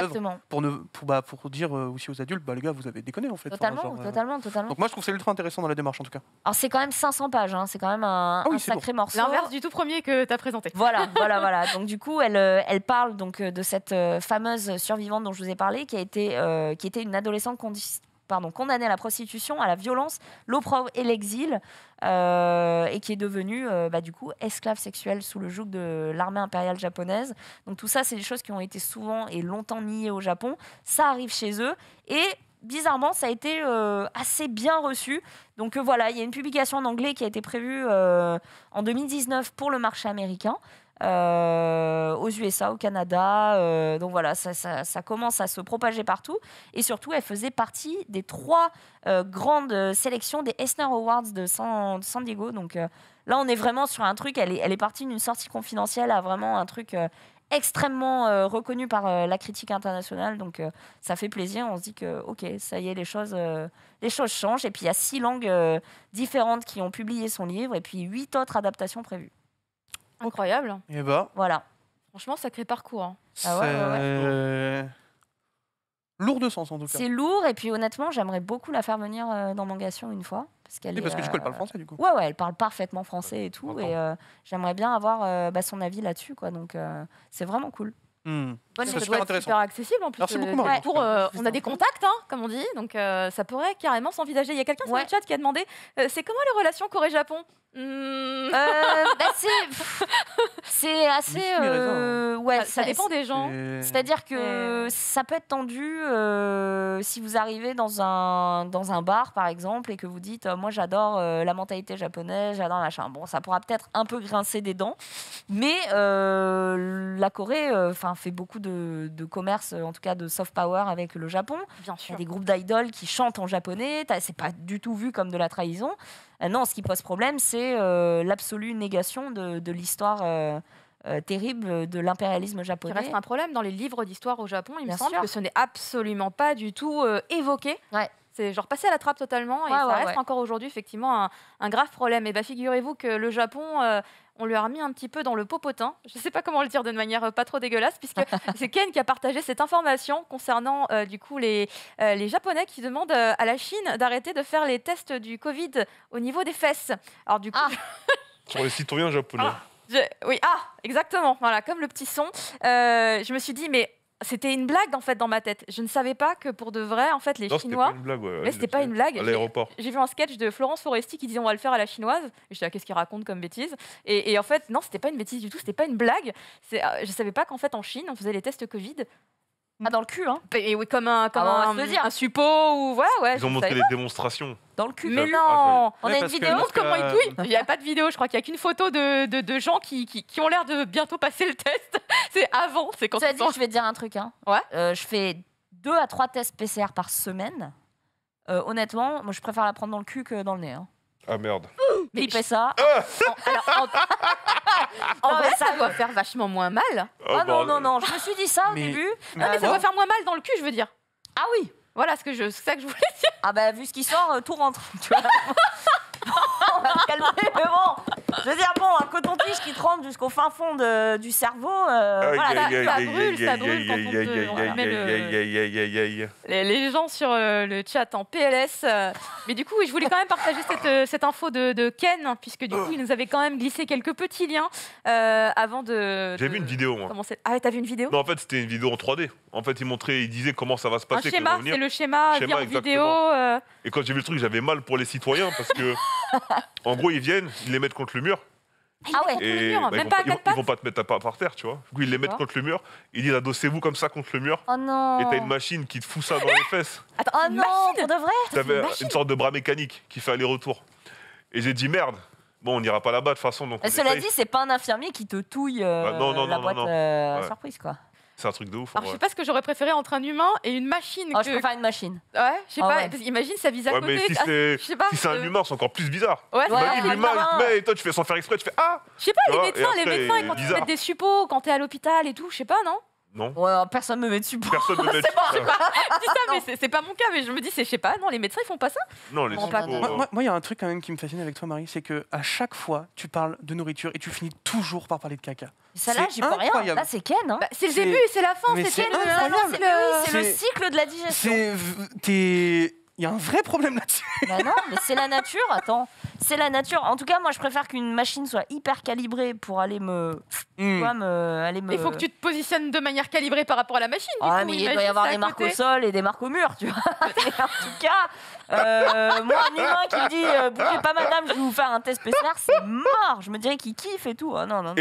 pour ne, pour, bah, pour dire aussi aux adultes, bah, les gars, vous avez déconné en fait. Totalement, totalement, totalement. Donc moi, je trouve c'est ultra intéressant dans la démarche en tout cas. Alors c'est quand même 500 pages, hein, c'est quand même un, ah sacré morceau. L'inverse du tout premier que tu as présenté. Voilà, voilà, voilà. Donc du coup, elle, elle parle donc euh, de cette euh, fameuse survivante dont je vous ai parlé, qui a été, euh, qui était une adolescente pardon, condamnée à la prostitution, à la violence, l'opprobre et l'exil, et qui est devenue bah, du coup esclave sexuelle sous le joug de l'armée impériale japonaise. Donc tout ça, c'est des choses qui ont été souvent et longtemps niées au Japon. Ça arrive chez eux et bizarrement, ça a été assez bien reçu. Donc voilà, il y a une publication en anglais qui a été prévue en 2019 pour le marché américain. Euh, aux USA, au Canada. Euh, donc voilà, ça, commence à se propager partout. Et surtout, elle faisait partie des trois euh, grandes sélections des Eisner Awards de San, Diego. Donc là, on est vraiment sur un truc, elle est, partie d'une sortie confidentielle à vraiment un truc extrêmement reconnu par la critique internationale. Donc ça fait plaisir. On se dit que, ok, ça y est, les choses, les choses changent. Et puis il y a six langues différentes qui ont publié son livre et puis huit autres adaptations prévues incroyable. Et eh ben. Voilà. Franchement, sacré parcours. Hein. Ah euh, lourd de sens en tout cas. C'est lourd et puis honnêtement, j'aimerais beaucoup la faire venir euh, dans dans Mangation une fois. Parce qu'elle parce que elle parle euh, français du coup. Ouais, ouais, elle parle parfaitement français et tout. Et j'aimerais bien avoir bah, son avis là-dessus. quoi. Donc c'est vraiment cool. Hmm. C'est accessible en plus. Euh, pour, euh, on a des contacts, hein, comme on dit, donc euh, ça pourrait carrément s'envisager. Il y a quelqu'un sur le chat qui a demandé c'est comment les relations Corée-Japon hmm. bah, C'est assez. Hein. ouais, ça, dépend des gens. C'est-à-dire que ça peut être tendu si vous arrivez dans un, dans un bar, par exemple, et que vous dites Moi, j'adore la mentalité japonaise, j'adore machin. Bon, ça pourra peut-être un peu grincer des dents, mais la Corée enfin fait beaucoup de de, commerce, euh, en tout cas de soft power avec le Japon. Il y a des groupes d'idoles qui chantent en japonais. C'est pas du tout vu comme de la trahison. Euh, non, ce qui pose problème, c'est euh, l'absolue négation de, l'histoire. terrible de l'impérialisme japonais. Il reste un problème dans les livres d'histoire au Japon. Il me semble que ce n'est absolument pas du tout évoqué. C'est genre passé à la trappe totalement et ça reste encore aujourd'hui effectivement un, grave problème. Et bah figurez-vous que le Japon, euh, on lui a remis un petit peu dans le popotin. Je ne sais pas comment le dire de manière euh, pas trop dégueulasse, puisque c'est Ken qui a partagé cette information concernant euh, du coup les, les Japonais qui demandent à la Chine d'arrêter de faire les tests du Covid au niveau des fesses. Alors du coup, ah. sur les citoyens japonais. Ah, oui, ah, exactement. Voilà, comme le petit son. je me suis dit, mais c'était une blague en fait dans ma tête. Je ne savais pas que pour de vrai, en fait, les Chinois. C'était pas une blague. mais c'était pas une blague. À l'aéroport. J'ai vu un sketch de Florence Foresti qui disait on va le faire à la chinoise. Je dis ah, qu'est-ce qu'il raconte comme bêtise et, en fait non, c'était pas une bêtise du tout. C'était pas une blague. Euh, je savais pas qu'en fait en Chine on faisait les tests Covid ah, dans le cul, hein Et oui, comme un, comme ah, bah, un suppôt ou ouais. Ils ont montré des démonstrations. Dans le cul. Mais ah, non, on a une vidéo. comment ils couillent. Il n'y a pas de vidéo, je crois qu'il n'y a qu'une photo de, de, gens qui, qui, ont l'air de bientôt passer le test. c'est avant, c'est quand. Ça dit, je vais te dire un truc, hein. Ouais. Euh, je fais deux à trois tests PCR par semaine. Euh, honnêtement, moi, je préfère la prendre dans le cul que dans le nez. Hein. Ah merde. fait ça. Ah ça doit faire vachement moins mal. Oh, ah non, non, non, je me suis dit ça au début. mais ça doit faire moins mal dans le cul, je veux dire. Ah oui Voilà ce que je, c'est que je voulais dire. Ah bah, vu ce qui sort, euh, tout rentre. On va calmer, je veux dire, bon, un coton-tige qui trempe jusqu'au fin fond du cerveau, euh, voilà, ça, brûle, ça brûle les, gens sur euh, le chat en PLS. Euh, mais du coup, je voulais quand même partager cette, cette info de, Ken, hein, puisque du coup, il nous avait quand même glissé quelques petits liens avant de... J'ai vu une vidéo, moi. Ah, t'as vu une vidéo Non, en fait, c'était une vidéo en 3D. En fait, il montrait, il disait comment ça va se passer. Un schéma, c'est le schéma, schéma en vidéo. Et quand j'ai vu le truc, j'avais mal pour les citoyens, parce que, en gros, ils viennent, ils les mettent contre le mur. Ah ouais, bah, même ils, vont, pas, ils, pas te mettre par, par terre, tu vois. ils les mettent contre le mur, ils disent adossez-vous comme ça contre le mur. Oh non. Et t'as une machine qui te fout ça dans les fesses. Attends, oh non, pour de vrai T'avais une, sorte de bras mécanique qui fait aller-retour. Et j'ai dit merde, bon, on n'ira pas là-bas de toute façon. Donc Cela dit, c'est pas un infirmier qui te touille euh, bah, la non, boîte euh, surprise, quoi. C'est un truc de ouf. Alors, je sais pas ce que j'aurais préféré entre un humain et une machine. Oh, Je préfère une machine. Ouais, je sais ah pas. Imagine, ça vise à côté. Mais si ah, c'est si un euh. humain, c'est encore plus bizarre. Ouais, Imagine, l'humain, il toi, tu fais sans faire exprès, tu fais Ah Je sais pas, les médecins, les médecins, quand ils mettent des suppos, quand t'es à l'hôpital et tout, je sais pas, non non. Ouais, personne me met dessus. Personne ne me met dessus. Pas, pas, dis ça, mais c'est pas mon cas. Mais je me dis, c'est je sais pas. Non, les médecins ils font pas ça. Non, les médecins. Euh, moi, il y a un truc quand même qui me fascine avec toi, Marie, c'est que à chaque fois, tu parles de nourriture et tu finis toujours par parler de caca. Ça là, j'ai pas rien. Là, c'est Ken. Hein. Bah, c'est le début et c'est la fin. C'est Ken. Euh, c'est le cycle de la digestion. T'es il y a un vrai problème là-dessus. Bah non, mais c'est la nature, attends. C'est la nature. En tout cas, moi, je préfère qu'une machine soit hyper calibrée pour aller me. Hmm. me, aller me... Il faut que tu te positionnes de manière calibrée par rapport à la machine. Du ah, coup, mais il doit y avoir des marques au sol et des marques au mur, tu vois. en tout cas, euh, moi, un humain qui me dit euh, Bougez pas, madame, je vais vous faire un test PCR, c'est mort. Je me dirais qu'il kiffe et tout. Ah, non, non,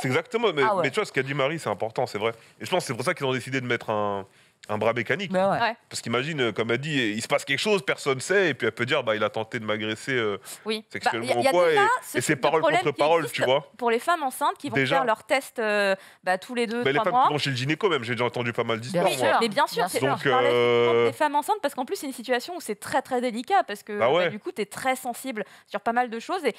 c'est exactement. Mais, ah, mais, tu vois, ce qu'a dit Marie, c'est important, c'est vrai. Et je pense que c'est pour ça qu'ils ont décidé de mettre un un bras mécanique. Bah parce qu'imagine, euh, comme elle dit, il se passe quelque chose, personne sait, et puis elle peut dire, bah, il a tenté de m'agresser euh, oui. sexuellement bah, quoi, et, paroles c'est parole contre parole, tu vois. Pour les femmes enceintes qui vont faire leur test euh, bah, tous les deux, mais les femmes chez le gynéco même, j'ai déjà entendu pas mal d'histoires. Mais bien sûr, c'est les femmes enceintes, parce qu'en plus, c'est une situation où c'est très très délicat, parce que du coup, tu es très sensible sur pas mal de choses, et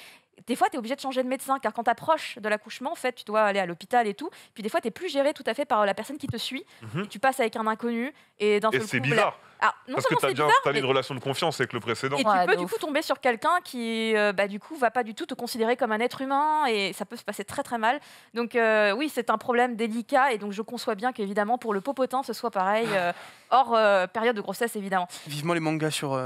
des fois, tu es obligé de changer de médecin, car quand tu de l'accouchement, en fait, tu dois aller à l'hôpital et tout. Puis des fois, tu n'es plus géré tout à fait par la personne qui te suit. Mhm. tu passes avec un inconnu. Et, et c'est bizarre. Alors, non Parce que tu as bien installé une relation de confiance avec le précédent. Et tu peux du coup tomber sur quelqu'un qui, euh, bah, du coup, va pas du tout te considérer comme un être humain et ça peut se passer très très mal. Donc euh, oui, c'est un problème délicat et donc je conçois bien qu'évidemment pour le popotin ce soit pareil, euh, hors période de grossesse évidemment. Vivement les mangas sur,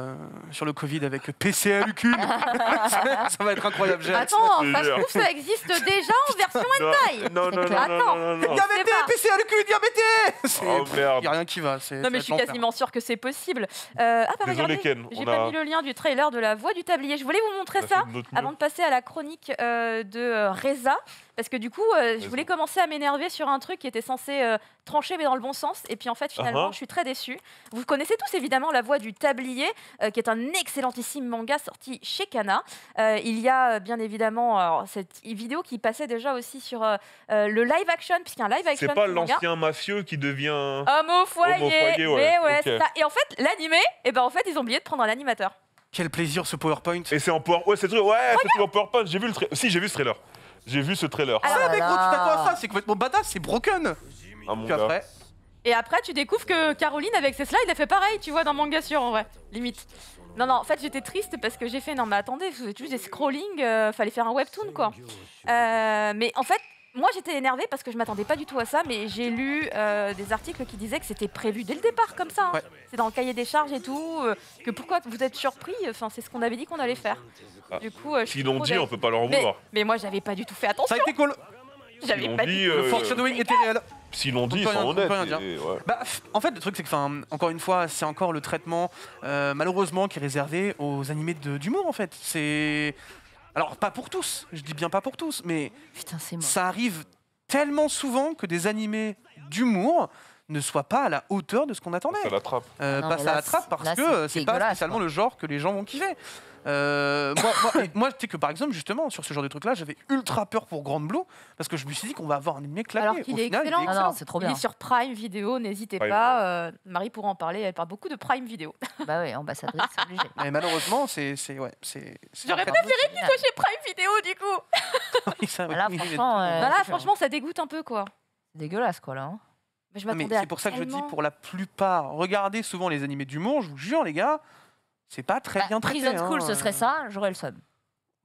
sur le Covid avec PCAUQ. ça, ça va être incroyable. Attends, ça se trouve ça existe déjà en version hentai. Non non non, non non non. Diabété, PCAUQ, diabété. Oh merde. Y a rien qui va. Non mais je suis quasiment sûr que c'est euh, ah, bah, j'ai pas mis le lien du trailer de La Voix du Tablier. Je voulais vous montrer ça avant de passer à la chronique euh, de euh, Reza. Parce que du coup, euh, je voulais commencer à m'énerver sur un truc qui était censé euh, trancher, mais dans le bon sens. Et puis en fait, finalement, uh-huh. je suis très déçue. Vous connaissez tous évidemment la voix du Tablier, euh, qui est un excellentissime manga sorti chez Kana. il y a bien évidemment cette vidéo qui passait déjà aussi sur le live action, puisqu'un live action. C'est pas l'ancien mafieux qui devient. Homme au foyer. ouais. Et en fait, l'animé, et eh ben en fait, ils ont oublié de prendre un animateur. Quel plaisir ce PowerPoint. Et c'est en PowerPoint. Ouais, c'est ouais, en PowerPoint. J'ai vu le Si, j'ai vu ce trailer. J'ai vu ce trailer. Ah, ah, mais gros, tu t'attends à ça, c'est complètement badass, c'est broken. Ah, Et après, tu découvres que Caroline, avec ses slides, a fait pareil, tu vois, dans Manga Sur, en vrai, limite. Non, non, en fait, j'étais triste parce que j'ai fait, non, mais attendez, vous êtes juste des scrolling, euh, fallait faire un webtoon, quoi. Euh, mais en fait, moi j'étais énervée parce que je m'attendais pas du tout à ça, mais j'ai lu euh, des articles qui disaient que c'était prévu dès le départ comme ça. Hein. C'est dans le cahier des charges et tout. Euh, que pourquoi vous êtes surpris Enfin, c'est ce qu'on avait dit qu'on allait faire. Ah. Du coup, euh, dit, on peut pas leur revoir. mais, moi j'avais pas du tout fait Ça a été cool. J'avais pas dit, Le était réel. dit, ils bah, en fait, le truc, c'est que, enfin, encore une fois, c'est encore le traitement, malheureusement, qui est réservé aux animés d'humour, en fait. C'est. Alors, pas pour tous, je dis bien pas pour tous, mais ça arrive tellement souvent que des animés d'humour ne soient pas à la hauteur de ce qu'on attendait. Ça l'attrape. Euh, ah bah, ça l'attrape parce que c'est pas spécialement le genre que les gens vont kiffer. Euh, moi, moi, tu sais que par exemple, justement, sur ce genre de truc-là, j'avais ultra peur pour Grande Blue parce que je me suis dit qu'on va avoir un animé clair Alors Il est excellent. c'est trop bien. sur Prime Vidéo, n'hésitez pas. Euh, Marie pourra en parler, elle parle beaucoup de Prime Vidéo. Bah oui, ambassadrice, obligé. Mais malheureusement, c'est. c'est ouais, c'est, c'est J'aurais préféré qu'il soit chez Prime Vidéo du coup. voilà, franchement, voilà, euh, bah franchement, ça dégoûte un peu quoi. Dégueulasse quoi là. Hein. Mais je m'attendais c'est pour ça que je dis pour la plupart. Regardez souvent les animés monde, je vous jure les gars. C'est pas très bah, bien Prison School, ce hein. serait ça, j'aurais le seum.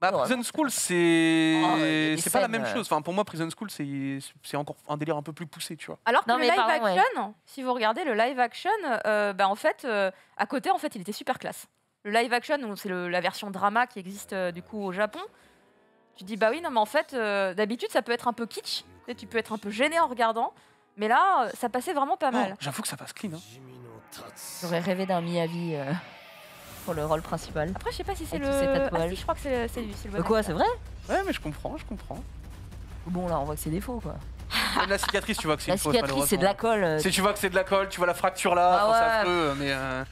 Prison School, ah, c'est c'est pas la même euh. chose. Enfin, pour moi, Prison School, c'est encore un délire un peu plus poussé, tu vois. Alors que le live action, si vous regardez le live action, euh, bah, en fait, euh, à côté, en fait, il était super classe. Le live action, c'est la version drama qui existe du coup au Japon. Tu dis bah oui, non mais en fait, d'habitude, ça peut être un peu kitsch. Et tu peux être un peu gêné en regardant, mais là, ça passait vraiment pas mal. J'avoue que ça passe clean. Hein. J'aurais rêvé d'un Miyavi pour le rôle principal. Après, je sais pas si c'est le. Ah, si, je crois que c'est lui, c'est le Quoi, c'est vrai Ouais, mais je comprends, je comprends. Bon, là, on voit que c'est des faux, quoi. Même la cicatrice, tu vois que c'est une faute, La cicatrice, c'est de la colle. Euh, si tu vois que c'est de la colle, tu vois la fracture là, ah, ouais. c'est affreux, mais. Euh...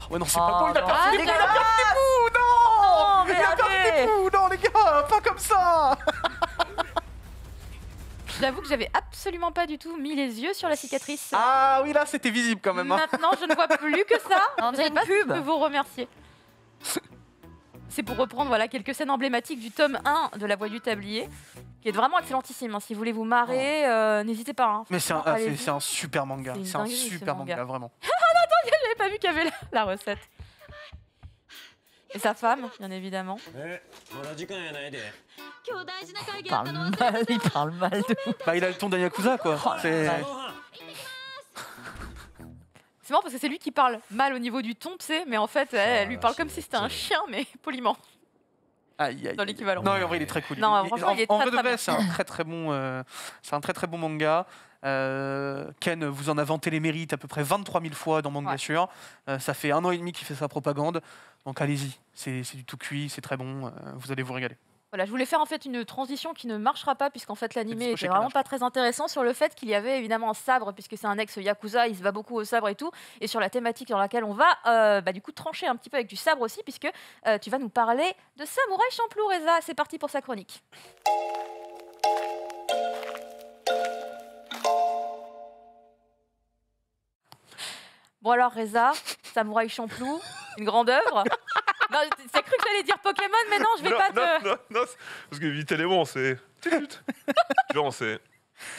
Oh, ouais, non, c'est oh pas bon, ah, oh, il a perdu des bouts, il a perdu des non Il a perdu des bouts, non, les gars, pas comme ça J'avoue que j'avais absolument pas du tout mis les yeux sur la cicatrice. Ah oui, là, c'était visible quand même. Hein. Maintenant, je ne vois plus que ça. On dirait une Je vous remercier. C'est pour reprendre voilà, quelques scènes emblématiques du tome 1 de La Voix du Tablier, qui est vraiment excellentissime. Hein. Si vous voulez vous marrer, oh. euh, n'hésitez pas. Hein. Mais ah, c'est un, super manga, c'est- un super manga. vraiment. Ah non, attends, je n'avais pas vu qu'il y avait la recette. Et sa femme, bien évidemment. Eh, il parle mal, il parle mal de Bah, il a le ton d'un Yakuza, quoi. Oh c'est C'est marrant parce que c'est lui qui parle mal au niveau du ton, tu sais, mais en fait, elle lui ah, parle comme si c'était un chien, mais poliment. Aïe, aïe, dans l'équivalent. Non, en vrai, il est très cool. Non, franchement, il est très, très, bon, c'est un très très bon euh, manga. Euh, Ken, vous en a vanté les mérites à peu près 23 000 fois dans mon bien Sûr. Euh, ça fait un an et demi qu'il fait sa propagande. Donc allez-y, c'est du tout cuit, c'est très bon, euh, vous allez vous régaler. Voilà, je voulais faire en fait une transition qui ne marchera pas puisqu'en fait l'animé était vraiment pas très intéressant sur le fait qu'il y avait évidemment un sabre puisque c'est un ex yakuza, il se bat beaucoup au sabre et tout et sur la thématique dans laquelle on va bah, du coup trancher un petit peu avec du sabre aussi puisque tu vas nous parler de Samurai Champloo Reza. C'est parti pour sa chronique. Bon alors Reza, Samouraï Champlou, une grande œuvre. Non, c'est cru que j'allais dire Pokémon, mais non, je vais pas te. Non, non, non, parce que vite élément, c'est. Genre, c'est.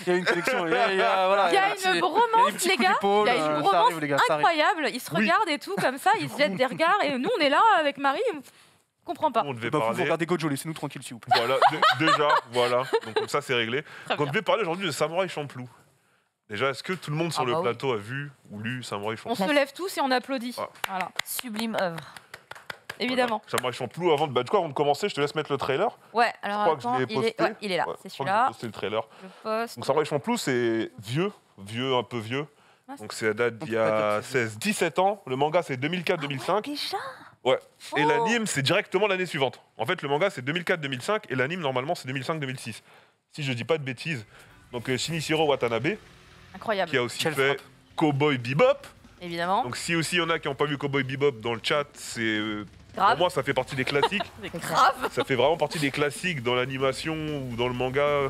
Il y a une collection. Il y a, il y a, il y a une, romance, les gars. il y a une euh, romance incroyable. Ils se regardent et tout, comme ça. Ils se jettent des regards. Et nous, on est là avec Marie. Je comprend pas. On devait pas parler. Vous regardez Gojo, laissez-nous tranquille, s'il vous plaît. Voilà, déjà, voilà. Donc, comme ça, c'est réglé. on devait parler aujourd'hui de Samouraï Champlou. Déjà, est-ce que tout le monde sur ah le bah plateau a vu ou lu Samurai On se lève tous et on applaudit. Ah. Voilà, Sublime œuvre. évidemment. Samurai bah, avant de, commencer, je te laisse mettre le trailer. Ouais, alors je il est, il est là, c'est celui-là. le trailer. Samurai c'est vieux, vieux, un peu vieux. Ah, Donc c'est la date d'il y a 16-17 ans. Le manga, c'est 2004-2005. Et oh. l'anime, c'est directement l'année suivante. En fait, le manga, c'est 2004-2005 et l'anime, normalement, c'est 2005-2006. Si je dis pas de bêtises. Donc, euh, Shinichiro Watanabe, Incroyable. Qui a aussi fait Cowboy Bebop. Évidemment. Donc si aussi il y en a qui n'ont pas vu Cowboy Bebop dans le chat, c'est euh, pour moi ça fait partie des classiques. grave. Ça fait vraiment partie des classiques dans l'animation ou dans le manga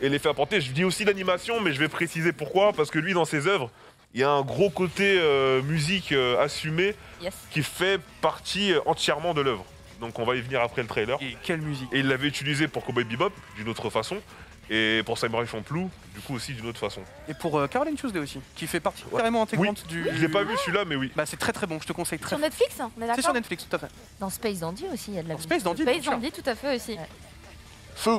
et l'effet apporté. Je dis aussi l'animation, mais je vais préciser pourquoi parce que lui dans ses œuvres, il y a un gros côté euh, musique euh, assumé qui fait partie entièrement de l'œuvre. Donc on va y venir après le trailer. Et quelle musique Et il l'avait utilisé pour Cowboy Bebop d'une autre façon. Et pour en champlou du coup aussi d'une autre façon. Et pour euh, Caroline Tuesday aussi, qui fait partie carrément intégrante oui. du. Je l'ai pas vu celui-là, mais oui. Bah c'est très très bon, je te conseille très. Sur Netflix, hein, on est C'est sur Netflix, tout à fait. Dans Space Dandy aussi, il y a de la. Dans Space Dandy. Space Dandy, tout à fait aussi. Feu.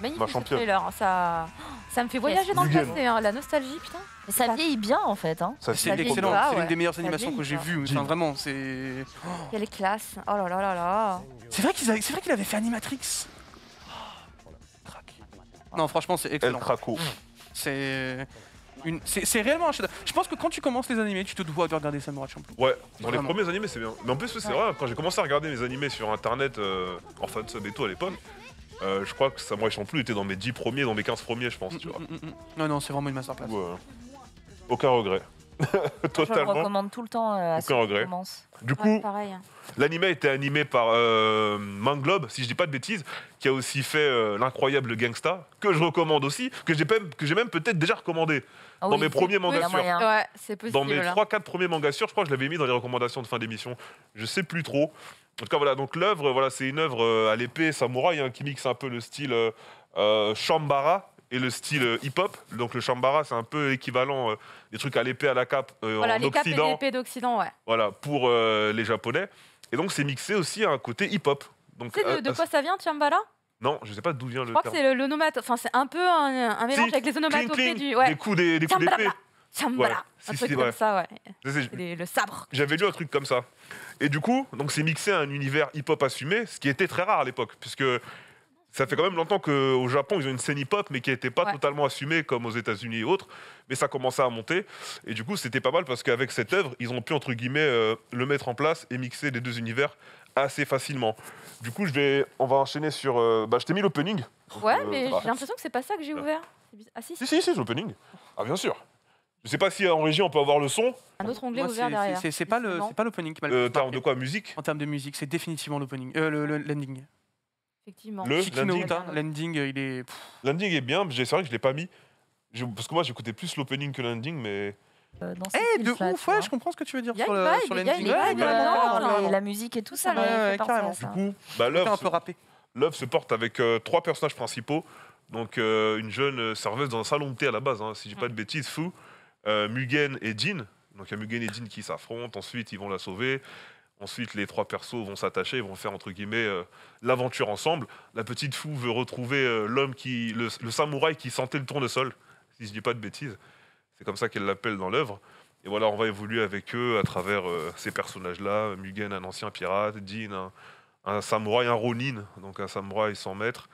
Magnifique Ma ce hein, ça, ça me fait voyager dans le passé, hein, la nostalgie, putain. ça vieillit bien en fait. Hein. Ça c'est excellent, c'est ah une des meilleures animations que j'ai vues. Enfin, vraiment, c'est. y a les classes. Oh là là là là. C'est vrai qu'il avait fait Animatrix. Non, franchement, c'est excellent. C'est. Une... C'est réellement un chef Je pense que quand tu commences les animés, tu te dois de regarder Samurai Champloo. Ouais, dans les premiers animés, c'est bien. Mais en plus, c'est vrai, quand j'ai commencé à regarder mes animés sur internet, euh, en fansub et tout à l'époque, euh, je crois que Samurai Champloo était dans mes 10 premiers, dans mes 15 premiers, je pense, tu mm, vois. Mm, mm, non, non, c'est vraiment une masterclass. Ouais. Euh, aucun regret. Totalement. Je le recommande tout le temps euh, à ceux Du coup, hein. l'anime a été animé par euh, Manglobe, si je dis pas de bêtises, qui a aussi fait euh, l'incroyable Gangsta, que je recommande aussi, que j'ai même, même peut-être déjà recommandé ah dans mes premiers mangas dans mes 3-4 premiers mangas sûrs, je crois que je l'avais mis dans les recommandations de fin d'émission. Je sais plus trop. En tout cas, voilà, donc l'œuvre, voilà, c'est une œuvre euh, à l'épée samouraï hein, qui mixe un peu le style euh, Shambara, et le style euh, hip-hop. Donc le chambara, c'est un peu équivalent euh, des trucs à l'épée, à la cape euh, voilà, les Capes l'épée d'Occident, ouais. Voilà, pour euh, les Japonais. Et donc c'est mixé aussi à un côté hip-hop. tu sais de, quoi ça vient, chambara non, je ne sais pas d'où vient le terme. Je crois que c'est le l'onomatopée. Enfin, c'est un peu un, mélange avec les onomatopées du. Ouais. Des coups des, coups d'épée. Chambara, un truc comme ça, ouais. le sabre. J'avais lu un truc comme ça. Et du coup, donc c'est mixé à un univers hip-hop assumé, ce qui était très rare à l'époque, puisque ça fait quand même longtemps qu'au Japon, ils ont une scène hip-hop, mais qui n'était pas totalement assumée comme aux États-Unis et autres. Mais ça commençait à monter. Et du coup, c'était pas mal parce qu'avec cette œuvre, ils ont pu, entre guillemets, euh, le mettre en place et mixer les deux univers assez facilement. Du coup, je vais, on va enchaîner sur. Euh, bah, je t'ai mis l'opening. Ouais, euh, mais j'ai l'impression que c'est pas ça que j'ai ouvert. Ah si, si, c'est l'opening. Ah bien sûr. Je sais pas si en régie on peut avoir le son. Un autre onglet ouvert derrière. C'est pas c'est l'opening. En termes de quoi, musique En termes de musique, c'est définitivement l'opening, Le, landing Effectivement. Le landing, euh, il est. est bien, c'est vrai que je l'ai pas mis. Parce que moi j'écoutais plus l'opening que l'ending, mais euh, eh, de ouf, je comprends ce que tu veux dire sur, la musique et tout ça. carrément. ça. du coup, bah, un se- peu rappé. se porte avec euh, trois personnages principaux. Donc une jeune serveuse dans un salon de thé à la base, hein, si j'ai pas de bêtises, Fou, Mugen et Dean Donc il y a Mugen et Jean qui s'affrontent, ensuite ils vont la sauver. Ensuite, les trois persos vont s'attacher, vont faire entre guillemets euh, l'aventure ensemble. La petite fou veut retrouver euh, l'homme qui, le, samouraï qui sentait le tournesol, si je dis pas de bêtises. C'est comme ça qu'elle l'appelle dans l'œuvre. Et voilà, on va évoluer avec eux à travers euh, ces personnages-là. Mugen, un ancien pirate, Dean, un samouraï, un ronin, donc un samouraï sans maître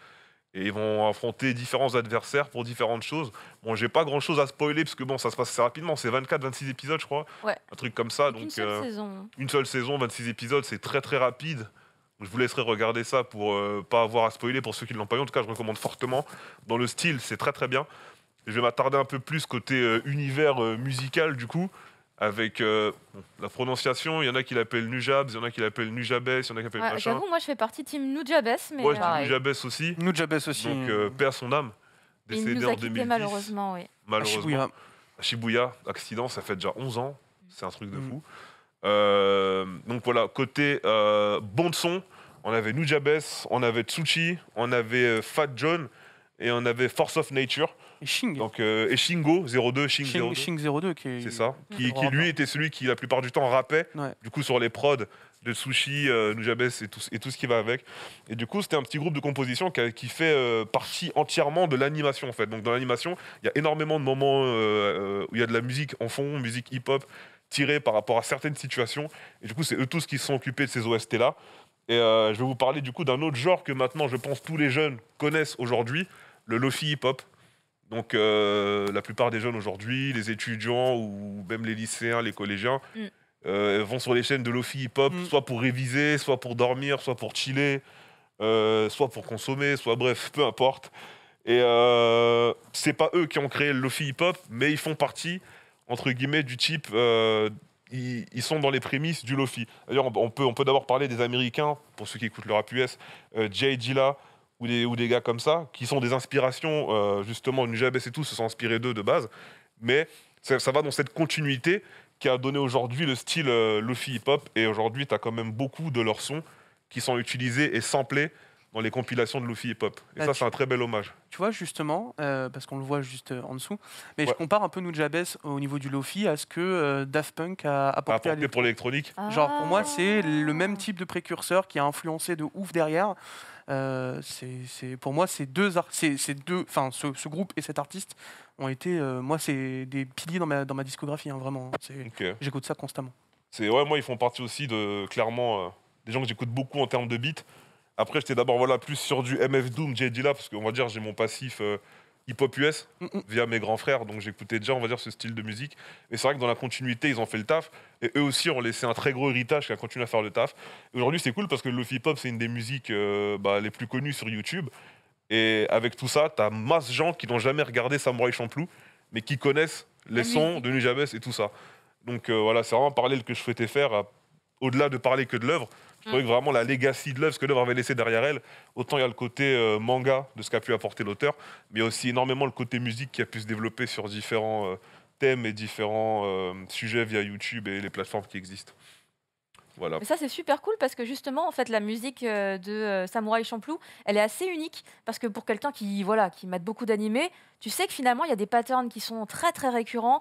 et ils vont affronter différents adversaires pour différentes choses. Bon, j'ai pas grand chose à spoiler parce que bon, ça se passe assez rapidement, c'est 24 26 épisodes je crois. Ouais. Un truc comme ça donc une seule euh, saison. Une seule saison, 26 épisodes, c'est très très rapide. Je vous laisserai regarder ça pour ne euh, pas avoir à spoiler pour ceux qui ne l'ont pas eu. En tout cas, je recommande fortement. Dans le style, c'est très très bien. je vais m'attarder un peu plus côté euh, univers musical du coup avec euh, la prononciation. Il y en a qui l'appellent Nujabes, il y en a qui l'appellent Nujabes, il y en a qui l'appellent ouais, machin. moi je fais partie team Nujabes, mais. Moi je dis euh, Nujabes aussi. Nujabes aussi. Donc père euh, perd son âme, décédé il nous a en malheureusement, oui. Malheureusement. Shibuya. Shibuya. accident, ça fait déjà 11 ans. C'est un truc de mm. fou. donc voilà, côté bon de son, on avait Nujabes, on avait Tsuchi, on avait Fat John et on avait Force of Nature. Et Donc, Shingo 02, Shingo, 02. C'est ça. Qui, lui était celui qui la plupart du temps rappait. Du coup sur les prods de sushi, euh, Nujabes et tout, et tout ce qui va avec. Et du coup c'était un petit groupe de composition qui, fait euh, partie entièrement de l'animation en fait. Donc dans l'animation il y a énormément de moments euh, où il y a de la musique en fond, musique hip-hop tirée par rapport à certaines situations. Et du coup c'est eux tous qui se sont occupés de ces OST là. Et je vais vous parler du coup d'un autre genre que maintenant je pense tous les jeunes connaissent aujourd'hui, le lofi hip-hop. Donc euh, la plupart des jeunes aujourd'hui, les étudiants ou même les lycéens, les collégiens, mm. euh, vont sur les chaînes de Lofi Hip Hop, mm. soit pour réviser, soit pour dormir, soit pour chiller, euh, soit pour consommer, soit bref, peu importe. Et c'est pas eux qui ont créé le Lofi Hip Hop, mais ils font partie, entre guillemets, du type. Ils, sont dans les prémices du Lofi. D'ailleurs, on peut, on peut d'abord parler des Américains, pour ceux qui écoutent le rap US, Jay Dilla ou des, ou des gars comme ça, qui sont des inspirations, euh, justement, Nujabes et tout se sont inspirés d'eux de base, mais ça, va dans cette continuité qui a donné aujourd'hui le style euh, Luffy Hip Hop, et aujourd'hui, tu as quand même beaucoup de leurs sons qui sont utilisés et samplés dans les compilations de Luffy Hip Hop. Et bah, ça, c'est un très bel hommage. Tu vois, justement, euh, parce qu'on le voit juste en dessous, mais je compare un peu Nujabes au niveau du Luffy à ce que Daft Punk a apporté, pour l'électronique. Ah. Genre, pour moi, c'est le même type de précurseur qui a influencé de ouf derrière. Euh, c'est pour moi, ces deux, deux, enfin, ce, groupe et cet artiste ont été, euh, moi, c'est des piliers dans ma, dans ma discographie, hein, vraiment. J'écoute ça constamment. C'est ouais, moi, ils font partie aussi de clairement euh, des gens que j'écoute beaucoup en termes de beats. Après, j'étais d'abord voilà plus sur du MF Doom, j'ai Dilla, parce qu'on va dire j'ai mon passif hip-hop US mm, mm. via mes grands frères, donc j'écoutais déjà, on va dire, ce style de musique. Et c'est vrai que dans la continuité, ils ont fait le taf. Et eux aussi ont laissé un très gros héritage qui a continué à faire le taf. Aujourd'hui, c'est cool parce que le hip-hop, c'est une des musiques euh, bah, les plus connues sur YouTube. Et avec tout ça, t'as masse de gens qui n'ont jamais regardé Samurai Champlou mais qui connaissent les sons de Nujabes et tout ça. Donc euh, voilà, c'est vraiment un parallèle que je souhaitais faire, au-delà de parler que de l'œuvre, je trouvais que vraiment la legacy de l'œuvre, ce que l'œuvre avait laissé derrière elle, autant il y a le côté euh, manga de ce qu'a pu apporter l'auteur, mais aussi énormément le côté musique qui a pu se développer sur différents euh, thèmes et différents euh, sujets via YouTube et les plateformes qui existent. Voilà. ça, c'est super cool parce que justement, en fait, la musique de Samurai Samouraï Champloo, elle est assez unique parce que pour quelqu'un qui voilà, qui mate beaucoup d'animés, tu sais que finalement, il y a des patterns qui sont très très récurrents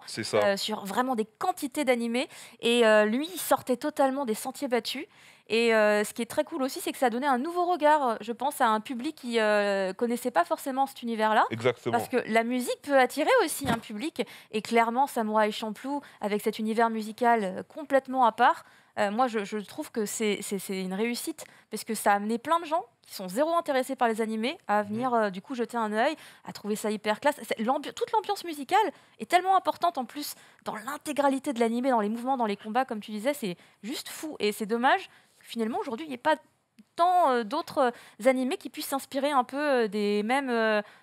sur vraiment des quantités d'animés. Et lui, il sortait totalement des sentiers battus. Et euh, ce qui est très cool aussi, c'est que ça a donné un nouveau regard, euh, je pense, à un public qui ne euh, connaissait pas forcément cet univers-là. Exactement. Parce que la musique peut attirer aussi un public. Et clairement, Samouraï champlou avec cet univers musical complètement à part, moi, je, trouve que c'est une réussite parce que ça a amené plein de gens qui sont zéro intéressés par les animés à mhm. venir du coup jeter un œil, à trouver ça hyper classe. Toute l'ambiance musicale est tellement importante en plus dans l'intégralité de l'animé, dans les mouvements, dans les combats, comme tu disais, c'est juste fou et c'est dommage finalement, aujourd'hui, il n'y a pas tant euh, d'autres euh, animés qui puissent s'inspirer un peu euh, des mêmes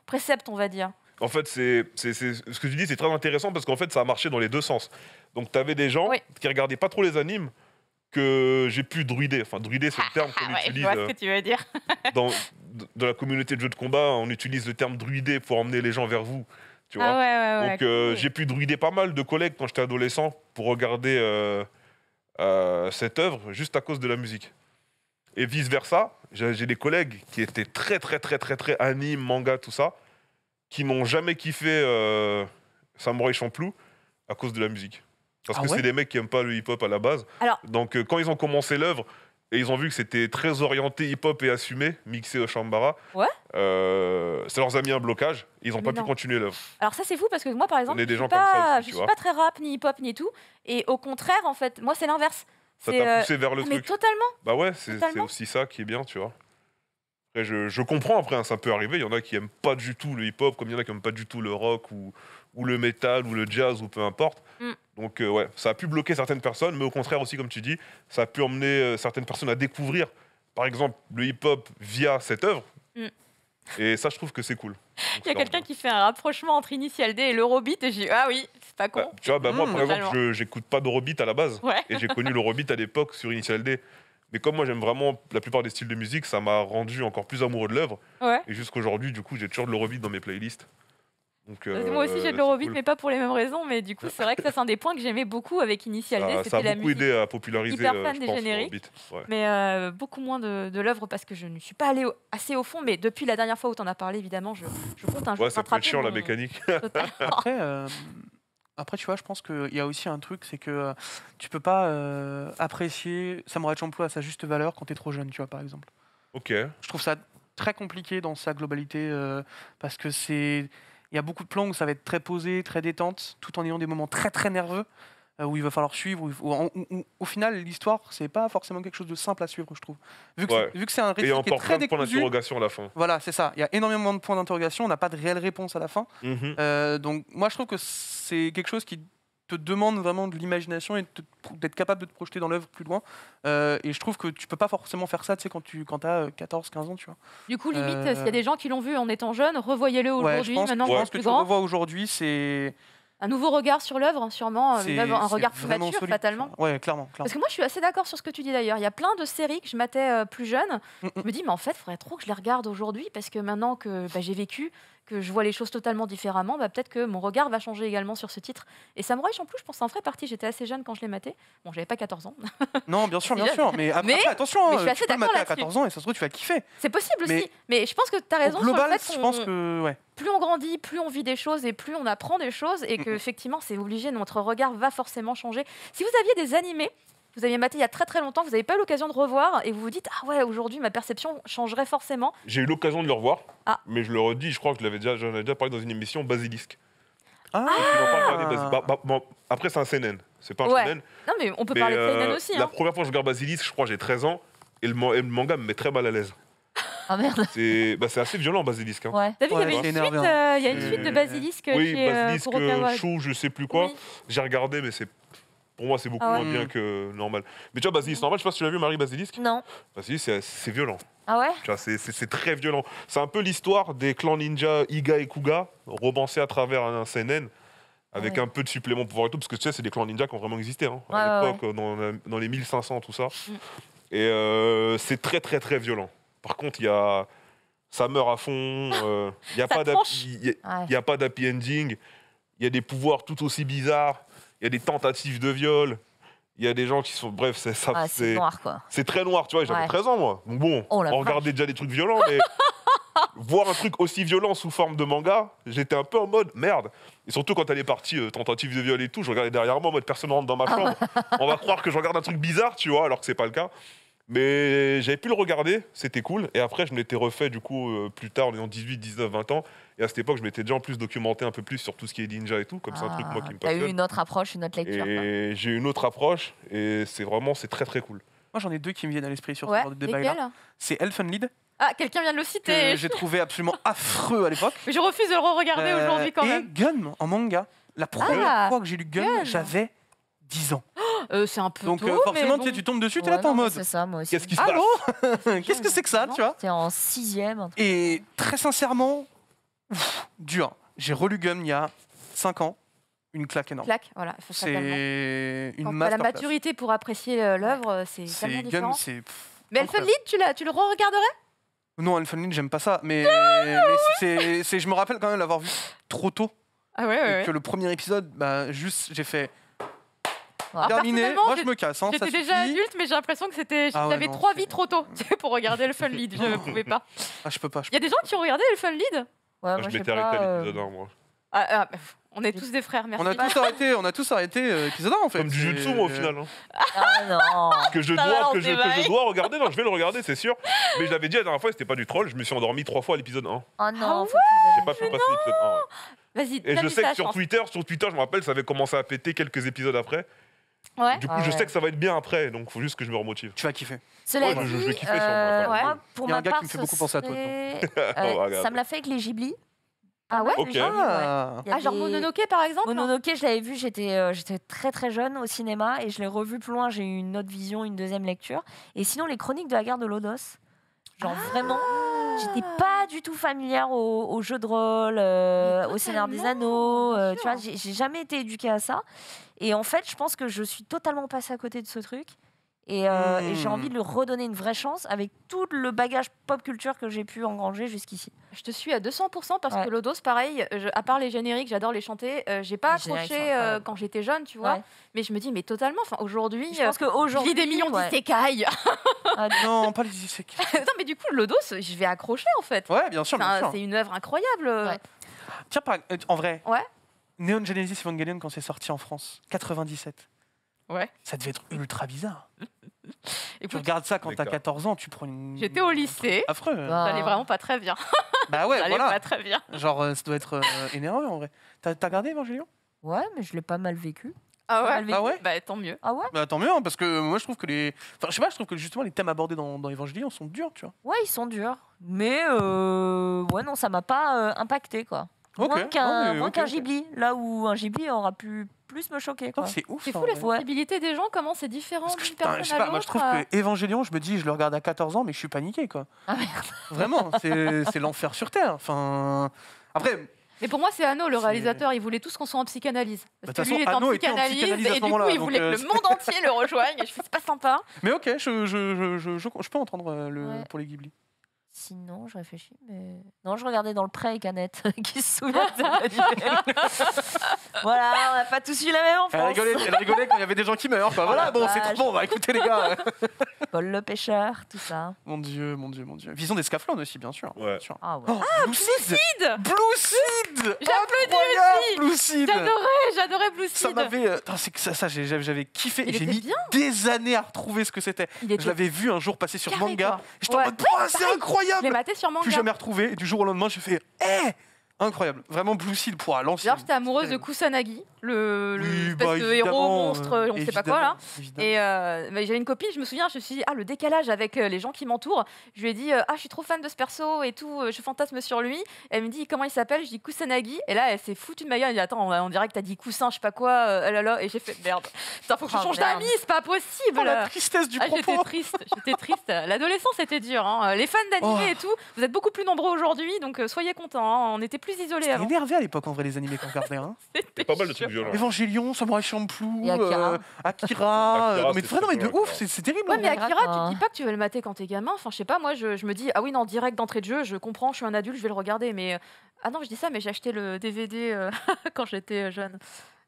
préceptes, on va dire. En fait, c'est, ce que tu dis, c'est très intéressant parce qu'en fait, ça a marché dans les deux sens. Donc, tu avais des gens qui qui regardaient pas trop les animes que j'ai pu druider. Enfin, druider, c'est le terme qu'on utilise. Je vois ce que tu veux dire. dans, la communauté de jeux de combat, on utilise le terme druider pour emmener les gens vers vous. Tu ah vois Donc, j'ai pu druider pas mal de collègues quand j'étais adolescent pour regarder. Euh, cette œuvre juste à cause de la musique. Et vice-versa, j'ai des collègues qui étaient très, très, très, très, très anime, manga, tout ça, qui n'ont jamais kiffé euh, Samurai Champloo à cause de la musique. Parce ah que c'est des mecs qui n'aiment pas le hip-hop à la base. Donc, euh, quand ils ont commencé l'œuvre, et ils ont vu que c'était très orienté hip-hop et assumé, mixé au Shambara. Ouais. ça euh, leur a mis un blocage. Ils n'ont pas pu continuer l'œuvre. Alors ça c'est fou parce que moi par exemple, je ne suis, pas, je pas très rap ni hip-hop ni tout. Et au contraire en fait, moi c'est l'inverse. Ça t'a euh, poussé vers le truc. Mais totalement. Bah ouais, c'est aussi ça qui est bien, tu vois. Après, je, comprends après, hein, ça peut arriver. Il y en a qui aiment pas du tout le hip-hop, comme il y en a qui aiment pas du tout le rock ou ou le métal, ou le jazz, ou peu importe. Mm. Donc, euh, ouais, ça a pu bloquer certaines personnes, mais au contraire aussi, comme tu dis, ça a pu emmener euh, certaines personnes à découvrir, par exemple, le hip-hop via cette œuvre. Mm. Et ça, je trouve que c'est cool. Il y a quelqu'un qui fait un rapprochement entre Initial D et l'Eurobeat, et j'ai ah oui, c'est pas con. Bah, tu vois, bah, moi, par exemple, mm. je j'écoute pas d'Eurobeat à la base, et j'ai connu l'Eurobeat à l'époque sur Initial D. Mais comme moi j'aime vraiment la plupart des styles de musique, ça m'a rendu encore plus amoureux de l'œuvre. Et jusqu'aujourd'hui, du coup, j'ai toujours de l'eurobeat dans mes playlists moi euh, aussi j'ai le l'Eurobeat, mais pas pour les mêmes raisons. Mais du coup, c'est vrai que ça, c'est un des points que j'aimais beaucoup avec Initial D. C'était la musique aidé à populariser, hyper euh, fan des génériques, mais euh, beaucoup moins de, de l'œuvre parce que je ne suis pas allé assez au fond. Mais depuis la dernière fois où tu en as parlé, évidemment, je, je compte un jour. ça peut être chiant la mécanique. Après, après, tu vois, je pense qu'il y a aussi un truc, c'est que tu peux pas apprécier Samurai Champloo à sa juste valeur quand tu es trop jeune, tu vois, par exemple. Ok. Je trouve ça très compliqué dans sa globalité parce que c'est il y a beaucoup de plans où ça va être très posé, très détente, tout en ayant des moments très très nerveux euh, où il va falloir suivre. au final, l'histoire, c'est pas forcément quelque chose de simple à suivre, je trouve. Vu que c'est un récit qui est très plein d'interrogation à la fin. Voilà, c'est ça. Il y a énormément de points d'interrogation. On n'a pas de réelle réponse à la fin. Mhm. Euh, donc, moi, je trouve que c'est quelque chose qui te demande vraiment de l'imagination et d'être capable de te projeter dans l'œuvre plus loin. Euh, et je trouve que tu peux pas forcément faire ça tu sais, quand tu quand as 14-15 euh, ans. Tu vois. Du coup, limite, euh, s'il y a des gens qui l'ont vu en étant jeune, revoyez-le aujourd'hui. Ouais, maintenant, je que plus tu revois aujourd'hui, c'est un nouveau regard sur l'œuvre, sûrement, un regard plus mature, fatalement. Ouais, clairement, Parce que moi, je suis assez d'accord sur ce que tu dis d'ailleurs. Il y a plein de séries que je matais plus jeune. Mm, mm. Je me dis, mais en fait, il faudrait trop que je les regarde aujourd'hui, parce que maintenant que bah, j'ai vécu, que je vois les choses totalement différemment, bah, peut-être que mon regard va changer également sur ce titre. Et Samurai plus, je pense, en ferait partie. J'étais assez jeune quand je l'ai maté. Bon, j'avais pas 14 ans. non, bien sûr, bien sûr. Mais, après, attention, tu à 14 ans et ça se trouve, tu vas kiffer. C'est possible aussi. Mais je pense que tu as raison. global, je pense que. Plus on grandit, plus on vit des choses et plus on apprend des choses et que, effectivement, c'est obligé, notre regard va forcément changer. Si vous aviez des animés vous aviez maté il y a très très longtemps, vous n'avez pas eu l'occasion de revoir et vous vous dites Ah ouais, aujourd'hui ma perception changerait forcément. J'ai eu l'occasion de le revoir, ah. mais je le redis, je crois que l'avais déjà, j'en avais déjà parlé dans une émission Basilisk. Ah. ah. Bah, bah, après, c'est un CNN, c'est pas un CNN. Non, mais on peut parler de CNN euh, aussi. Hein. La première fois que je regarde Basilisk, je crois que j'ai 13 ans et le, manga me met très mal à l'aise. Ah merde. Bah, c'est assez violent Basilisk. Hein. T'as vu, il y, une suite, euh, y a une euh, suite de Basilisk. Oui, Basilisk, Chou, je sais plus quoi. J'ai regardé, mais c'est pour moi, c'est beaucoup ah moins bien que normal. Mais tu vois, Basilisk, mm. normal, je sais pas si tu l'as vu, Marie Basilisk. Non. c'est- violent. Ah ouais Tu vois, c'est- très violent. C'est un peu l'histoire des clans ninja Iga et Kuga, romancés à travers un CNN, avec un peu de supplément pouvoir et tout, parce que tu sais, c'est des clans ninja qui ont vraiment existé, hein, à l'époque, dans, dans les 1500, tout ça. Mm. Et euh, c'est très, très, très violent. Par contre, il y a. Ça meurt à fond, euh, il y a pas il n'y a pas d'happy ending, il y a des pouvoirs tout aussi bizarres il y a des tentatives de viol, il y a des gens qui sont. Bref, c'est ça. Ah, c'est noir, quoi. C'est très noir, tu vois. J'avais 13 ans, moi. bon, oh, on regardait déjà des trucs violents, mais voir un truc aussi violent sous forme de manga, j'étais un peu en mode merde. Et surtout quand elle est partie, euh, tentative de viol et tout, je regardais derrière moi en mode personne rentre dans ma ah chambre. on va croire que je regarde un truc bizarre, tu vois, alors que c'est pas le cas. Mais j'avais pu le regarder, c'était cool. Et après, je me l'étais refait, du coup, euh, plus tard, en 18, 19, 20 ans. Et à cette époque, je m'étais déjà en plus documenté un peu plus sur tout ce qui est ninja et tout, comme c'est un truc moi qui me passionne. Ah, t'as eu une autre approche, une autre lecture. Et j'ai eu une autre approche, et c'est vraiment, c'est très très cool. Moi, j'en ai deux qui me viennent à l'esprit sur ouais, ce genre de débat-là. C'est Ah, quelqu'un vient de le citer. J'ai trouvé absolument affreux à l'époque. Mais je refuse de le re-regarder euh, aujourd'hui quand même. Et Gun en manga. La première ah, fois que j'ai lu Gun. j'avais 10 ans. Oh, euh, c'est un peu Donc tôt, euh, forcément, tu, tu, tombes dessus, tu es là en mode. C'est ça, moi aussi. Qu'est-ce qui se ah, passe Qu'est-ce que c'est que ça, tu vois T'es en sixième. et très sincèrement, ouf, dur. J'ai relu Gum il y a 5 ans, une claque énorme. Claque, voilà. C'est une Quand la maturité pour apprécier euh, l'œuvre, c'est Mais Elfen Lied, tu, tu le re-regarderais Non, Elfen Lied, j'aime pas ça, mais, c'est, c'est- je me rappelle quand même l'avoir vu trop tôt. Ah ouais, et que le premier épisode, bah, juste, j'ai fait ah, terminé, moi je me casse. Hein, j'étais déjà adulte, mais j'ai l'impression que c'était. Ah j'avais trois vies trop tôt pour regarder le Lied Je ne pouvais pas. Ah, je peux pas. Il y a des gens qui ont regardé le Lied Ouais, moi, je m'étais arrêté à l'épisode 1, euh, moi. Ah, ah, bah, on est tous des frères, merci. On a tous arrêté, on a tous arrêté 1, euh, en fait. Comme du jutsu, moi, au final. Hein. Ah non Que je dois, que je, dois regarder. Non, je vais le regarder, c'est sûr. Mais je l'avais dit la dernière fois, c'était pas du troll. Je me suis endormi trois fois à l'épisode 1. Ah non, ah faut J'ai pas fait passer l'épisode 1. ouais. Vas-y, Et je sais que sur Twitter, sur Twitter, je me rappelle, ça avait commencé à péter quelques épisodes après. Du coup, ah je sais que ça va être bien après, donc faut juste que je me remotive. Tu vas kiffer. Cela ouais, je, vais kiffer sur moi, euh, pour Il y a un gars qui me fait beaucoup penser à toi. Oh, euh, ça me l'a fait avec les Ghibli. Ah, ah ouais ah, ah, genre Mononoke par exemple Mononoke, je l'avais vu, euh, j'étais très très jeune au cinéma et je l'ai revu plus loin, j'ai eu une autre vision, une deuxième lecture. Et sinon, les chroniques de la guerre de Lodos, Genre ah vraiment, j'étais pas du tout familière au jeux de rôle, euh, au scénar des Anneaux. Euh, tu vois, j'ai jamais été éduquée à ça. Et en fait, je pense que je suis totalement passée à côté de ce truc. Euh, et, j'ai envie hmm. de lui redonner une vraie chance avec tout le bagage pop culture que j'ai pu engranger jusqu'ici. Je te suis à 200% parce que Lodos, pareil, à part les génériques, j'adore les chanter. Euh, j'ai pas accroché euh, quand j'étais jeune, tu vois. Mais je me dis, mais totalement, enfin aujourd'hui. Je pense qu'aujourd'hui. des millions ouais. Ah, non, pas les non, mais du coup, Lodos, je vais accrocher en fait. Ouais, bien sûr. C'est une œuvre incroyable. Tiens, en vrai. Ouais. Neon Genesis Evangelion, quand c'est sorti en France, 97. Ouais. Ça devait être ultra bizarre. Écoute, tu regardes ça quand t'as 14 ans, tu prends une. J'étais au lycée. Ah, affreux. Ça ah. allait vraiment pas très bien. Bah ouais, ça pas très bien. Genre, euh, ça doit être euh, énervant en vrai. T'as regardé Evangelion Ouais, mais je l'ai pas mal vécu. Ah ouais, ah Bah tant mieux. Ah ouais Bah tant mieux, hein, parce que moi je trouve que les. Enfin, je sais pas, je trouve que justement les thèmes abordés dans, dans Evangelion sont durs, tu vois. Ouais, ils sont durs. Mais euh, ouais, non, ça m'a pas impacté quoi. Moins ah qu'un Ghibli, là où un Ghibli aura pu plus me choquer. Oh, c'est ouf. Hein, fou la sensibilité des gens, comment c'est différent d'une personne je à je trouve que Évangélion, euh. je me dis, je le regarde à 14 ans, mais je suis paniqué quoi. Ah, merde. Vraiment, c'est l'enfer sur terre. Enfin, après. Mais pour moi, c'est Anno, le réalisateur. Il voulait tous qu'on soit en psychanalyse. Bah, lui, il est en psychanalyse, et du coup, il voulait que euh, le monde entier le rejoigne. Je suis pas sympa. Mais ok, je, je, je, je peux entendre euh, le, pour les Ghibli. Sinon, je réfléchis, mais. Non, je regardais dans le prêt avec Annette, qui se souvient de Voilà, on n'a pas tous eu la même enfance. Elle rigolait, elle rigolait quand il y avait des gens qui meurent. Enfin, voilà, ah, bon, c'est trop bon, va écouter les gars. Paul le pêcheur, tout ça. Mon dieu, mon dieu, mon dieu. Vision des d'Escaflowne aussi, bien sûr. Ah, ouais. Oh, ah, Blue Seed Blue Seed aussi J'adorais, j'adorais Blue Seed Ça m'avait. Euh, ça, ça j'avais kiffé. J'ai mis des années à retrouver ce que c'était. Je l'avais vu un jour passer sur le manga. J'étais en mode, c'est incroyable je Je l'ai jamais retrouvé. Et du jour au lendemain, je fais, Eh !» Incroyable, vraiment Blue Seal pour l'ancien D'ailleurs, j'étais amoureuse de Kusanagi, le, bah, de héros euh, monstre, on ne sait pas quoi là. Et euh, bah, j'avais une copine, je me souviens, je me suis dit ah le décalage avec euh, les gens qui m'entourent. Je lui ai dit ah je suis trop fan de ce perso et tout, je fantasme sur lui. Elle me dit comment il s'appelle, je dis Kusanagi et là elle s'est foutue de ma gueule. Elle dit attends on dirait que t'as dit coussin, je sais pas quoi, là là et j'ai fait merde. il faut que je oh, change d'amis, c'est pas possible. Oh, la tristesse du ah, propos. J'étais triste, j'étais triste. L'adolescence était dure. Hein. Les fans d'animé oh. et tout, vous êtes beaucoup plus nombreux aujourd'hui donc soyez contents. Hein. On était plus isolé énervé à l'époque, en vrai, les animés qu'on regardait. Hein. C'était pas mal de trucs violents. Evangelion, Samurai Champloo, Akira. Euh, euh, mais, vraiment, mais de ouf, c'est terrible. Ouais, mais Akira, tu dis pas que tu veux le mater quand t'es gamin. Enfin, je sais pas, moi, je, me dis, ah oui, non, direct d'entrée de jeu, je comprends, je suis un adulte, je vais le regarder. Mais euh, ah non, je dis ça, mais j'ai acheté le DVD quand j'étais jeune.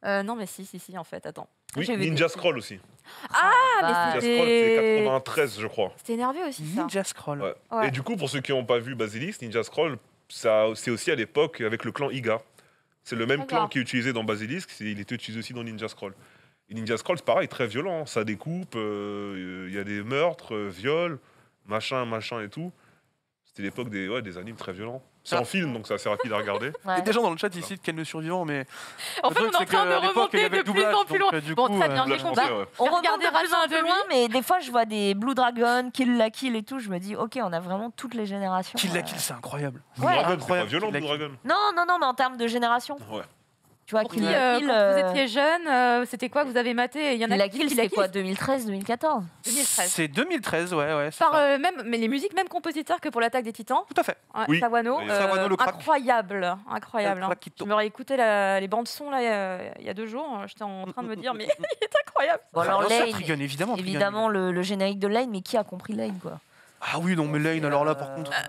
non, mais si, si, si, en fait, attends. Ah, oui, Ninja Scroll aussi. Ah, mais ah, bah. Ninja Scroll, c'était. 93, je crois. C'était énervé aussi, ça. Ninja Scroll. Et du coup, pour ceux qui n'ont pas vu Basilisk, Ninja Scroll, c'est aussi à l'époque avec le clan Iga. C'est le même clan qui est utilisé dans Basilisk, il était utilisé aussi dans Ninja Scroll. Ninja Scroll, c'est pareil, très violent. Hein. Ça découpe, euh, il y a des meurtres, euh, viols, machin, machin et tout. C'était l'époque des, des animes très violents. C'est en ah. film, donc c'est assez rapide à regarder. Il y a des gens dans le chat ici de Ken le survivant, mais. En fait, on est en train de remonter de plus en plus loin. Bon, ça devient euh, bah, On plus un peu loin, mais des fois, je vois des Blue Dragon, Kill la Kill et tout. Je me dis, ok, on a vraiment toutes les générations. Kill la euh. Kill, c'est incroyable. Ouais, incroyable. violent, Blue Dragon. Non, non, non, mais en termes de génération. Ouais. Tu euh, quand vous euh, étiez jeune, euh, c'était quoi que vous avez maté Il y en a La qui c'est quoi 2013, 2014 C'est 2013, ouais, ouais. Par même, mais les musiques, même compositeur que pour l'attaque des Titans. Tout à fait. Savano, incroyable, incroyable. Hein. Je les bandes son là il y a deux jours. Hein, j'étais en train de me dire, mais il est incroyable. Bon, alors, évidemment. Évidemment, Le, générique de Lane, mais qui a compris Lane quoi ah oui, non, mais Lane, euh, alors là, par contre.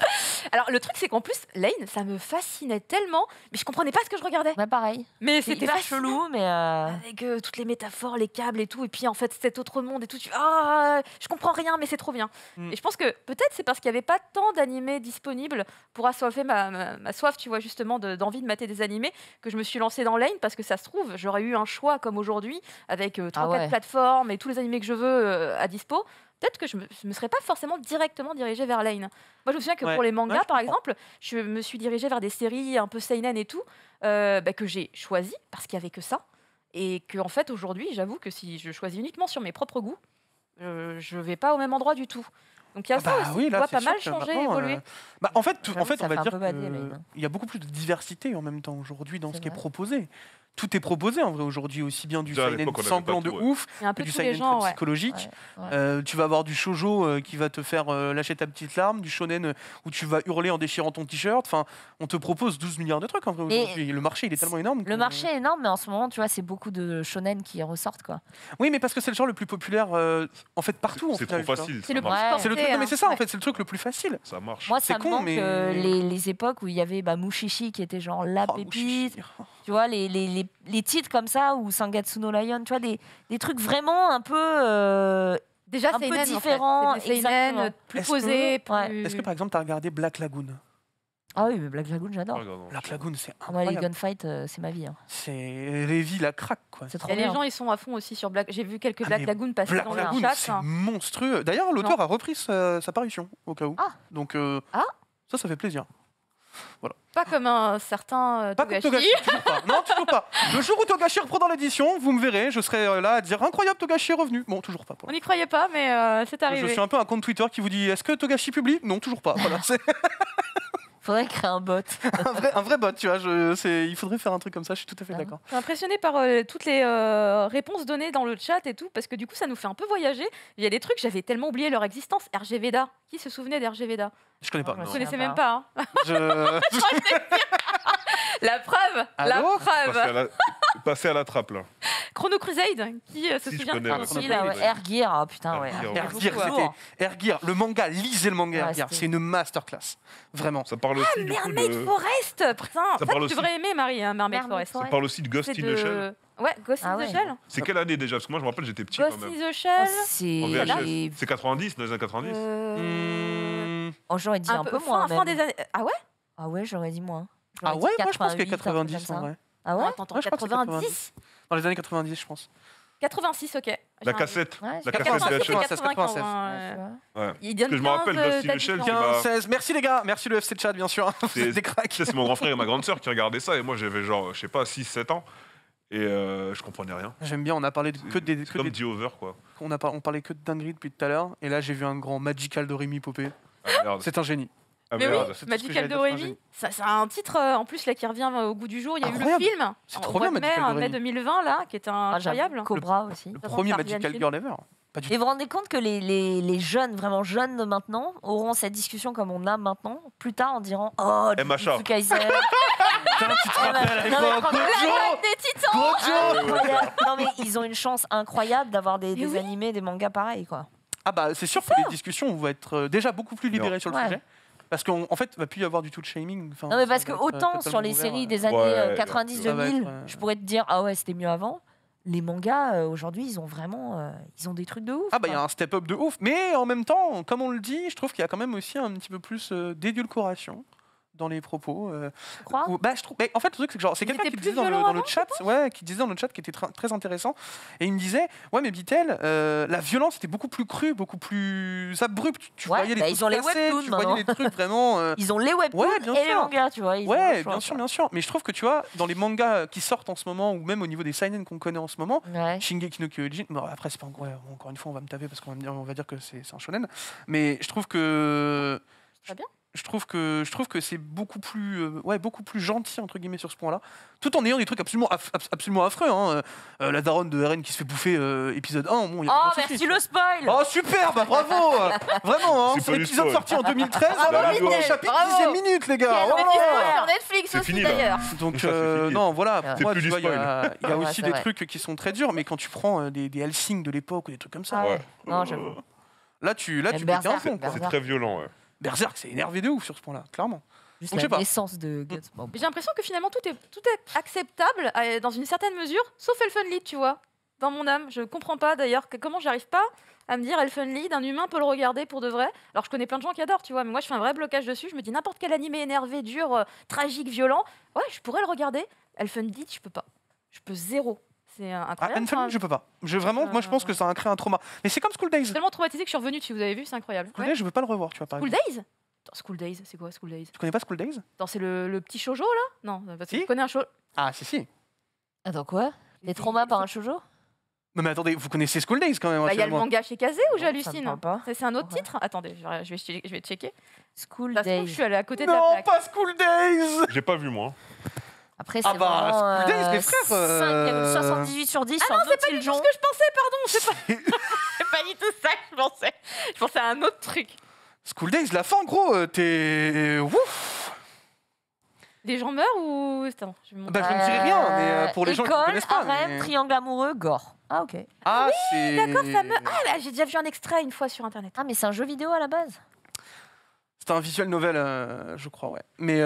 Alors, le truc, c'est qu'en plus, Lane, ça me fascinait tellement, mais je comprenais pas ce que je regardais. Bah, pareil. Mais c'était pas chelou, mais. Euh, avec euh, toutes les métaphores, les câbles et tout, et puis en fait, cet autre monde et tout, Ah, je comprends rien, mais c'est trop bien. Mm. Et je pense que peut-être c'est parce qu'il n'y avait pas tant d'animés disponibles pour assoiffer ma, soif, tu vois, justement, d'envie de, mater des animés, que je me suis lancée dans Lane, parce que ça se trouve, j'aurais eu un choix comme aujourd'hui, avec trois ah quatre plateformes et tous les animés que je veux à dispo peut-être que je ne me, serais pas forcément directement dirigée vers Lane. Moi, je me souviens que pour les mangas, par exemple, je me suis dirigée vers des séries un peu seinen et tout, euh, bah, que j'ai choisi parce qu'il n'y avait que ça. Et qu'en en fait, aujourd'hui, j'avoue que si je choisis uniquement sur mes propres goûts, euh, je ne vais pas au même endroit du tout. Donc il y a ah ça bah pas mal changer, évoluer. Euh, bah, en fait, en fait on va dire qu'il y a beaucoup plus de diversité en même temps aujourd'hui dans ce qui est proposé tout est proposé en vrai aujourd'hui, aussi bien du side sanglant de ouf que du side psychologique. Euh, tu vas avoir du shoujo euh, qui va te faire euh, lâcher ta petite larme, du shonen où tu vas hurler en déchirant ton t-shirt. Enfin, on te propose 12 milliards de trucs en vrai aujourd'hui. Le marché, il est tellement énorme. Le marché est énorme, mais en ce moment, tu vois, c'est beaucoup de shonen qui ressortent quoi. Oui, mais parce que c'est le genre le plus populaire en fait partout. C'est trop facile. C'est le plus mais c'est ça en hein. fait, c'est le truc le plus facile. Ça marche. Moi, ça me manque les époques où il y avait bah, Mushishi qui était genre la oh, pépite tu vois, les, les, les, les, titres comme ça, ou Sangatsu no Lion, tu vois, des, des trucs vraiment un peu. Euh, Déjà, un peu différent, en fait. plus est Est-ce que par exemple, tu as regardé Black Lagoon ah oui, Black Lagoon, j'adore. Oh, Black Lagoon, c'est incroyable. Moi, les gunfights, euh, c'est ma vie. Hein. C'est les vies, la craque, quoi. C'est trop Et les gens, ils sont à fond aussi sur Black. J'ai vu quelques ah, Black Lagoon passer dans Lagoon, chat. C'est hein. monstrueux. D'ailleurs, l'auteur a repris sa, parution, au cas où. Ah. Donc, euh, ah. ça, ça fait plaisir. Pas comme un certain euh, Togashi. Pas Togashi, toujours pas. Non, toujours pas. Le jour où Togashi dans l'édition, vous me verrez, je serai euh, là à dire incroyable, Togashi est revenu. Bon, toujours pas. On n'y croyait pas, mais euh, c'est arrivé. Je suis un peu un compte Twitter qui vous dit est-ce que Togashi publie Non, toujours pas. Voilà, Faudrait créer un bot. un, vrai, bot, tu vois. Je, il faudrait faire un truc comme ça, je suis tout à fait ah Je d'accord. impressionné par euh, toutes les euh, réponses données dans le chat et tout, parce que du coup, ça nous fait un peu voyager. Il y a des trucs, j'avais tellement oublié leur existence. RGVDA. Qui se souvenait d'RGVDA Je connais pas. Je ne connaissais même pas. hein. je... je La preuve La preuve Passer à la, trappe, là. Chrono Crusade, qui euh, se souvient de connais, Air Gear, oh, putain, ouais. Air Gear, c'était Air Gear, le manga, lisez le manga Ouais, Gear, c'est une masterclass, vraiment. Ça parle ah, aussi du coup Mermaid de... Forest Putain, ça, parle tu devrais aimer, Marie, hein, Mermaid Forest. Ça parle aussi de Ghost in the Shell. Ouais, Ghost ah in the Shell. C'est quelle année déjà Parce que moi, je me rappelle, j'étais petit quand même. Ghost in the Shell. Oh, c'est. C'est 90, dans les années 90 euh, hmm. j'aurais dit un, peu, moins. Un des années. Ah ouais Ah ouais, j'aurais dit moins. Ah ouais, moi je pense que 90 en vrai. Ah ouais 90 Dans les années 90, je pense. 86, ok. La cassette. la cassette de HL. 96. Il je me rappelle Merci les gars. Merci le FC Chat, bien sûr. C'est des cracks. C'est mon grand frère et ma grande sœur qui regardaient ça. Et moi, j'avais genre, je sais pas, 6-7 ans. Et euh, je comprenais rien. J'aime bien, on a parlé que des. Que comme Over, quoi. On, a, on parlait que de dinguerie depuis tout à l'heure. Et là, j'ai vu un grand Magical de Rémi Popé. Ah, c'est un génie. Ah, mais oui, c'est Magical de ça c'est un titre euh, en plus là qui revient euh, au goût du jour. Il y a eu le film C'est en- trop bien, mai, 2020 hein, là, qui est ah, incroyable. Cobra aussi. Le premier Magical Girl ever. Et vous vous rendez compte que les, jeunes, vraiment jeunes de maintenant, auront cette discussion comme on a maintenant, plus tard en dirant Oh, le Jujutsu mais ils ont une chance incroyable d'avoir des, animés, des mangas pareils, quoi. Ah bah c'est sûr que les discussions vont être euh, déjà beaucoup plus libérées sur le sujet. Parce qu'en en fait, il va plus y avoir du tout de shaming. non, mais parce que euh, autant sur les séries euh. des années 90-2000, euh, je pourrais te dire, ah ouais, c'était mieux avant les mangas aujourd'hui, ils ont vraiment, ils ont des trucs de ouf. Ah bah il y a un step up de ouf, mais en même temps, comme on le dit, je trouve qu'il y a quand même aussi un petit peu plus d'édulcoration dans les propos. Euh, bah, je trouve. en fait, le truc c'est que c'est quelqu'un qui disait dans, le, chat, ouais, qui disait dans notre chat, qui était très intéressant, et il me disait, ouais, mais Bitel, euh, la violence était beaucoup plus crue, beaucoup plus abrupte. Tu voyais les bah, ils ont les tu voyais les trucs vraiment. Euh, ils ont les webtoons et les mangas, tu vois. ouais, bien sûr, bien sûr. Mais je trouve que tu vois, dans les mangas qui sortent en ce moment, ou même au niveau des seinen qu'on connaît en ce moment, Shingeki no Kyojin. Bon, après, c'est pas encore une fois, on va me taper parce qu'on va, dire, va dire que c'est un shonen. Mais je trouve que. Très bien je trouve que je trouve que c'est beaucoup plus euh, ouais beaucoup plus gentil entre guillemets sur ce point-là, tout en ayant des trucs absolument absolument affreux. Hein. Euh, euh, la daronne de RN qui se fait bouffer épisode 1. Bon, y a oh merci le spoil. Oh super, bah, bravo, vraiment. Hein, c'est l'épisode sorti en 2013. Ah, bah, là, chapitre bravo. les gars. Oh, sur Netflix aussi d'ailleurs. Donc non voilà, pour moi il y a, y a ah aussi des trucs qui sont très durs, mais quand tu prends des, des Helsing de l'époque ou des trucs comme ça. Non j'avoue. Là tu là tu C'est très violent. ouais. Berserk, c'est énervé de ouf sur ce point-là, clairement. Juste de J'ai l'impression que finalement tout est, tout est acceptable euh, dans une certaine mesure, sauf lead tu vois. Dans mon âme, je ne comprends pas d'ailleurs comment j'arrive pas à me dire lead un humain peut le regarder pour de vrai. Alors je connais plein de gens qui adorent, tu vois, mais moi je fais un vrai blocage dessus. Je me dis n'importe quel animé énervé, dur, euh, tragique, violent, ouais, je pourrais le regarder. Lead, je peux pas. Je peux zéro. C'est incroyable. Ah, je peux pas. Je, vraiment, moi, je pense que ça a créé un trauma. Mais c'est comme School Days. Je tellement traumatisé que je suis revenu Si vous avez vu, c'est incroyable. School ouais. Days, je veux pas le revoir, tu vois, par School Days Dans School Days, c'est quoi School Days Tu connais pas School Days C'est le, le, petit shoujo, là Non, euh, si. tu connais un shoujo. Ah, si, si. Attends, quoi Les traumas par un shoujo mais attendez, vous connaissez School Days quand même. Bah, il y a le manga chez Kazé ou j'hallucine C'est un autre titre Attendez, je vais, je vais checker. School Days. je suis allée à côté de la Non, pas School Days J'ai pas vu moi. Après, c'est ah bah, School Days, les frères, 78 sur 10. Ah non, c'est pas du tout ce que je pensais, pardon. C'est pas... pas du tout ça que je pensais. Je pensais à un autre truc. School Days, la fin, gros, euh, t'es. Ouf Les gens meurent ou. Attends, je, bah, je ne dirai rien, mais euh, pour les gens qui ne connaissent pas. École, triangle amoureux, gore. Ah, ok. Ah, ah oui, d'accord, ça me. Ah, bah, j'ai déjà vu un extrait une fois sur Internet. Ah, mais c'est un jeu vidéo à la base C'est un visuel novel, euh, je crois, ouais. Mais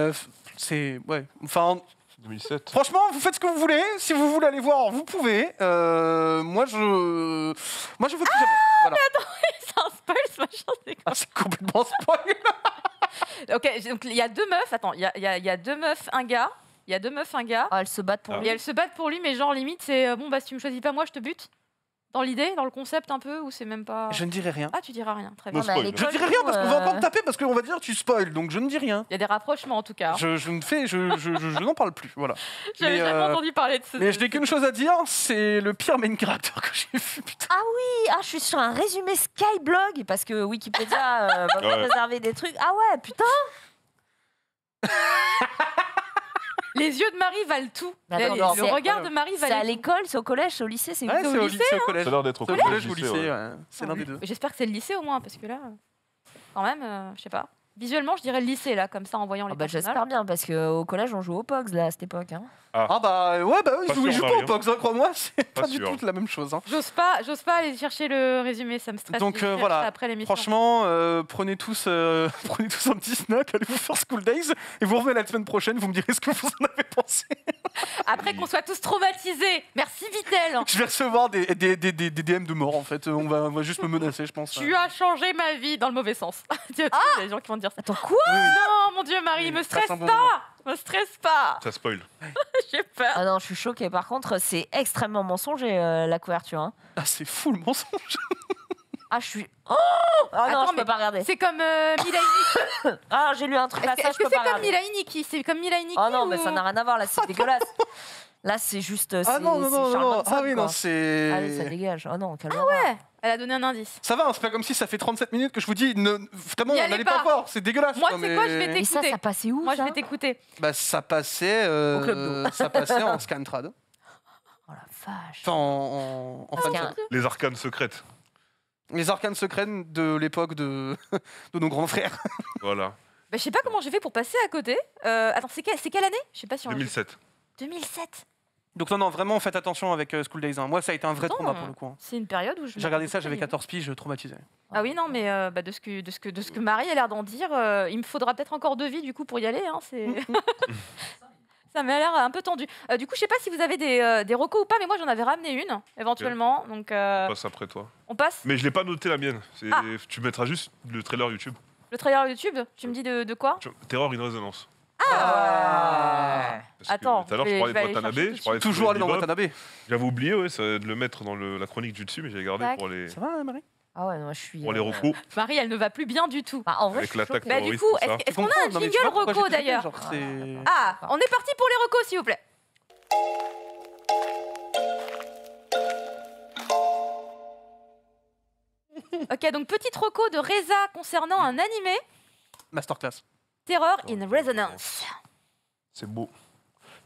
c'est. Ouais. Enfin. 2007. Franchement, vous faites ce que vous voulez. Si vous voulez aller voir, vous pouvez. Euh, moi, je. Moi, je veux plus jamais. Ah, voilà. Mais attends, c'est un spoil, ce machin. Ah, c'est complètement spoil. ok, donc il y a deux meufs. Attends, il y a, y, a, y a deux meufs, un gars. Il y a deux meufs, un gars. Ah, elles se battent pour lui. Et elles se battent pour lui, mais genre limite, c'est euh, bon, bah si tu me choisis pas, moi je te bute dans l'idée, dans le concept un peu, ou c'est même pas. Je ne dirai rien. Ah, tu diras rien, très bien. Bah, je dirai rien parce qu'on va euh, encore taper parce qu'on va dire tu spoil, donc je ne dis rien. Il y a des rapprochements en tout cas. Je, je ne fais, je, je, je n'en parle plus, voilà. J'avais jamais euh, entendu parler de ça. Mais je n'ai qu'une chose à dire, c'est le pire main character que j'ai vu. Ah oui, ah, je suis sur un résumé Skyblog parce que Wikipédia euh, va ouais. réserver des trucs. Ah ouais, putain. Les yeux de Marie valent tout. le regard de Marie C'est à l'école, c'est au collège, c'est au lycée, c'est où c'est au lycée, hein. au collège. collège ou au lycée, c'est l'un ah des deux. J'espère que c'est le lycée au moins, parce que là, quand même, euh, je sais pas. Visuellement, je dirais le lycée, là, comme ça, en voyant ah les ah bah, J'espère bien, parce qu'au collège, on joue au POX, là, à cette époque. Hein. Ah. ah. bah, ouais, bah, oui, jouent, pas au POX, hein, crois-moi, c'est pas, du tout la même chose. Hein. J'ose pas, pas aller chercher le résumé, ça me stresse. Donc euh, voilà, après franchement, euh, prenez, tous, euh, prenez tous un petit snack, allez vous faire School Days, et vous revenez la semaine prochaine, vous me direz ce que vous en avez pensé. Après qu'on soit tous traumatisés. Merci Vitel. Je vais recevoir des, des, DM de mort en fait. On va, juste me menacer, je pense. Tu as changé ma vie dans le mauvais sens. Il y a des gens qui vont dire ça. Attends, quoi Non, mon Dieu, Marie, ne me stresse pas. me stresse pas. Ça spoil. J'ai peur. Ah non, je suis choquée. Par contre, c'est extrêmement mensonger euh, la couverture. Hein. Ah, c'est fou le mensonge. Ah, je suis. Oh ah non, Attends, je peux pas regarder. C'est comme euh, ah, j'ai lu un truc est-ce que c'est comme Milaïniki C'est comme Milaïniki Ah Oh non, mais ça n'a rien à voir, là, c'est dégueulasse. Là, c'est juste. Euh, ah non, non, non, non, Ah oui, non, non, Ah ça dégage. Oh ah non, calme Ah ouais Elle a donné un indice. Ça va, hein, c'est pas comme si ça fait 37 minutes que je vous dis, ne- vraiment, n'allez pas. pas fort, c'est dégueulasse. Moi, c'est quoi, je vais t'écouter. ça, passait où Moi, je vais t'écouter. Bah, ça passait. euh, Au Club ça passait en scantrad. Oh la vache. Enfin, en, en, Les arcanes secrètes les arcanes secrènes de l'époque de, nos grands frères. Voilà. Bah, je sais pas comment j'ai fait pour passer à côté. Euh, attends, c'est quelle, année Je sais pas si 2007. 2007 donc non, non, vraiment, faites attention avec euh, School Days 1. Hein. Moi, ça a été un vrai trauma pour le coup. Hein. C'est une période où je. J'ai regardé ça, j'avais 14 piges, traumatisais. Ah oui, non, mais euh, bah, de, ce que, de, ce que, de ce que Marie a l'air d'en dire, il me faudra peut-être encore deux vies du coup pour y aller. Hein, c'est... ça m'a l'air euh, un peu tendu. Euh, du coup, je sais pas si vous avez des, euh, des recos ou pas, mais moi j'en avais ramené une, éventuellement. Donc, On passe après toi. on passe Mais je l'ai pas noté la mienne. Ah. Tu mettras juste le trailer YouTube. Le trailer YouTube, tu me dis de, de quoi Terreur une Terror in Ah, ah. Attends, je parlais de Watanabe. Toujours aller dans Watanabe. J'avais oublié ouais, ça- de le mettre dans la chronique du dessus, mais j'avais gardé pour les. Ça va, Marie ah je suis. Pour les euh, recos. Marie, elle ne va plus bien du tout. Bah, en vrai, bah, du coup, est-ce qu'on a un jingle reco d'ailleurs ah, euh, ah, on est parti pour les recos, s'il vous plaît. ok, donc petite reco de Reza concernant un animé. Masterclass. Terror in Resonance. C'est beau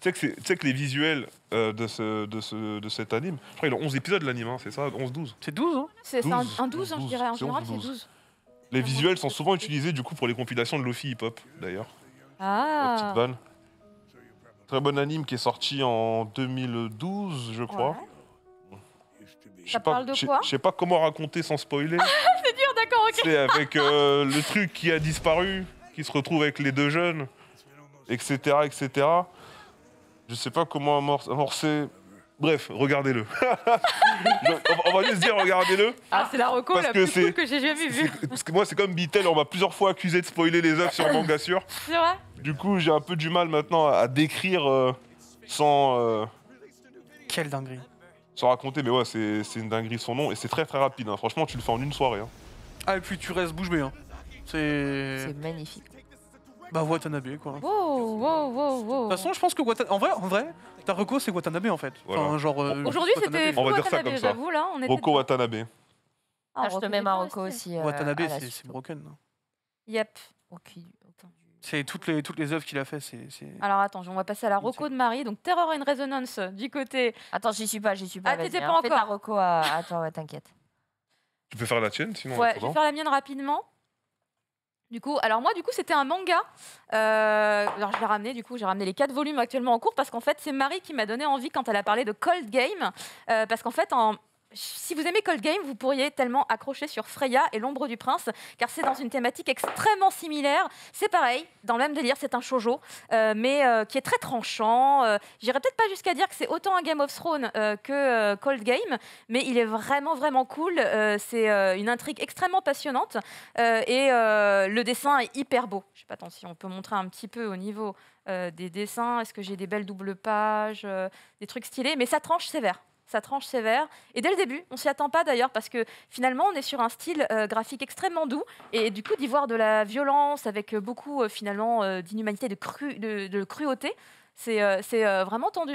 sais que, tu sais que les visuels euh, de, ce, de, ce, de cet anime, je crois qu'il a 11 épisodes l'anime, hein, c'est ça 11-12 C'est 12, hein C'est un, 12, hein, je dirais. En général, c'est 12. Les ah visuels sont souvent utilisés du coup pour les compilations de Lofi Hip Hop, d'ailleurs. Ah La petite vanne. Très bon anime qui est sorti en 2012, je crois. Ouais. pas, parle de quoi Je sais pas comment raconter sans spoiler. c'est dur, d'accord, ok. C'est avec euh, le truc qui a disparu, qui se retrouve avec les deux jeunes, etc., etc je sais pas comment amorcer. Bref, regardez-le. on va juste dire regardez-le. Ah, c'est la reco la plus cool que j'ai jamais vue. Parce que moi, c'est comme Beatle, on m'a plusieurs fois accusé de spoiler les œuvres sur Manga Sûr. C'est vrai Du coup, j'ai un peu du mal maintenant à décrire euh, sans... Euh, Quelle dinguerie. Sans raconter, mais ouais, c'est une dinguerie son nom. Et c'est très très rapide. Hein. Franchement, tu le fais en une soirée. Hein. Ah, et puis tu restes bouche bée. Hein. C'est magnifique. Bah Watanabe quoi. Wow, wow, wow, wow. De toute façon, je pense que En vrai, en vrai, ta c'est Watanabe en fait. Enfin, genre. Euh, Aujourd'hui, c'était On va dire ça comme ça. j'avoue, là. Watanabe. Ah, ah je te mets ma Roko aussi. Euh, Watanabe, c'est broken. Yep. Ok. C'est toutes les toutes les œuvres qu'il a faites. c'est. Alors attends, on va passer à la Rocco de Marie. Donc Terror and Resonance du côté. Attends, j'y suis pas, j'y suis pas. Ah, t'étais pas encore. Hein. Fais ta encore. Attends à, à toi, t'inquiète. Tu peux faire la tienne sinon. Ouais, je vais faire la mienne rapidement. Du coup, alors moi, du coup, c'était un manga. Euh, alors je vais ramener, du coup, j'ai ramené les quatre volumes actuellement en cours parce qu'en fait, c'est Marie qui m'a donné envie quand elle a parlé de Cold Game, euh, parce qu'en fait, en, si vous aimez Cold Game, vous pourriez tellement accrocher sur Freya et l'ombre du prince, car c'est dans une thématique extrêmement similaire. C'est pareil, dans le même délire, c'est un shoujo, euh, mais euh, qui est très tranchant. Je euh, J'irai peut-être pas jusqu'à dire que c'est autant un Game of Thrones que Cold Game, mais il est vraiment, vraiment cool. c'est une intrigue extrêmement passionnante et le dessin est hyper beau. Je sais pas tant si on peut montrer un petit peu au niveau des dessins. Est-ce que j'ai des belles doubles pages, des trucs stylés, mais ça tranche sévère sa tranche sévère. Et dès le début, on s'y attend pas d'ailleurs, parce que finalement, on est sur un style euh, graphique extrêmement doux, et, du coup, d'y voir de la violence avec euh, beaucoup euh, finalement d'inhumanité, de, cru, de, cruauté, c'est euh, euh, vraiment tendu.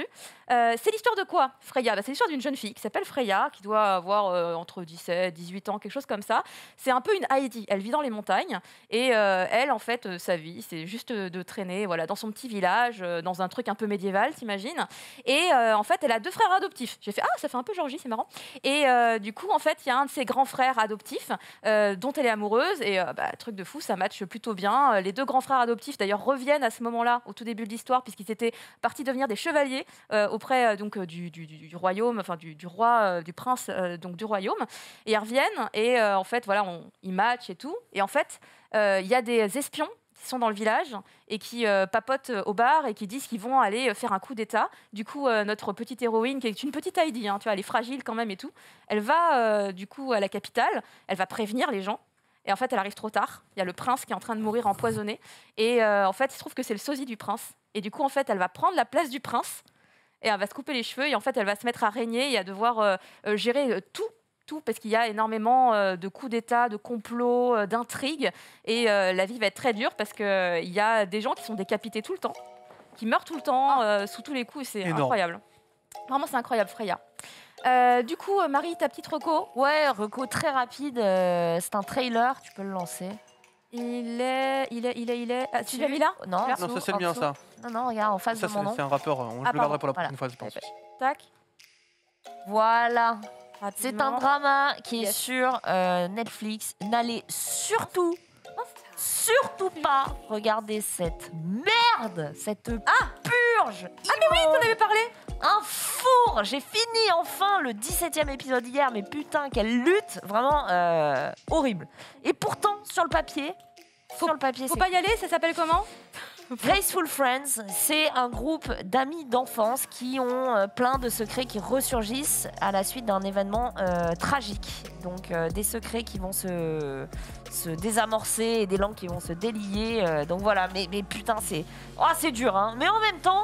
Euh, c'est l'histoire de quoi, Freya bah, C'est l'histoire d'une jeune fille qui s'appelle Freya, qui doit avoir entre 17, 18 ans, quelque chose comme ça. C'est un peu une Heidi. Elle vit dans les montagnes et elle, en fait, sa vie, c'est juste de traîner voilà, dans son petit village, dans un truc un peu médiéval, t'imagines. Et en fait, elle a deux frères adoptifs. J'ai fait Ah, ça fait un peu Georgie, c'est marrant. Et du coup, en fait, il y a un de ses grands frères adoptifs dont elle est amoureuse. Et bah, truc de fou, ça matche plutôt bien. Les deux grands frères adoptifs, d'ailleurs, reviennent à ce moment-là, au tout début de l'histoire, puisqu'ils étaient parti partis devenir des chevaliers euh, auprès euh, donc euh, du, royaume, enfin du, roi, du prince donc du royaume. Et ils reviennent et en fait voilà, on, ils matchent et tout. Et en fait, il y a des espions qui sont dans le village et qui papotent au bar et qui disent qu'ils vont aller faire un coup d'État. Du coup, notre petite héroïne, qui est une petite Heidi, hein, tu vois, elle est fragile quand même et tout, elle va du coup à la capitale, elle va prévenir les gens. Et en fait, elle arrive trop tard. Il y a le prince qui est en train de mourir empoisonné. Et en fait, il se trouve que c'est le sosie du prince et du coup, en fait, elle va prendre la place du prince et elle va se couper les cheveux et en fait, elle va se mettre à régner et à devoir euh, euh, gérer euh, tout tout parce qu'il y a énormément de coups d'État, de complots, d'intrigues et la vie va être très dure parce qu'il il y a des gens qui sont décapités tout le temps, qui meurent tout le temps ah. sous tous les coups c'est incroyable. Vraiment, c'est incroyable, Freya. du coup, Marie, ta petite reco Ouais, reco très rapide. c'est un trailer, tu peux le lancer. Il est, il est, il est, il est. Ah, tu l'as mis là Non, non, ça c'est bien ça. Non, non, regarde en face de mon nom. Ça, c'est un rappeur. On ah, je le garderai pour la voilà. fois, je pense. Tac. Voilà. C'est un drama qui est sur euh, Netflix. N'allez surtout surtout pas regardez cette merde, cette ah purge Ah mais oui, t'en avais parlé Un four J'ai fini enfin le 17e épisode hier, mais putain, quelle lutte Vraiment euh, horrible. Et pourtant, sur le papier, sur le papier... Faut pas y aller, ça s'appelle comment Placeful Friends, c'est un groupe d'amis d'enfance qui ont euh, plein de secrets qui ressurgissent à la suite d'un événement euh, tragique. Donc euh, des secrets qui vont se, se désamorcer et des langues qui vont se délier. donc voilà, mais, mais putain, c'est oh, c'est dur. Hein. Mais en même temps,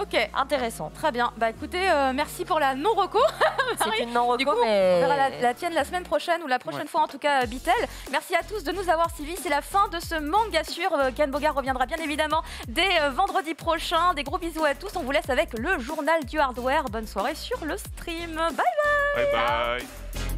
Ok, intéressant, très bien. Bah écoutez, euh, merci pour la non-reco. C'est une non-reco, On verra la, tienne la semaine prochaine, ou la prochaine fois en tout cas, euh, Bitel. Merci à tous de nous avoir suivis. C'est la fin de ce manga sur. Euh, Ken Bogart reviendra bien évidemment dès vendredi prochain. Des gros bisous à tous. On vous laisse avec le journal du hardware. Bonne soirée sur le stream. Bye bye Bye bye